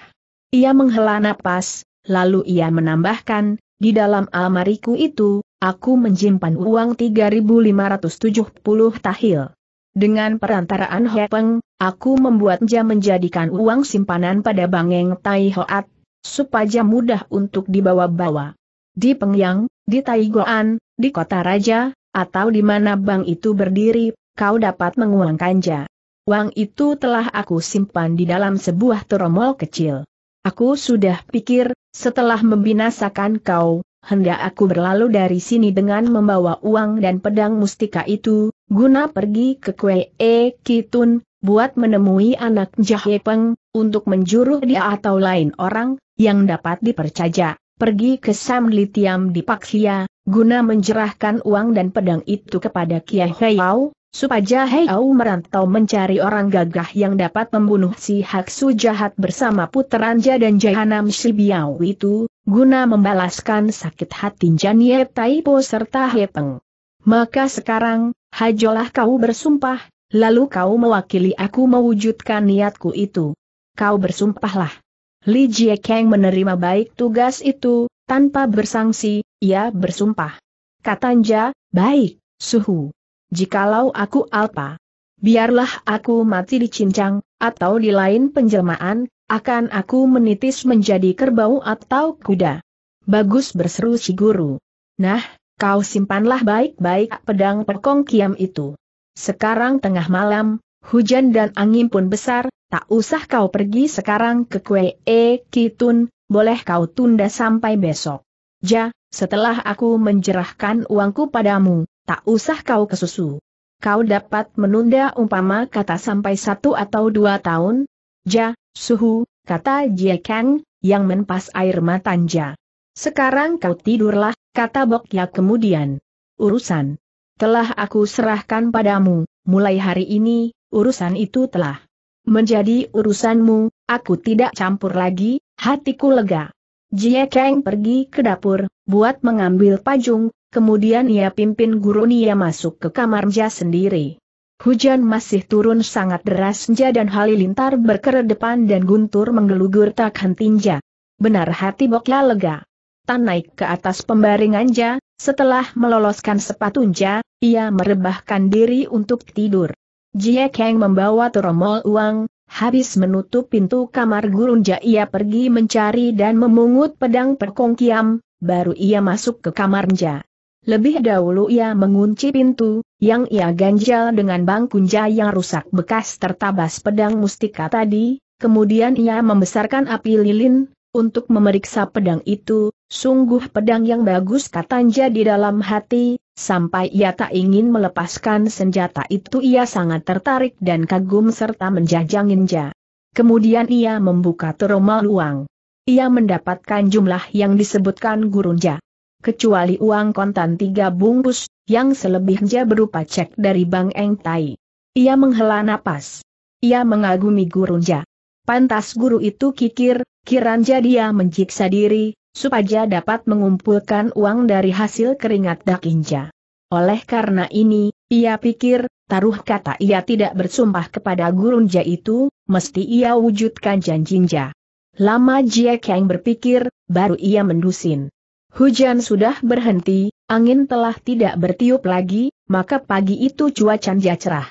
Ia menghela napas, lalu ia menambahkan, di dalam almariku itu, aku menyimpan uang 3.570 tahil. Dengan perantaraan Hepeng, aku membuat jam menjadikan uang simpanan pada Bangeng Tai Hoat, supaya mudah untuk dibawa-bawa. Di Pengyang, di Taigoan, di Kota Raja, atau di mana bank itu berdiri, kau dapat menguangkan jam. Uang itu telah aku simpan di dalam sebuah teromol kecil. Aku sudah pikir, setelah membinasakan kau, hendak aku berlalu dari sini dengan membawa uang dan pedang mustika itu, guna pergi ke Kue E Kitun, buat menemui anak Peng, untuk menjuruh dia atau lain orang, yang dapat dipercaya, pergi ke Samlitiam di Paksia, guna menjerahkan uang dan pedang itu kepada Kiai Heiau, supaya Heiau merantau mencari orang gagah yang dapat membunuh si Haksu jahat bersama Puteranja dan Jahanam Shibiau itu, guna membalaskan sakit hati Janie Taipo serta Hepeng. Maka sekarang, hajolah kau bersumpah, lalu kau mewakili aku mewujudkan niatku itu. Kau bersumpahlah. Li Jie Kang menerima baik tugas itu, tanpa bersangsi, ia bersumpah. Katanja, baik, suhu. Jikalau aku alpa, biarlah aku mati dicincang, atau di lain penjelmaan, akan aku menitis menjadi kerbau atau kuda. Bagus berseru si guru. Nah, kau simpanlah baik-baik pedang perkongkiam kiam itu. Sekarang tengah malam, hujan dan angin pun besar, tak usah kau pergi sekarang ke Kue E Kitun, boleh kau tunda sampai besok. Ja, setelah aku menjerahkan uangku padamu, Tak usah kau kesusu. Kau dapat menunda umpama kata sampai satu atau dua tahun. Ja, suhu, kata Jie Kang, yang menpas air mata Sekarang kau tidurlah, kata Bok Ya kemudian. Urusan. Telah aku serahkan padamu, mulai hari ini, urusan itu telah menjadi urusanmu, aku tidak campur lagi, hatiku lega. Jie Kang pergi ke dapur, buat mengambil pajung, kemudian ia pimpin guru Nia masuk ke Nja sendiri. Hujan masih turun sangat deras. Nja dan halilintar berkeredepan dan guntur menggelugur tak henti hentinya. Benar hati Bokla lega. Tan naik ke atas Nja, setelah meloloskan Nja, ia merebahkan diri untuk tidur. Jie Kang membawa teromol uang, habis menutup pintu kamar Nja ia pergi mencari dan memungut pedang perkongkiam, baru ia masuk ke Nja. Lebih dahulu ia mengunci pintu, yang ia ganjal dengan bangkunja yang rusak bekas tertabas pedang mustika tadi, kemudian ia membesarkan api lilin, untuk memeriksa pedang itu, sungguh pedang yang bagus katanya di dalam hati, sampai ia tak ingin melepaskan senjata itu ia sangat tertarik dan kagum serta menjajanginja. Kemudian ia membuka teroma luang. Ia mendapatkan jumlah yang disebutkan gurunja kecuali uang kontan tiga bungkus, yang selebihnya berupa cek dari Bang Eng Tai. Ia menghela napas. Ia mengagumi gurunja. Pantas guru itu kikir, kiranja dia menjiksa diri, supaya dapat mengumpulkan uang dari hasil keringat dakinja. Oleh karena ini, ia pikir, taruh kata ia tidak bersumpah kepada gurunja itu, mesti ia wujudkan janjinya. Lama Jie Kang berpikir, baru ia mendusin. Hujan sudah berhenti, angin telah tidak bertiup lagi, maka pagi itu cuaca cerah.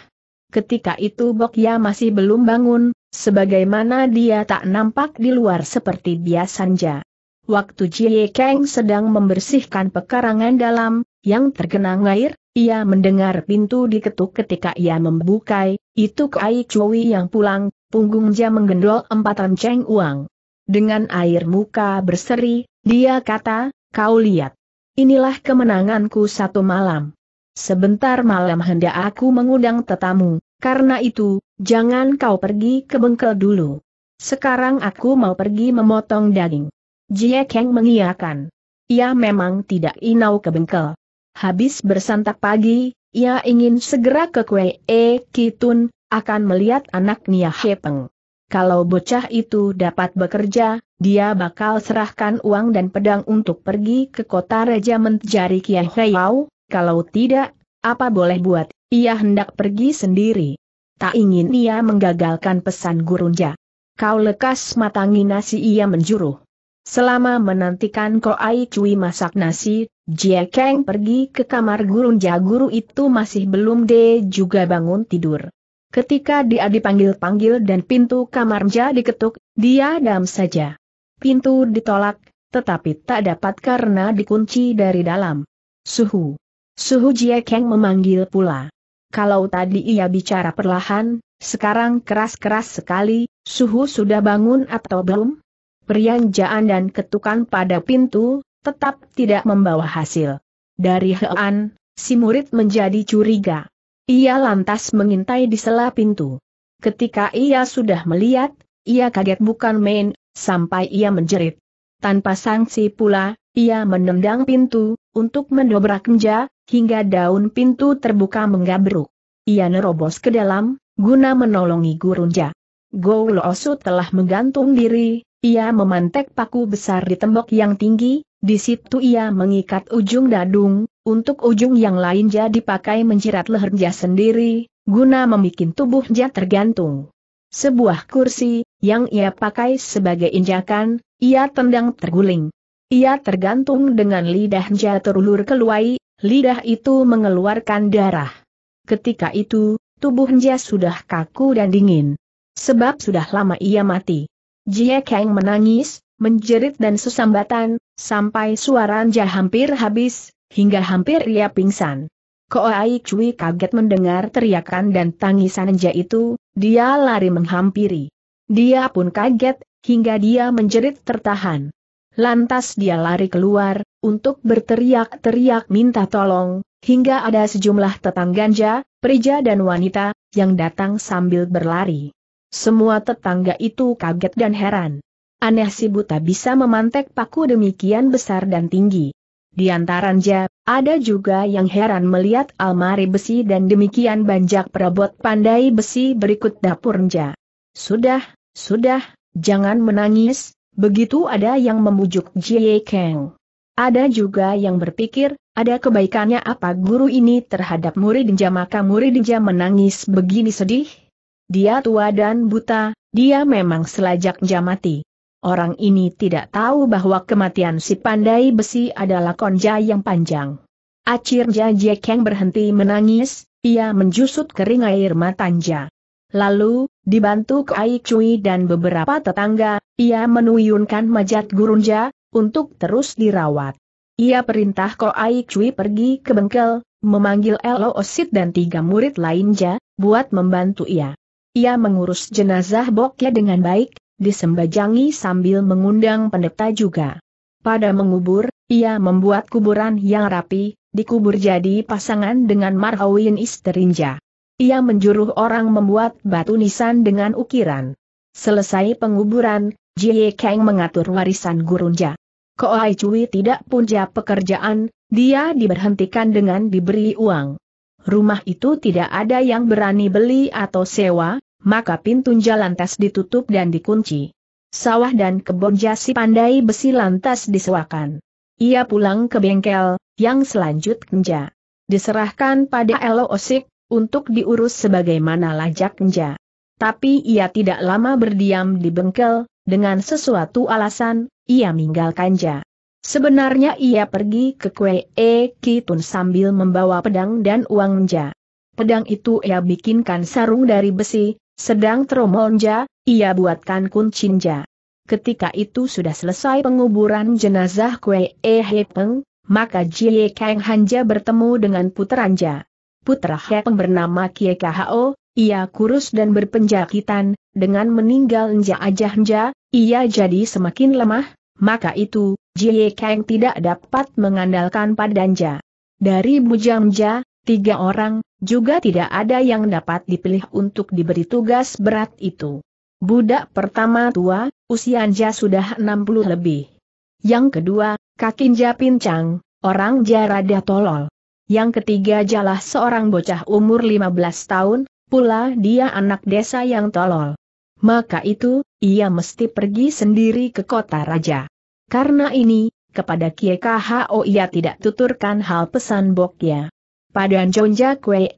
Ketika itu Bokya masih belum bangun, sebagaimana dia tak nampak di luar seperti biasanya. Waktu Jie Kang sedang membersihkan pekarangan dalam, yang tergenang air, ia mendengar pintu diketuk ketika ia membuka, itu Kai Chui yang pulang, punggungnya menggendol empat rancang uang. Dengan air muka berseri, dia kata, Kau lihat. Inilah kemenanganku satu malam. Sebentar malam hendak aku mengundang tetamu, karena itu, jangan kau pergi ke bengkel dulu. Sekarang aku mau pergi memotong daging. Jie Kang mengiyakan. Ia memang tidak inau ke bengkel. Habis bersantap pagi, ia ingin segera ke Kue E Kitun, akan melihat anaknya Hepeng kalau bocah itu dapat bekerja, dia bakal serahkan uang dan pedang untuk pergi ke kota Raja Menjari Kiai Heiau, kalau tidak, apa boleh buat, ia hendak pergi sendiri. Tak ingin ia menggagalkan pesan gurunja. Kau lekas matangi nasi ia menjuruh. Selama menantikan Koai Cui masak nasi, Jie Kang pergi ke kamar gurunja guru itu masih belum de juga bangun tidur. Ketika dia dipanggil-panggil dan pintu kamar kamarnya diketuk, dia diam saja. Pintu ditolak, tetapi tak dapat karena dikunci dari dalam. Suhu. Suhu Jie Kang memanggil pula. Kalau tadi ia bicara perlahan, sekarang keras-keras sekali, Suhu sudah bangun atau belum? Perianjaan dan ketukan pada pintu, tetap tidak membawa hasil. Dari Hean, si murid menjadi curiga. Ia lantas mengintai di sela pintu. Ketika ia sudah melihat, ia kaget bukan main, sampai ia menjerit. Tanpa sanksi pula, ia menendang pintu, untuk mendobrak kenja, hingga daun pintu terbuka menggabruk. Ia nerobos ke dalam, guna menolongi gurunja. Go Osu telah menggantung diri, ia memantek paku besar di tembok yang tinggi, di situ ia mengikat ujung dadung, untuk ujung yang lain jadi pakai menjirat lehernya sendiri, guna membuat tubuhnya tergantung. Sebuah kursi, yang ia pakai sebagai injakan, ia tendang terguling. Ia tergantung dengan lidahnya terulur keluai, lidah itu mengeluarkan darah. Ketika itu, tubuhnya sudah kaku dan dingin. Sebab sudah lama ia mati. Jie Kang menangis, menjerit dan sesambatan, Sampai suaranya hampir habis, hingga hampir ia pingsan. Koai Cui kaget mendengar teriakan dan tangisan Anja itu, dia lari menghampiri. Dia pun kaget, hingga dia menjerit tertahan. Lantas dia lari keluar, untuk berteriak-teriak minta tolong, hingga ada sejumlah tetangga tetangganja, perija dan wanita, yang datang sambil berlari. Semua tetangga itu kaget dan heran. Aneh si buta bisa memantek paku demikian besar dan tinggi. Di antaranya, ada juga yang heran melihat almari besi dan demikian banyak perabot pandai besi berikut dapurnya. Sudah, sudah, jangan menangis, begitu ada yang memujuk Jie Kang. Ada juga yang berpikir, ada kebaikannya apa guru ini terhadap muridnya maka muridnya menangis begini sedih? Dia tua dan buta, dia memang selajak mati. Orang ini tidak tahu bahwa kematian si pandai besi adalah konja yang panjang. Akhirnya Jack Kang berhenti menangis, ia menjusut kering air matanya. Lalu, dibantu Kai Cui dan beberapa tetangga, ia menuyunkan majat gurunja, untuk terus dirawat. Ia perintah Kai Cui pergi ke bengkel, memanggil Elo Osit dan tiga murid lainnya, buat membantu ia. Ia mengurus jenazah Bokya dengan baik, disembajangi sambil mengundang pendeta juga. Pada mengubur, ia membuat kuburan yang rapi, dikubur jadi pasangan dengan Marhawin Isterinja. Ia menjuruh orang membuat batu nisan dengan ukiran. Selesai penguburan, Jie Kang mengatur warisan Gurunja. Koai Cui tidak punya pekerjaan, dia diberhentikan dengan diberi uang. Rumah itu tidak ada yang berani beli atau sewa, maka pintu jalan tas ditutup dan dikunci. Sawah dan kebun jasi pandai besi lantas disewakan. Ia pulang ke bengkel, yang selanjutnya diserahkan pada Elo Osik, untuk diurus sebagaimana lajak Tapi ia tidak lama berdiam di bengkel, dengan sesuatu alasan, ia meninggalkan Sebenarnya ia pergi ke Kue E Kitun sambil membawa pedang dan uang Pedang itu ia bikinkan sarung dari besi, sedang teromonja, ia buatkan kuncinja. Ketika itu sudah selesai penguburan jenazah Kwe E He Peng, maka Jie Kang Hanja bertemu dengan puteranja. Putra He Peng bernama Kie Kho, ia kurus dan berpenjakitan, dengan meninggal Nja Ajah Nja, ia jadi semakin lemah, maka itu, Jie Kang tidak dapat mengandalkan padanja. Dari Bujangja, tiga orang, juga tidak ada yang dapat dipilih untuk diberi tugas berat itu. Budak pertama tua, usianya sudah 60 lebih. Yang kedua, Kakinja Pincang, orang jarada tolol. Yang ketiga jalah seorang bocah umur 15 tahun, pula dia anak desa yang tolol. Maka itu, ia mesti pergi sendiri ke kota raja. Karena ini, kepada Kiai ia tidak tuturkan hal pesan Bokya. Pada Jonja Kwe,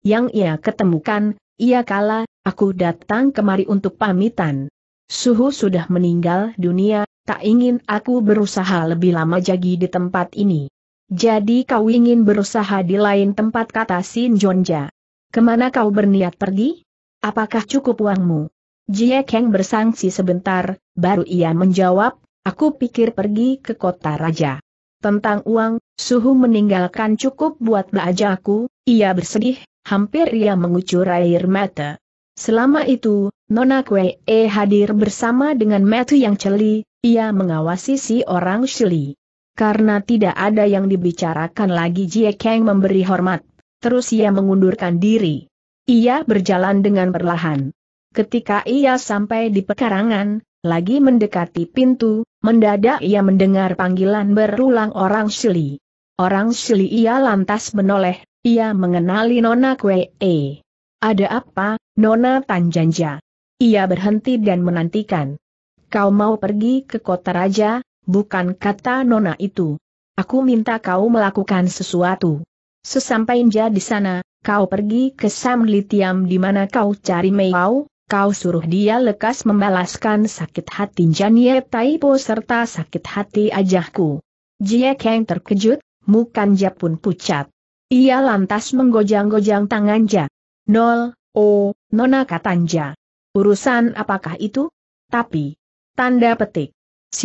yang ia ketemukan, ia kala, aku datang kemari untuk pamitan. Suhu sudah meninggal dunia, tak ingin aku berusaha lebih lama jagi di tempat ini. Jadi kau ingin berusaha di lain tempat kata Sin Jonja. Kemana kau berniat pergi? Apakah cukup uangmu? Jie Kang bersangsi sebentar, baru ia menjawab, aku pikir pergi ke kota raja. Tentang uang, suhu meninggalkan cukup buat belajaku, ia bersedih, hampir ia mengucur air mata. Selama itu, Nona Kwee e hadir bersama dengan Matthew yang celi, ia mengawasi si orang Shili. Karena tidak ada yang dibicarakan lagi Jie Kang memberi hormat, terus ia mengundurkan diri. Ia berjalan dengan perlahan. Ketika ia sampai di pekarangan, lagi mendekati pintu, Mendadak ia mendengar panggilan berulang orang Shili. Orang Shili ia lantas menoleh, ia mengenali Nona Kwee. Ada apa, Nona Tanjanja? Ia berhenti dan menantikan. Kau mau pergi ke kota raja, bukan kata Nona itu. Aku minta kau melakukan sesuatu. Sesampainya di sana, kau pergi ke Samlitiam di mana kau cari Meiau, kau suruh dia lekas membalaskan sakit hati Janie Taipo serta sakit hati ajahku. Jie Kang terkejut, mukanya pun pucat. Ia lantas menggojang-gojang tangannya. Nol, oh, nona katanja. Urusan apakah itu? Tapi, tanda petik.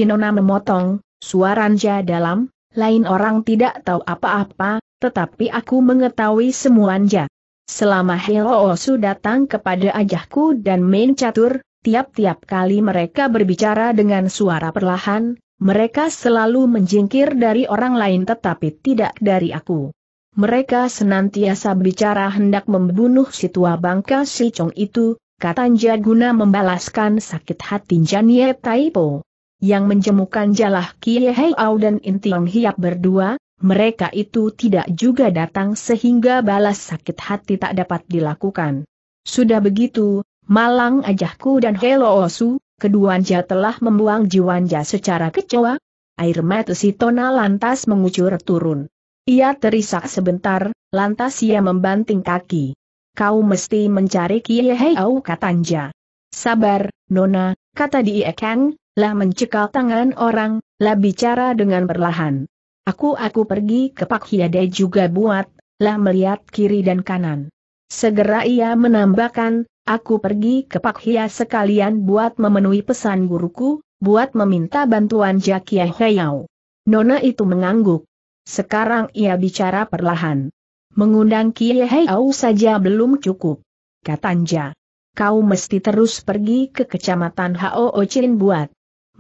nona memotong, suaranya dalam, lain orang tidak tahu apa-apa, tetapi aku mengetahui semuanya. Selama Heloosu datang kepada ajahku dan main catur, tiap-tiap kali mereka berbicara dengan suara perlahan, mereka selalu menjingkir dari orang lain tetapi tidak dari aku. Mereka senantiasa bicara hendak membunuh si tua bangka si Chong itu, kata Jaguna membalaskan sakit hati Janie Taipo. Yang menjemukan jalah Kie Hei Au dan Intiong Hiap berdua, mereka itu tidak juga datang sehingga balas sakit hati tak dapat dilakukan. Sudah begitu, Malang Ajahku dan Helo Osu, keduanya telah membuang jiwanya secara kecewa. Air mata si Tona lantas mengucur turun. Ia terisak sebentar, lantas ia membanting kaki. Kau mesti mencari Kiai kata katanya. Sabar, Nona, kata Diekang, lah mencekal tangan orang, lah bicara dengan perlahan. Aku aku pergi ke Pak Hiade juga buat, lah melihat kiri dan kanan. Segera ia menambahkan, aku pergi ke Pak Hia sekalian buat memenuhi pesan guruku, buat meminta bantuan Jakia Heyao. Nona itu mengangguk. Sekarang ia bicara perlahan. Mengundang Kiai Heyao saja belum cukup. Katanja. Kau mesti terus pergi ke kecamatan Hao Chin buat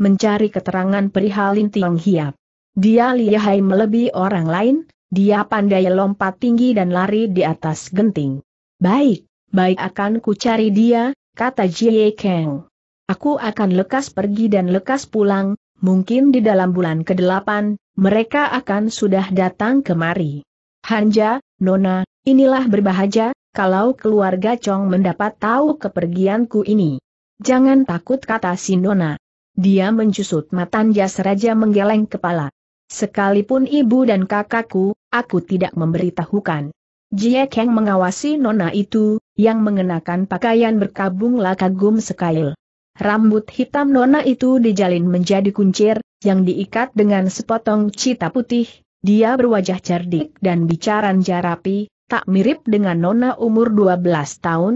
mencari keterangan perihal Tiang Hiap. Dia lihai melebihi orang lain, dia pandai lompat tinggi dan lari di atas genting. Baik, baik akan ku cari dia, kata Jie Kang. Aku akan lekas pergi dan lekas pulang, mungkin di dalam bulan ke-8, mereka akan sudah datang kemari. Hanja, Nona, inilah berbahagia, kalau keluarga Chong mendapat tahu kepergianku ini. Jangan takut kata si Nona. Dia mencusut matanya seraja menggeleng kepala. Sekalipun ibu dan kakakku, aku tidak memberitahukan. Jie Kang mengawasi nona itu, yang mengenakan pakaian berkabung lakagum sekail. Rambut hitam nona itu dijalin menjadi kuncir, yang diikat dengan sepotong cita putih, dia berwajah cerdik dan bicaran jarapi, tak mirip dengan nona umur 12 tahun.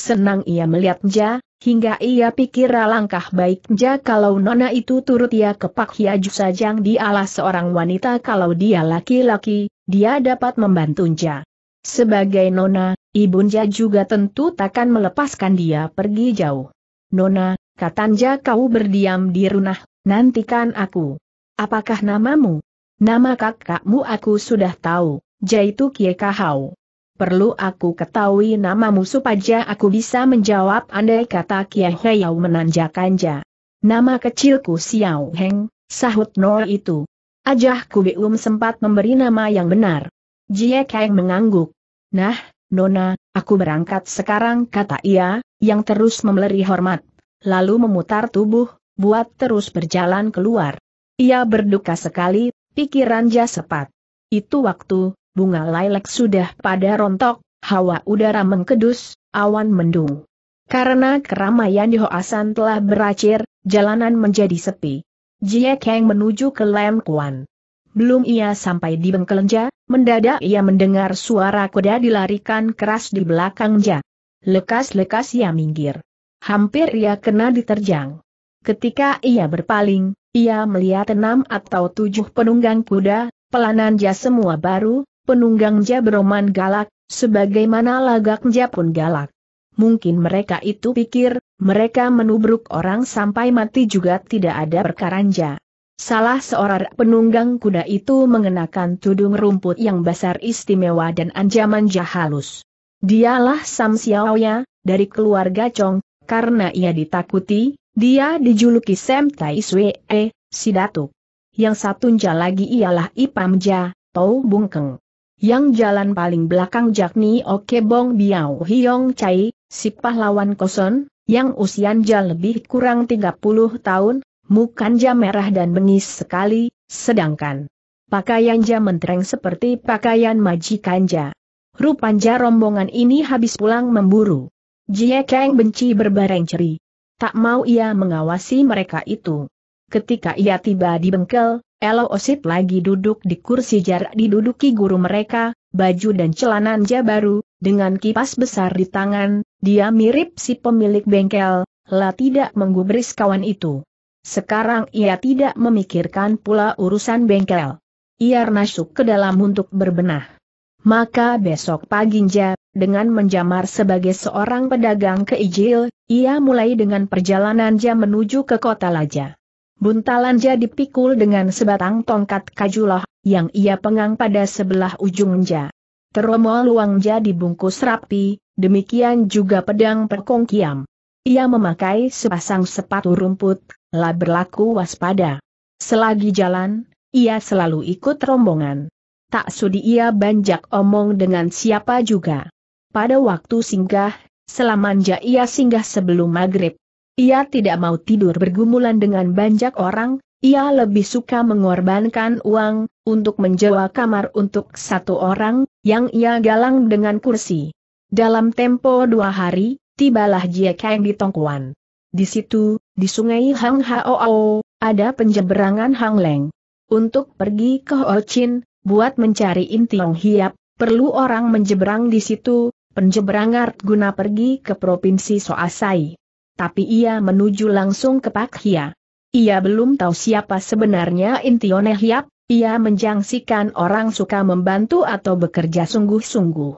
Senang ia melihat Jia. Hingga ia pikir langkah baiknya kalau nona itu turut ia kepak hiaju sajang di alas seorang wanita kalau dia laki-laki, dia dapat membantunya. Sebagai nona, ibunya juga tentu takkan melepaskan dia pergi jauh. Nona, kata Nja kau berdiam di runah, nantikan aku. Apakah namamu? Nama kakakmu aku sudah tahu, Jaitu Kiekahau. Kahau. Perlu aku ketahui namamu supaya aku bisa menjawab andai kata Kiai Heyau menanjakan ja. Nama kecilku Xiao Heng, sahut Nor itu. Ajah Kubium sempat memberi nama yang benar. Jie Kang mengangguk. Nah, Nona, aku berangkat sekarang kata ia, yang terus memeleri hormat. Lalu memutar tubuh, buat terus berjalan keluar. Ia berduka sekali, pikiran ja sepat. Itu waktu, bunga lilac sudah pada rontok, hawa udara mengkedus, awan mendung. Karena keramaian di Hoasan telah beracir, jalanan menjadi sepi. Jie Kang menuju ke Lam Kuan. Belum ia sampai di Bengkelenja, mendadak ia mendengar suara kuda dilarikan keras di belakangnya. Lekas-lekas ia minggir. Hampir ia kena diterjang. Ketika ia berpaling, ia melihat enam atau tujuh penunggang kuda, pelanan semua baru, penunggang Jabroman galak, sebagaimana lagaknya pun galak. Mungkin mereka itu pikir, mereka menubruk orang sampai mati juga tidak ada perkaranja. Salah seorang penunggang kuda itu mengenakan tudung rumput yang besar istimewa dan anjaman jahalus. Dialah Sam Xiaoya, dari keluarga Chong, karena ia ditakuti, dia dijuluki Sam Tai Sui e, si datuk. Yang satunya lagi ialah Ipamja, Tau Bungkeng yang jalan paling belakang yakni Okebong Biao Hiong Chai, si pahlawan koson, yang usianya lebih kurang 30 tahun, mukanya merah dan bengis sekali, sedangkan pakaiannya mentereng seperti pakaian majikanja. Rupanya rombongan ini habis pulang memburu. Jie Kang benci berbareng ceri. Tak mau ia mengawasi mereka itu. Ketika ia tiba di bengkel, Elo Osip lagi duduk di kursi jarak diduduki guru mereka, baju dan celana celananya baru, dengan kipas besar di tangan, dia mirip si pemilik bengkel, lah tidak menggubris kawan itu. Sekarang ia tidak memikirkan pula urusan bengkel. Ia masuk ke dalam untuk berbenah. Maka besok pagi paginja, dengan menjamar sebagai seorang pedagang keijil, ia mulai dengan perjalanan perjalanannya menuju ke kota Laja. Buntalan jadi pikul dengan sebatang tongkat kajulah yang ia pengang pada sebelah ujung Teromol Teromol jadi bungkus rapi, demikian juga pedang perkong kiam. Ia memakai sepasang sepatu rumput, lah berlaku waspada. Selagi jalan, ia selalu ikut rombongan. Tak sudi ia banjak omong dengan siapa juga. Pada waktu singgah, selamanja ia singgah sebelum maghrib, ia tidak mau tidur bergumulan dengan banyak orang, ia lebih suka mengorbankan uang, untuk menjual kamar untuk satu orang, yang ia galang dengan kursi. Dalam tempo dua hari, tibalah Jie Kang di Tongkuan. Di situ, di sungai Hang Hao, ada penjeberangan Hang Leng. Untuk pergi ke Ho Chin, buat mencari inti Long Hiap, perlu orang menjeberang di situ, penjeberang art guna pergi ke Provinsi Soasai tapi ia menuju langsung ke Pak Hia. Ia belum tahu siapa sebenarnya Intione Hiap, ia menjangsikan orang suka membantu atau bekerja sungguh-sungguh.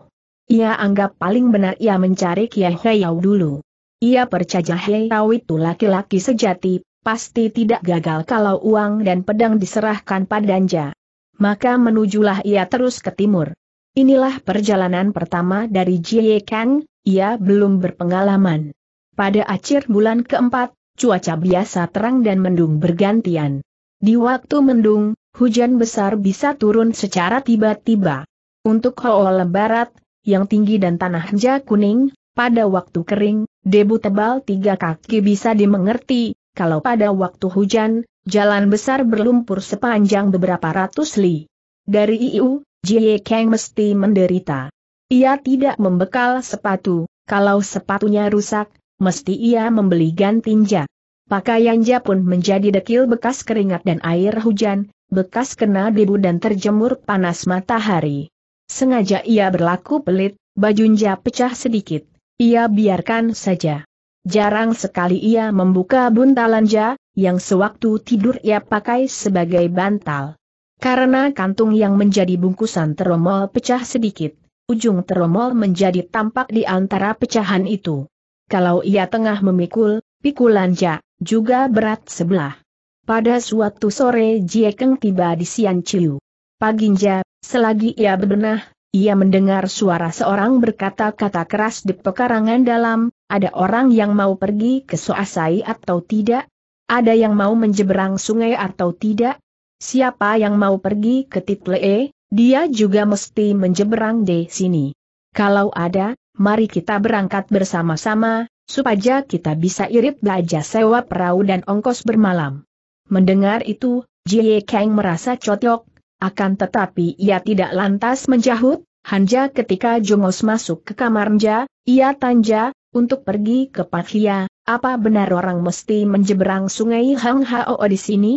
Ia anggap paling benar ia mencari Kiai Heyau dulu. Ia percaya Heiau itu laki-laki sejati, pasti tidak gagal kalau uang dan pedang diserahkan padanya. Maka menujulah ia terus ke timur. Inilah perjalanan pertama dari Jie Kang, ia belum berpengalaman. Pada akhir bulan keempat, cuaca biasa terang dan mendung bergantian. Di waktu mendung, hujan besar bisa turun secara tiba-tiba. Untuk Hoel Barat, yang tinggi dan tanah hija kuning, pada waktu kering, debu tebal tiga kaki bisa dimengerti, kalau pada waktu hujan, jalan besar berlumpur sepanjang beberapa ratus li. Dari IU, Jie Kang mesti menderita. Ia tidak membekal sepatu, kalau sepatunya rusak, mesti ia membeli gantinja. Pakaiannya pun menjadi dekil bekas keringat dan air hujan, bekas kena debu dan terjemur panas matahari. Sengaja ia berlaku pelit, bajunja pecah sedikit, ia biarkan saja. Jarang sekali ia membuka buntalanja, yang sewaktu tidur ia pakai sebagai bantal. Karena kantung yang menjadi bungkusan teromol pecah sedikit, ujung teromol menjadi tampak di antara pecahan itu. Kalau ia tengah memikul, pikulan Jak, juga berat sebelah. Pada suatu sore Jiekeng tiba di Sian Chiu. Paginja, selagi ia berbenah, ia mendengar suara seorang berkata-kata keras di pekarangan dalam, ada orang yang mau pergi ke Soasai atau tidak? Ada yang mau menjeberang sungai atau tidak? Siapa yang mau pergi ke Titlee, dia juga mesti menjeberang di sini. Kalau ada, mari kita berangkat bersama-sama, supaya kita bisa irit belajar sewa perahu dan ongkos bermalam. Mendengar itu, Jie Kang merasa cocok, akan tetapi ia tidak lantas menjahut, hanja ketika Jongos masuk ke kamar Nja, ia tanja, untuk pergi ke Pakhia, apa benar orang mesti menjeberang sungai Hang Hao di sini?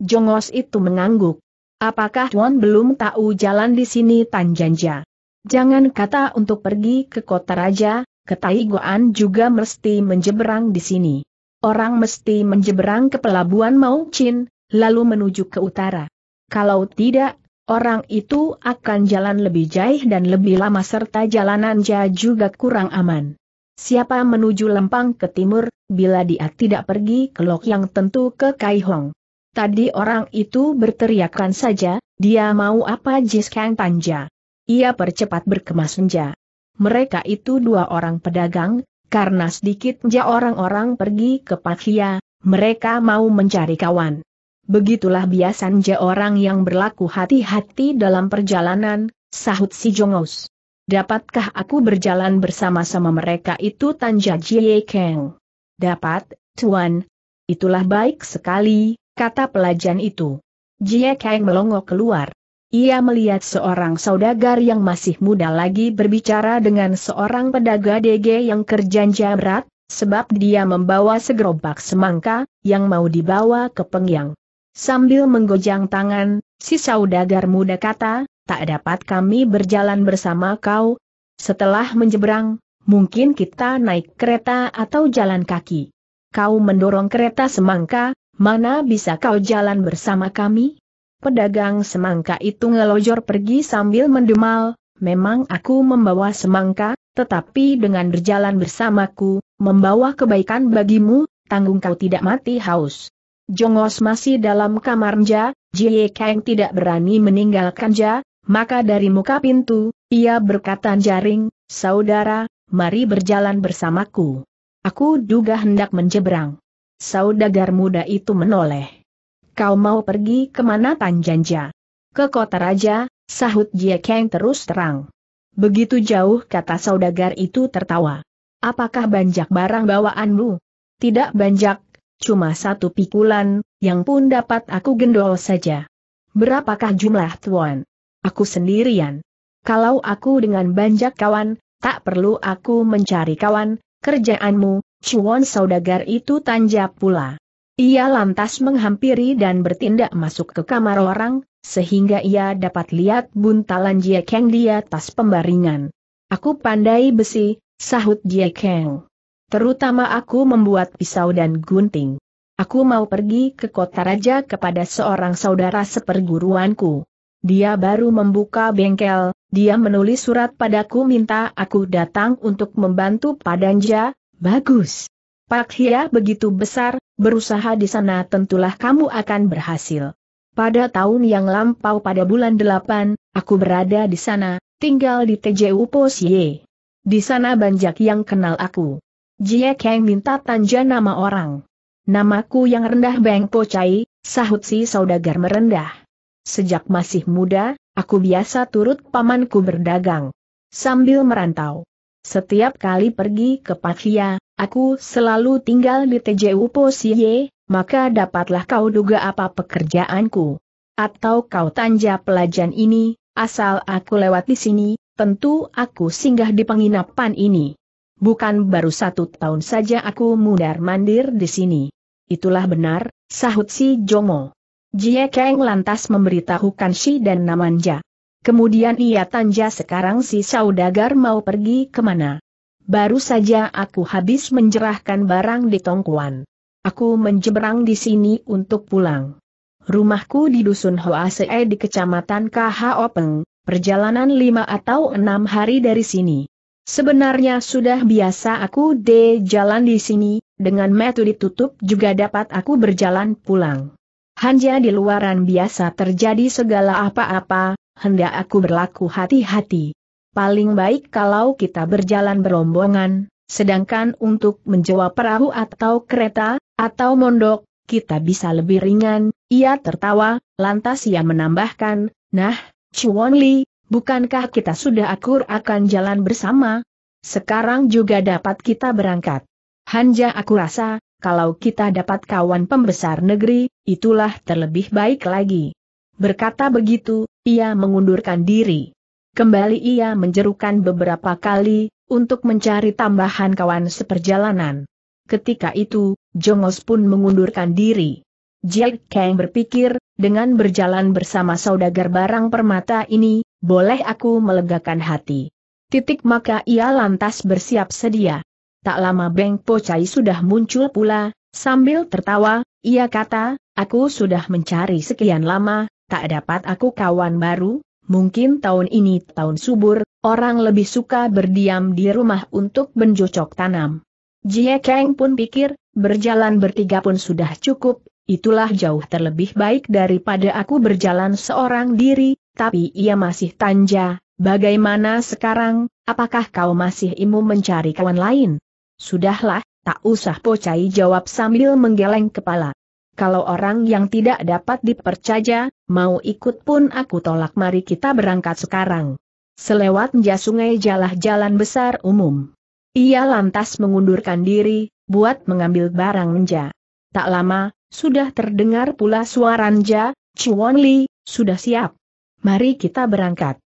Jongos itu mengangguk. Apakah Tuan belum tahu jalan di sini Tanjanja? Jangan kata untuk pergi ke kota raja, ke Taigoan juga mesti menjeberang di sini. Orang mesti menjeberang ke pelabuhan Mauchin, lalu menuju ke utara. Kalau tidak, orang itu akan jalan lebih jauh dan lebih lama serta jalanan jalanannya juga kurang aman. Siapa menuju Lempang ke timur, bila dia tidak pergi ke Lok yang tentu ke Kaihong. Tadi orang itu berteriakan saja, dia mau apa jis kang Panja. Ia percepat berkemas senja. Mereka itu dua orang pedagang, karena sedikitnya orang-orang pergi ke Pakia, mereka mau mencari kawan. Begitulah biasanya orang yang berlaku hati-hati dalam perjalanan, sahut si Jongos. Dapatkah aku berjalan bersama-sama mereka itu tanja Jie Kang? Dapat, Tuan. Itulah baik sekali, kata pelajan itu. Jie Kang melongo keluar. Ia melihat seorang saudagar yang masih muda lagi berbicara dengan seorang pedagang DG yang kerjanya berat, sebab dia membawa segerobak semangka, yang mau dibawa ke Pengyang. Sambil menggojang tangan, si saudagar muda kata, tak dapat kami berjalan bersama kau. Setelah menjebrang, mungkin kita naik kereta atau jalan kaki. Kau mendorong kereta semangka, mana bisa kau jalan bersama kami? Pedagang semangka itu ngelojor pergi sambil mendemal, memang aku membawa semangka, tetapi dengan berjalan bersamaku, membawa kebaikan bagimu, tanggung kau tidak mati haus. Jongos masih dalam kamarnya, Jie Kang tidak berani meninggalkan Nja, maka dari muka pintu, ia berkata jaring, saudara, mari berjalan bersamaku. Aku duga hendak menjebrang. Saudagar muda itu menoleh kau mau pergi ke mana Tanjanja? Ke kota raja, sahut Jie Kang terus terang. Begitu jauh kata saudagar itu tertawa. Apakah banjak barang bawaanmu? Tidak banjak, cuma satu pikulan, yang pun dapat aku gendol saja. Berapakah jumlah tuan? Aku sendirian. Kalau aku dengan banjak kawan, tak perlu aku mencari kawan, kerjaanmu, cuan saudagar itu tanjap pula. Ia lantas menghampiri dan bertindak masuk ke kamar orang, sehingga ia dapat lihat buntalan Jie Kang di atas pembaringan. Aku pandai besi, sahut Jie Kang. Terutama aku membuat pisau dan gunting. Aku mau pergi ke kota raja kepada seorang saudara seperguruanku. Dia baru membuka bengkel, dia menulis surat padaku minta aku datang untuk membantu Padanja, bagus. Pak Hia begitu besar, berusaha di sana tentulah kamu akan berhasil. Pada tahun yang lampau pada bulan 8, aku berada di sana, tinggal di TJU Posye. Di sana banyak yang kenal aku. Jie Kang minta tanja nama orang. Namaku yang rendah Beng Po Chai, sahut si saudagar merendah. Sejak masih muda, aku biasa turut pamanku berdagang. Sambil merantau. Setiap kali pergi ke Pak Hia. Aku selalu tinggal di TJU Posie, maka dapatlah kau duga apa pekerjaanku. Atau kau tanja pelajan ini, asal aku lewat di sini, tentu aku singgah di penginapan ini. Bukan baru satu tahun saja aku mudar mandir di sini. Itulah benar, sahut si Jomo. Jie Kang lantas memberitahukan si dan Namanja. Kemudian ia tanja sekarang si saudagar mau pergi kemana. Baru saja aku habis menjerahkan barang di Tongkuan. Aku menjeberang di sini untuk pulang. Rumahku di dusun Hoasee di kecamatan Kahopeng, perjalanan lima atau enam hari dari sini. Sebenarnya sudah biasa aku de jalan di sini, dengan metu ditutup juga dapat aku berjalan pulang. Hanya di luaran biasa terjadi segala apa-apa, hendak aku berlaku hati-hati paling baik kalau kita berjalan berombongan, sedangkan untuk menjawab perahu atau kereta, atau mondok, kita bisa lebih ringan, ia tertawa, lantas ia menambahkan, nah, Chuan Li, bukankah kita sudah akur akan jalan bersama? Sekarang juga dapat kita berangkat. Hanja aku rasa, kalau kita dapat kawan pembesar negeri, itulah terlebih baik lagi. Berkata begitu, ia mengundurkan diri. Kembali ia menjerukan beberapa kali, untuk mencari tambahan kawan seperjalanan. Ketika itu, Jongos pun mengundurkan diri. Jack Kang berpikir, dengan berjalan bersama saudagar barang permata ini, boleh aku melegakan hati. Titik maka ia lantas bersiap sedia. Tak lama Beng Po Chai sudah muncul pula, sambil tertawa, ia kata, aku sudah mencari sekian lama, tak dapat aku kawan baru, mungkin tahun ini tahun subur, orang lebih suka berdiam di rumah untuk menjocok tanam. Jie Kang pun pikir, berjalan bertiga pun sudah cukup, itulah jauh terlebih baik daripada aku berjalan seorang diri, tapi ia masih tanja, bagaimana sekarang, apakah kau masih imu mencari kawan lain? Sudahlah, tak usah pocai jawab sambil menggeleng kepala kalau orang yang tidak dapat dipercaya, mau ikut pun aku tolak mari kita berangkat sekarang. Selewat nja sungai jalah jalan besar umum. Ia lantas mengundurkan diri, buat mengambil barang nja. Tak lama, sudah terdengar pula suara nja, Chuan Li, sudah siap. Mari kita berangkat.